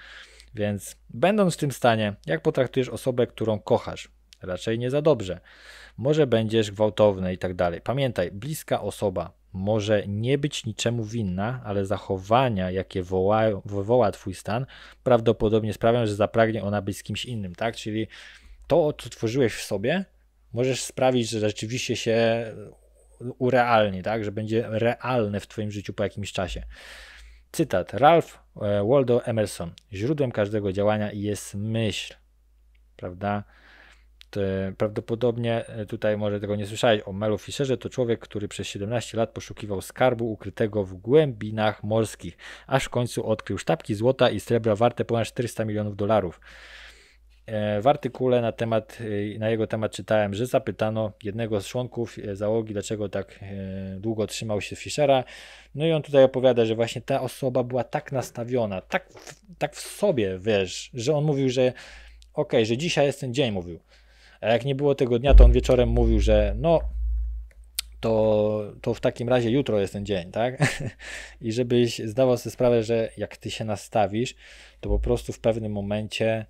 Więc będąc w tym stanie, jak potraktujesz osobę, którą kochasz? Raczej nie za dobrze. Może będziesz gwałtowny i tak dalej. Pamiętaj, bliska osoba może nie być niczemu winna, ale zachowania, jakie woła, wywoła Twój stan, prawdopodobnie sprawią, że zapragnie ona być z kimś innym, tak? Czyli to, co tworzyłeś w sobie, możesz sprawić, że rzeczywiście się urealni, tak? Że będzie realne w Twoim życiu po jakimś czasie. Cytat Ralph e, Waldo Emerson. Źródłem każdego działania jest myśl, prawda? E, prawdopodobnie e, tutaj może tego nie słyszałeś o Melu Fisherze. To człowiek, który przez 17 lat poszukiwał skarbu ukrytego w głębinach morskich, aż w końcu odkrył sztabki złota i srebra warte ponad 400 milionów dolarów. E, w artykule na, temat, na jego temat czytałem, że zapytano jednego z członków załogi, dlaczego tak długo trzymał się Fischera. No i on tutaj opowiada, że właśnie ta osoba była tak nastawiona, tak, tak w sobie, wiesz, że on mówił, że okej, okay, że dzisiaj jest ten dzień, mówił a jak nie było tego dnia, to on wieczorem mówił, że no, to, to w takim razie jutro jest ten dzień, tak? I żebyś zdawał sobie sprawę, że jak ty się nastawisz, to po prostu w pewnym momencie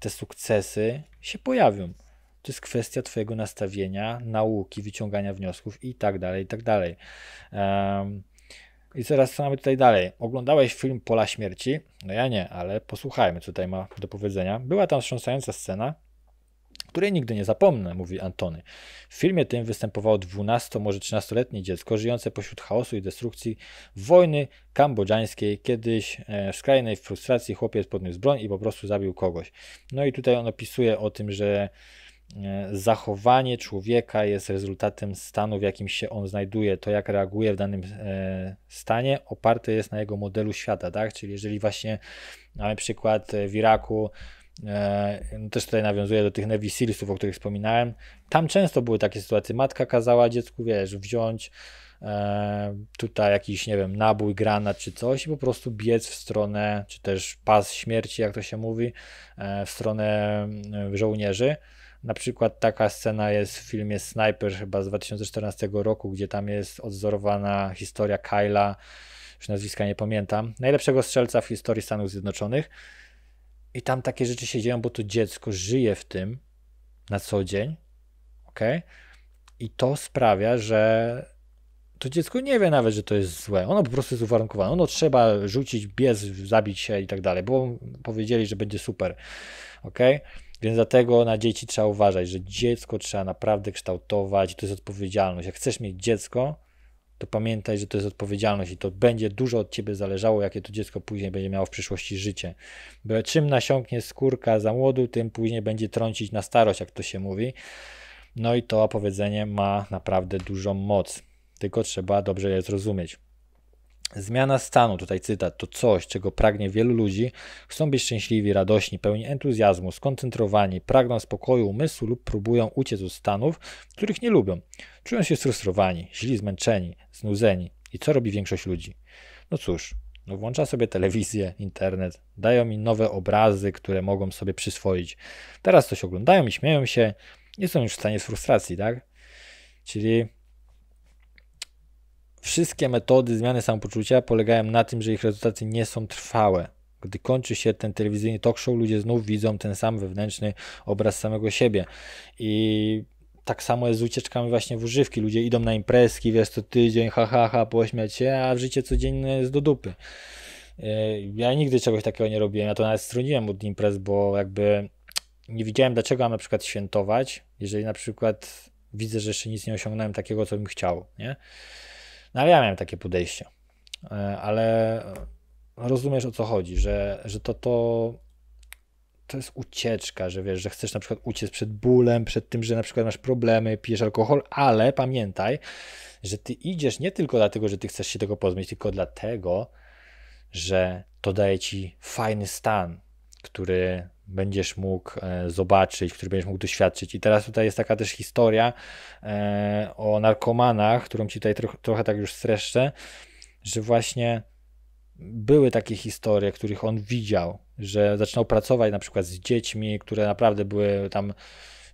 te sukcesy się pojawią. To jest kwestia Twojego nastawienia, nauki, wyciągania wniosków i tak dalej, i tak dalej. Um, I teraz co mamy tutaj dalej? Oglądałeś film Pola Śmierci? No ja nie, ale posłuchajmy, co tutaj ma do powiedzenia. Była tam wstrząsająca scena, której nigdy nie zapomnę, mówi Antony. W filmie tym występowało 12, może 13-letnie dziecko żyjące pośród chaosu i destrukcji wojny kambodżańskiej. Kiedyś e, w skrajnej frustracji chłopiec podniósł broń i po prostu zabił kogoś. No i tutaj on opisuje o tym, że e, zachowanie człowieka jest rezultatem stanu, w jakim się on znajduje, to jak reaguje w danym e, stanie, oparte jest na jego modelu świata, tak? Czyli jeżeli właśnie mamy przykład w Iraku, E, no też tutaj nawiązuję do tych Navy Sealsów, o których wspominałem. Tam często były takie sytuacje. Matka kazała dziecku, wiesz, wziąć e, tutaj jakiś, nie wiem, nabój, granat czy coś i po prostu biec w stronę, czy też pas śmierci, jak to się mówi, e, w stronę mm, żołnierzy. Na przykład taka scena jest w filmie Sniper chyba z 2014 roku, gdzie tam jest odzorowana historia Kyla, już nazwiska nie pamiętam, najlepszego strzelca w historii Stanów Zjednoczonych. I tam takie rzeczy się dzieją, bo to dziecko żyje w tym na co dzień, ok? I to sprawia, że to dziecko nie wie nawet, że to jest złe. Ono po prostu jest uwarunkowane. Ono trzeba rzucić biec, zabić się i tak dalej, bo powiedzieli, że będzie super. ok? Więc dlatego na dzieci trzeba uważać, że dziecko trzeba naprawdę kształtować, to jest odpowiedzialność. Jak chcesz mieć dziecko, to pamiętaj, że to jest odpowiedzialność i to będzie dużo od ciebie zależało, jakie to dziecko później będzie miało w przyszłości życie. Bo czym nasiąknie skórka za młodu, tym później będzie trącić na starość, jak to się mówi. No i to opowiedzenie ma naprawdę dużą moc, tylko trzeba dobrze je zrozumieć. Zmiana stanu, tutaj cytat, to coś, czego pragnie wielu ludzi. Chcą być szczęśliwi, radośni, pełni entuzjazmu, skoncentrowani, pragną spokoju umysłu lub próbują uciec od stanów, których nie lubią. Czują się sfrustrowani, źli, zmęczeni, znudzeni. I co robi większość ludzi? No cóż, no włącza sobie telewizję, internet, dają mi nowe obrazy, które mogą sobie przyswoić. Teraz coś oglądają i śmieją się, nie są już w stanie z frustracji, tak? Czyli Wszystkie metody zmiany samopoczucia polegają na tym, że ich rezultaty nie są trwałe. Gdy kończy się ten telewizyjny talk show, ludzie znów widzą ten sam wewnętrzny obraz samego siebie. I tak samo jest z ucieczkami właśnie w używki. Ludzie idą na imprezki, wiesz, co tydzień, ha, ha, ha, pośmiać się, a życie codzienne jest do dupy. E, ja nigdy czegoś takiego nie robiłem, ja to nawet stroniłem od imprez, bo jakby nie widziałem, dlaczego mam na przykład świętować, jeżeli na przykład widzę, że jeszcze nic nie osiągnąłem takiego, co bym chciał, nie? No ja miałem takie podejście, e, ale rozumiesz o co chodzi, że, że to, to to jest ucieczka, że wiesz, że chcesz na przykład uciec przed bólem, przed tym, że na przykład masz problemy, pijesz alkohol, ale pamiętaj, że ty idziesz nie tylko dlatego, że ty chcesz się tego pozbyć, tylko dlatego, że to daje ci fajny stan, który będziesz mógł e, zobaczyć, który będziesz mógł doświadczyć. I teraz tutaj jest taka też historia e, o narkomanach, którą ci tutaj trochę tak już streszczę, że właśnie były takie historie, których on widział, że zaczynał pracować na przykład z dziećmi, które naprawdę były tam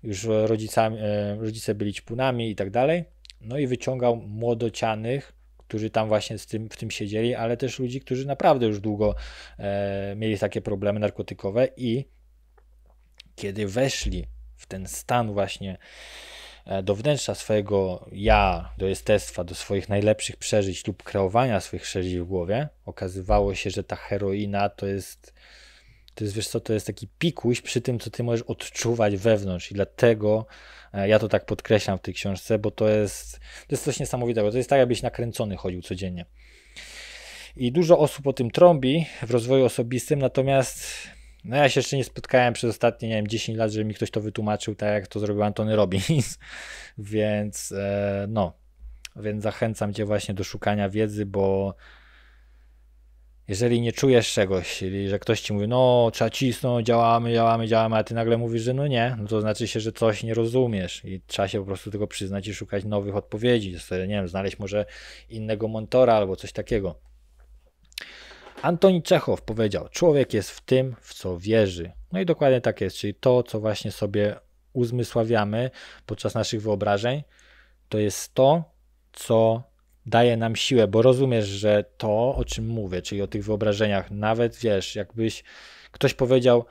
już rodzicami, e, rodzice byli ćpunami i tak dalej. No i wyciągał młodocianych, którzy tam właśnie z tym, w tym siedzieli, ale też ludzi, którzy naprawdę już długo e, mieli takie problemy narkotykowe i kiedy weszli w ten stan właśnie e, do wnętrza swojego ja, do jestestwa, do swoich najlepszych przeżyć lub kreowania swoich przeżyć w głowie, okazywało się, że ta heroina to jest, to jest wiesz co, to jest taki pikuś przy tym, co ty możesz odczuwać wewnątrz i dlatego e, ja to tak podkreślam w tej książce, bo to jest, to jest coś niesamowitego, to jest tak jakbyś nakręcony chodził codziennie. I dużo osób o tym trąbi w rozwoju osobistym, natomiast no ja się jeszcze nie spotkałem przez ostatnie, nie wiem, 10 lat, żeby mi ktoś to wytłumaczył, tak jak to zrobił Antony Robbins, więc e, no, więc zachęcam Cię właśnie do szukania wiedzy, bo jeżeli nie czujesz czegoś, czyli że ktoś Ci mówi, no trzeba cisnąć, działamy, działamy, działamy, a Ty nagle mówisz, że no nie, no to znaczy się, że coś nie rozumiesz i trzeba się po prostu tego przyznać i szukać nowych odpowiedzi, sobie, nie wiem, znaleźć może innego mentora albo coś takiego. Antoni Czechow powiedział: Człowiek jest w tym, w co wierzy. No i dokładnie tak jest, czyli to, co właśnie sobie uzmysławiamy podczas naszych wyobrażeń, to jest to, co daje nam siłę, bo rozumiesz, że to, o czym mówię, czyli o tych wyobrażeniach, nawet wiesz, jakbyś ktoś powiedział,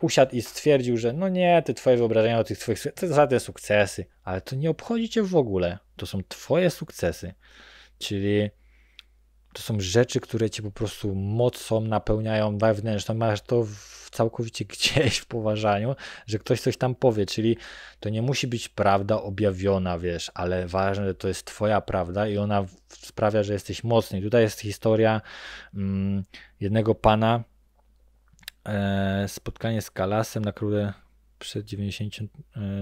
usiadł i stwierdził, że no nie, te twoje wyobrażenia o tych twoich, to za te sukcesy, ale to nie obchodzi cię w ogóle, to są twoje sukcesy, czyli to są rzeczy, które cię po prostu mocą napełniają wewnętrzną. Masz to całkowicie gdzieś w poważaniu, że ktoś coś tam powie, czyli to nie musi być prawda objawiona, wiesz, ale ważne, że to jest twoja prawda i ona sprawia, że jesteś mocny. I tutaj jest historia mm, jednego pana, e, spotkanie z Kalasem na króle przed 90,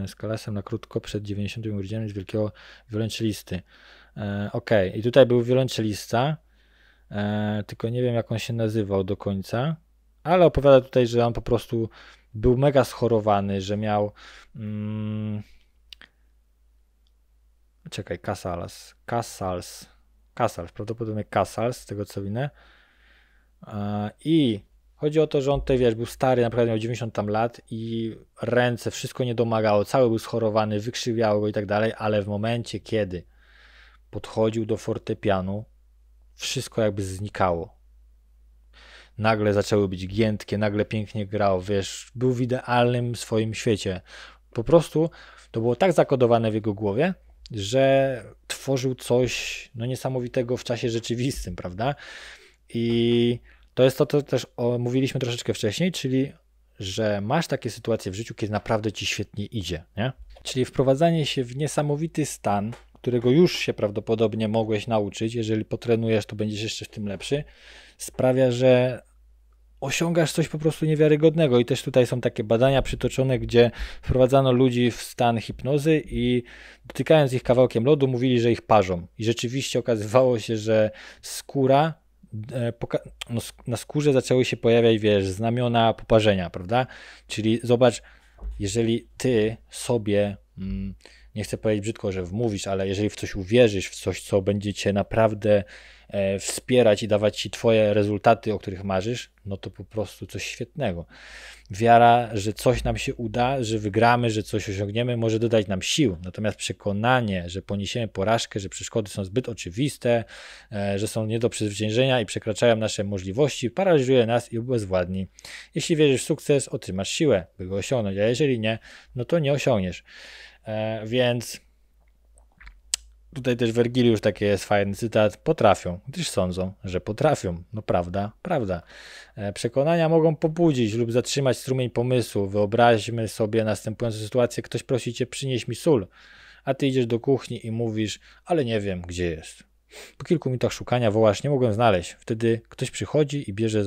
e, z Kalasem na krótko przed 90 urodzinem wielkiego wiolonczelisty. E, ok, i tutaj był wiolonczelista, E, tylko nie wiem jak on się nazywał do końca, ale opowiada tutaj, że on po prostu był mega schorowany, że miał. Mm, czekaj, Casals. Casals. Casals, prawdopodobnie Casals, z tego co winę. E, I chodzi o to, że on tutaj wiesz, był stary, naprawdę miał 90 tam lat i ręce, wszystko nie domagało, cały był schorowany, wykrzywiało go i tak dalej, ale w momencie, kiedy podchodził do fortepianu, wszystko jakby znikało. Nagle zaczęły być giętkie, nagle pięknie grał, wiesz, był w idealnym swoim świecie. Po prostu to było tak zakodowane w jego głowie, że tworzył coś no, niesamowitego w czasie rzeczywistym, prawda? I to jest to, co też mówiliśmy troszeczkę wcześniej, czyli że masz takie sytuacje w życiu, kiedy naprawdę ci świetnie idzie, nie? Czyli wprowadzanie się w niesamowity stan, którego już się prawdopodobnie mogłeś nauczyć, jeżeli potrenujesz, to będziesz jeszcze w tym lepszy, sprawia, że osiągasz coś po prostu niewiarygodnego. I też tutaj są takie badania przytoczone, gdzie wprowadzano ludzi w stan hipnozy i dotykając ich kawałkiem lodu, mówili, że ich parzą. I rzeczywiście okazywało się, że skóra e, no, na skórze zaczęły się pojawiać, wiesz, znamiona poparzenia, prawda? Czyli zobacz, jeżeli ty sobie mm, nie chcę powiedzieć brzydko, że wmówisz, ale jeżeli w coś uwierzysz, w coś, co będzie cię naprawdę e, wspierać i dawać ci twoje rezultaty, o których marzysz, no to po prostu coś świetnego. Wiara, że coś nam się uda, że wygramy, że coś osiągniemy, może dodać nam sił. Natomiast przekonanie, że poniesiemy porażkę, że przeszkody są zbyt oczywiste, e, że są nie do przezwyciężenia i przekraczają nasze możliwości, paraliżuje nas i ubezwładni. Jeśli wierzysz w sukces, otrzymasz siłę, by go osiągnąć, a jeżeli nie, no to nie osiągniesz. E, więc tutaj też Wergiliusz taki jest fajny cytat. Potrafią, gdyż sądzą, że potrafią. No prawda, prawda. E, przekonania mogą pobudzić lub zatrzymać strumień pomysłu. Wyobraźmy sobie następującą sytuację. Ktoś prosi cię, przynieś mi sól, a ty idziesz do kuchni i mówisz, ale nie wiem, gdzie jest. Po kilku minutach szukania wołasz, nie mogłem znaleźć. Wtedy ktoś przychodzi i bierze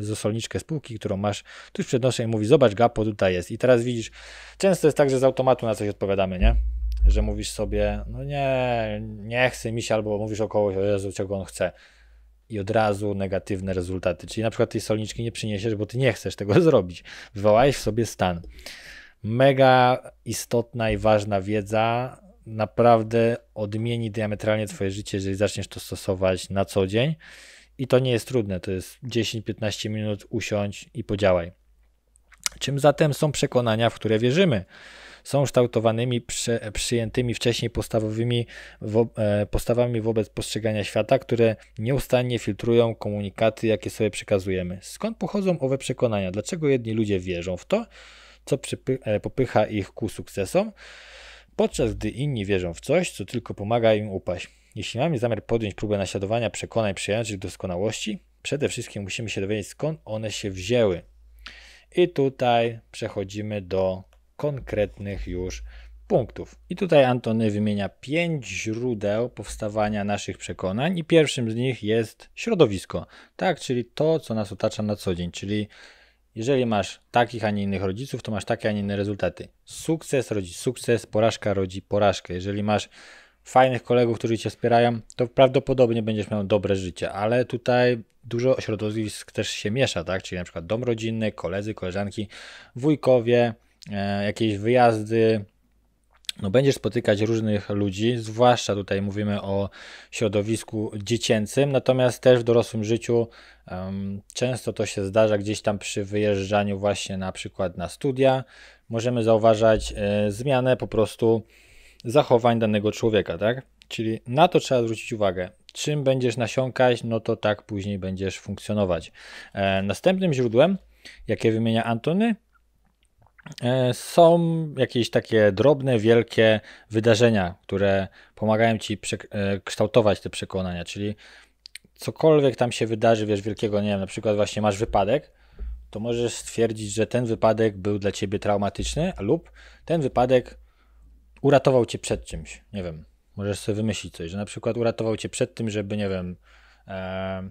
zasolniczkę e, spółki, którą masz tuż przed nosem i mówi, zobacz Gapo, tutaj jest. I teraz widzisz, często jest tak, że z automatu na coś odpowiadamy, nie? Że mówisz sobie, no nie, nie chce mi się, albo mówisz o kogoś, o Jezu, czego on chce. I od razu negatywne rezultaty. Czyli na przykład tej solniczki nie przyniesiesz, bo ty nie chcesz tego zrobić. Wywołałeś w sobie stan. Mega istotna i ważna wiedza, naprawdę odmieni diametralnie Twoje życie, jeżeli zaczniesz to stosować na co dzień. I to nie jest trudne, to jest 10-15 minut, usiądź i podziałaj. Czym zatem są przekonania, w które wierzymy? Są kształtowanymi, przy, przyjętymi wcześniej podstawowymi wo, e, postawami wobec postrzegania świata, które nieustannie filtrują komunikaty, jakie sobie przekazujemy. Skąd pochodzą owe przekonania? Dlaczego jedni ludzie wierzą w to, co przypy, e, popycha ich ku sukcesom? podczas gdy inni wierzą w coś, co tylko pomaga im upaść. Jeśli mamy zamiar podjąć próbę naśladowania przekonań przyjaciół doskonałości, przede wszystkim musimy się dowiedzieć, skąd one się wzięły. I tutaj przechodzimy do konkretnych już punktów. I tutaj Antony wymienia pięć źródeł powstawania naszych przekonań, i pierwszym z nich jest środowisko, tak, czyli to, co nas otacza na co dzień, czyli jeżeli masz takich, a nie innych rodziców, to masz takie, a nie inne rezultaty. Sukces rodzi sukces, porażka rodzi porażkę. Jeżeli masz fajnych kolegów, którzy cię wspierają, to prawdopodobnie będziesz miał dobre życie, ale tutaj dużo środowisk też się miesza, tak? Czyli na przykład dom rodzinny, koledzy, koleżanki, wujkowie, e, jakieś wyjazdy, no będziesz spotykać różnych ludzi, zwłaszcza tutaj mówimy o środowisku dziecięcym, natomiast też w dorosłym życiu um, często to się zdarza gdzieś tam przy wyjeżdżaniu właśnie na przykład na studia, możemy zauważać y, zmianę po prostu zachowań danego człowieka, tak? Czyli na to trzeba zwrócić uwagę. Czym będziesz nasiąkać, no to tak później będziesz funkcjonować. E, następnym źródłem, jakie wymienia Antony, E, są jakieś takie drobne, wielkie wydarzenia, które pomagają ci e, kształtować te przekonania, czyli cokolwiek tam się wydarzy, wiesz, wielkiego, nie wiem, na przykład właśnie masz wypadek, to możesz stwierdzić, że ten wypadek był dla ciebie traumatyczny, lub ten wypadek uratował cię przed czymś, nie wiem, możesz sobie wymyślić coś, że na przykład uratował cię przed tym, żeby, nie wiem, e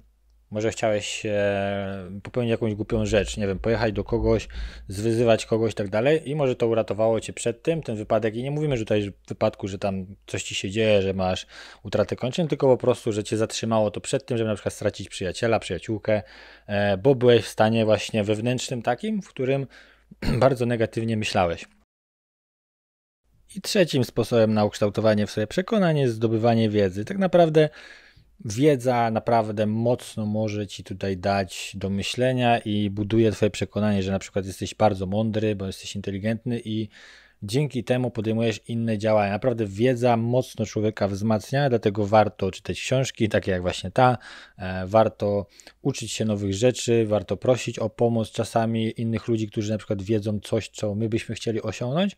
może chciałeś e, popełnić jakąś głupią rzecz, nie wiem, pojechać do kogoś, zwyzywać kogoś i tak dalej i może to uratowało cię przed tym, ten wypadek i nie mówimy że tutaj w wypadku, że tam coś ci się dzieje, że masz utratę kończyn, tylko po prostu, że cię zatrzymało to przed tym, żeby na przykład stracić przyjaciela, przyjaciółkę, e, bo byłeś w stanie właśnie wewnętrznym takim, w którym bardzo negatywnie myślałeś. I trzecim sposobem na ukształtowanie w sobie przekonań jest zdobywanie wiedzy. Tak naprawdę wiedza naprawdę mocno może ci tutaj dać do myślenia i buduje twoje przekonanie, że na przykład jesteś bardzo mądry, bo jesteś inteligentny i dzięki temu podejmujesz inne działania. Naprawdę wiedza mocno człowieka wzmacnia, dlatego warto czytać książki, takie jak właśnie ta, e, warto uczyć się nowych rzeczy, warto prosić o pomoc czasami innych ludzi, którzy na przykład wiedzą coś, co my byśmy chcieli osiągnąć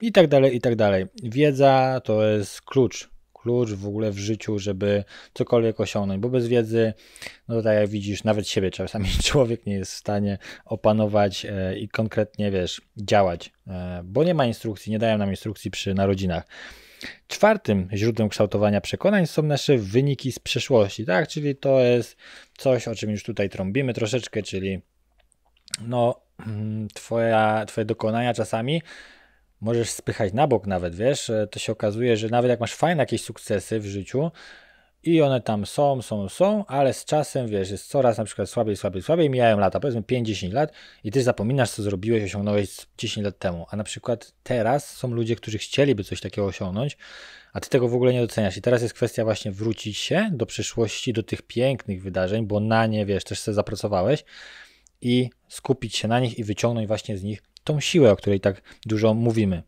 i tak dalej, i tak dalej. Wiedza to jest klucz klucz w ogóle w życiu, żeby cokolwiek osiągnąć, bo bez wiedzy, no tak jak widzisz, nawet siebie czasami człowiek nie jest w stanie opanować e, i konkretnie, wiesz, działać, e, bo nie ma instrukcji, nie dają nam instrukcji przy narodzinach. Czwartym źródłem kształtowania przekonań są nasze wyniki z przeszłości, tak? Czyli to jest coś, o czym już tutaj trąbimy troszeczkę, czyli no, mm, twoja, twoje dokonania czasami możesz spychać na bok nawet, wiesz, e, to się okazuje, że nawet jak masz fajne jakieś sukcesy w życiu i one tam są, są, są, ale z czasem, wiesz, jest coraz na przykład słabiej, słabiej, słabiej, mijają lata, powiedzmy 5-10 lat i ty zapominasz, co zrobiłeś, osiągnąłeś 10 lat temu, a na przykład teraz są ludzie, którzy chcieliby coś takiego osiągnąć, a ty tego w ogóle nie doceniasz. I teraz jest kwestia właśnie wrócić się do przyszłości, do tych pięknych wydarzeń, bo na nie, wiesz, też sobie zapracowałeś i skupić się na nich i wyciągnąć właśnie z nich tą siłę, o której tak dużo mówimy.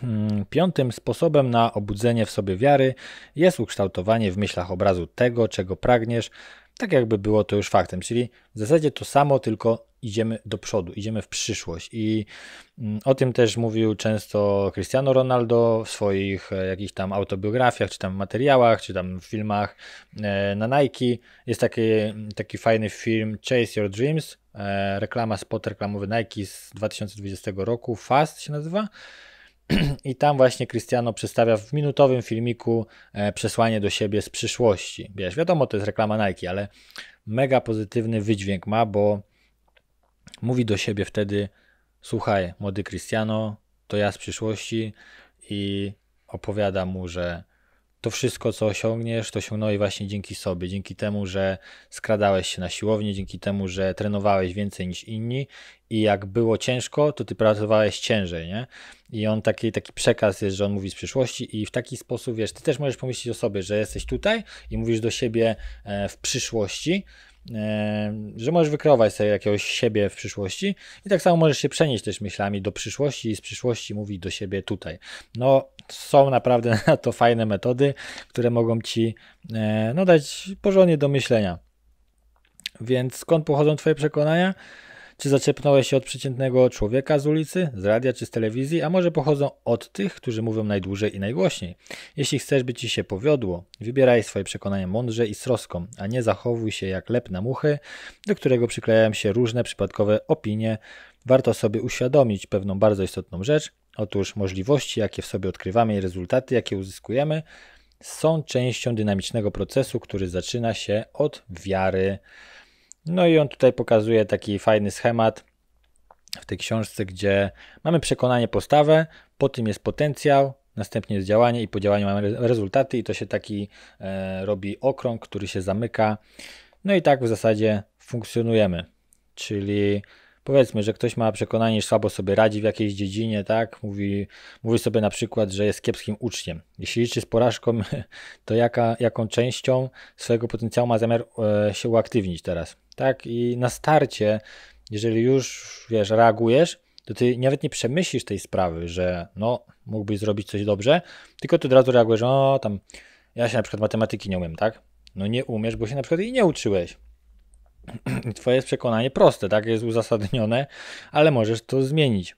Hmm, piątym sposobem na obudzenie w sobie wiary jest ukształtowanie w myślach obrazu tego, czego pragniesz, tak jakby było to już faktem. Czyli w zasadzie to samo, tylko idziemy do przodu, idziemy w przyszłość. I mm, o tym też mówił często Cristiano Ronaldo w swoich e, jakichś tam autobiografiach, czy tam materiałach, czy tam filmach e, na Nike. Jest taki, taki fajny film Chase Your Dreams. E, reklama, spot reklamowy Nike z 2020 roku, Fast się nazywa. I tam właśnie Cristiano przedstawia w minutowym filmiku e, przesłanie do siebie z przyszłości. Wiesz, wiadomo, to jest reklama Nike, ale mega pozytywny wydźwięk ma, bo mówi do siebie wtedy: Słuchaj, młody Cristiano, to ja z przyszłości i opowiada mu, że to wszystko, co osiągniesz, to osiągnąłeś no właśnie dzięki sobie, dzięki temu, że skradałeś się na siłownię, dzięki temu, że trenowałeś więcej niż inni i jak było ciężko, to ty pracowałeś ciężej, nie? I on taki, taki przekaz jest, że on mówi z przyszłości i w taki sposób, wiesz, ty też możesz pomyśleć o sobie, że jesteś tutaj i mówisz do siebie e, w przyszłości, że możesz wykreować sobie jakiegoś siebie w przyszłości i tak samo możesz się przenieść też myślami do przyszłości i z przyszłości mówić do siebie tutaj. No, są naprawdę na to fajne metody, które mogą ci e, no, dać porządnie do myślenia. Więc skąd pochodzą Twoje przekonania? Czy zaczepnąłeś się od przeciętnego człowieka z ulicy, z radia czy z telewizji, a może pochodzą od tych, którzy mówią najdłużej i najgłośniej? Jeśli chcesz, by ci się powiodło, wybieraj swoje przekonania mądrze i z troską, a nie zachowuj się jak lep na muchy, do którego przyklejają się różne przypadkowe opinie. Warto sobie uświadomić pewną bardzo istotną rzecz, otóż możliwości, jakie w sobie odkrywamy i rezultaty, jakie uzyskujemy, są częścią dynamicznego procesu, który zaczyna się od wiary. No i on tutaj pokazuje taki fajny schemat w tej książce, gdzie mamy przekonanie, postawę, po tym jest potencjał, następnie jest działanie i po działaniu mamy rezultaty i to się taki e, robi okrąg, który się zamyka. No i tak w zasadzie funkcjonujemy. Czyli Powiedzmy, że ktoś ma przekonanie, że słabo sobie radzi w jakiejś dziedzinie, tak? Mówi, mówi sobie na przykład, że jest kiepskim uczniem. Jeśli liczy z porażką, to jaka, jaką częścią swojego potencjału ma zamiar e, się uaktywnić teraz, tak? I na starcie, jeżeli już, wiesz, reagujesz, to ty nawet nie przemyślisz tej sprawy, że no, mógłbyś zrobić coś dobrze, tylko ty od razu reagujesz, o tam, ja się na przykład matematyki nie umiem, tak? No nie umiesz, bo się na przykład i nie uczyłeś. Twoje jest przekonanie proste, tak jest uzasadnione, ale możesz to zmienić.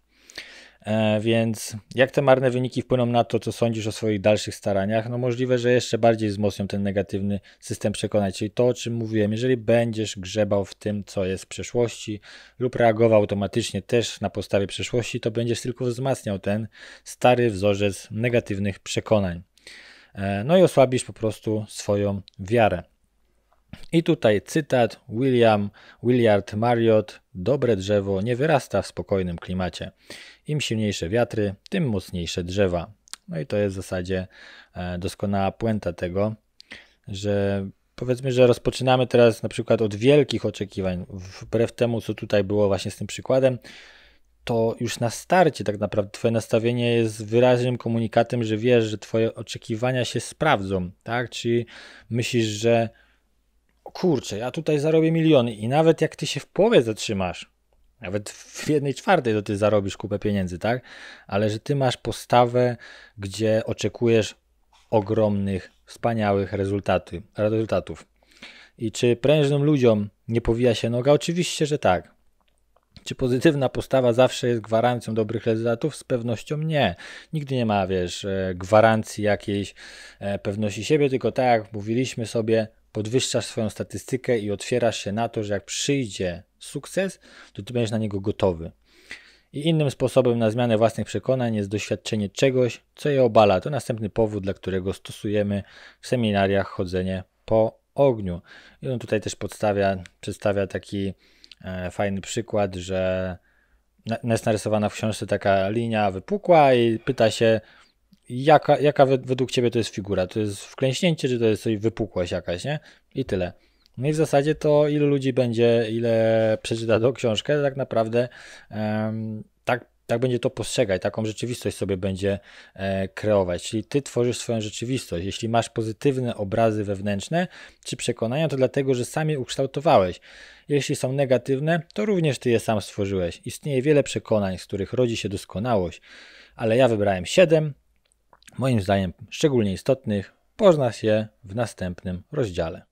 E, więc jak te marne wyniki wpłyną na to, co sądzisz o swoich dalszych staraniach? No możliwe, że jeszcze bardziej wzmocnią ten negatywny system przekonań, czyli to, o czym mówiłem. Jeżeli będziesz grzebał w tym, co jest w przeszłości lub reagował automatycznie też na podstawie przeszłości, to będziesz tylko wzmacniał ten stary wzorzec negatywnych przekonań. E, no i osłabisz po prostu swoją wiarę. I tutaj cytat William Williard Marriott: Dobre drzewo nie wyrasta w spokojnym klimacie. Im silniejsze wiatry, tym mocniejsze drzewa. No i to jest w zasadzie e, doskonała puenta tego, że powiedzmy, że rozpoczynamy teraz na przykład od wielkich oczekiwań, wbrew temu, co tutaj było właśnie z tym przykładem, to już na starcie tak naprawdę twoje nastawienie jest wyraźnym komunikatem, że wiesz, że twoje oczekiwania się sprawdzą, tak? Czyli myślisz, że kurczę, ja tutaj zarobię miliony i nawet jak ty się w połowie zatrzymasz, nawet w jednej czwartej to ty zarobisz kupę pieniędzy, tak? Ale że ty masz postawę, gdzie oczekujesz ogromnych, wspaniałych rezultaty, rezultatów. I czy prężnym ludziom nie powija się noga? Oczywiście, że tak. Czy pozytywna postawa zawsze jest gwarancją dobrych rezultatów? Z pewnością nie. Nigdy nie ma, wiesz, e, gwarancji jakiejś e, pewności siebie, tylko tak jak mówiliśmy sobie, podwyższasz swoją statystykę i otwierasz się na to, że jak przyjdzie sukces, to ty będziesz na niego gotowy. I innym sposobem na zmianę własnych przekonań jest doświadczenie czegoś, co je obala. To następny powód, dla którego stosujemy w seminariach chodzenie po ogniu. I on tutaj też podstawia, przedstawia taki e, fajny przykład, że jest narysowana w książce taka linia wypukła i pyta się jaka, jaka według ciebie to jest figura? To jest wklęśnięcie, czy to jest coś wypukłość jakaś, nie? I tyle. No i w zasadzie to ilu ludzi będzie, ile przeczyta tą książkę, tak naprawdę um, tak, tak będzie to postrzegać, taką rzeczywistość sobie będzie e, kreować. Czyli ty tworzysz swoją rzeczywistość. Jeśli masz pozytywne obrazy wewnętrzne czy przekonania, to dlatego, że sam je ukształtowałeś. Jeśli są negatywne, to również ty je sam stworzyłeś. Istnieje wiele przekonań, z których rodzi się doskonałość ale ja wybrałem 7, moim zdaniem szczególnie istotnych, pozna się w następnym rozdziale.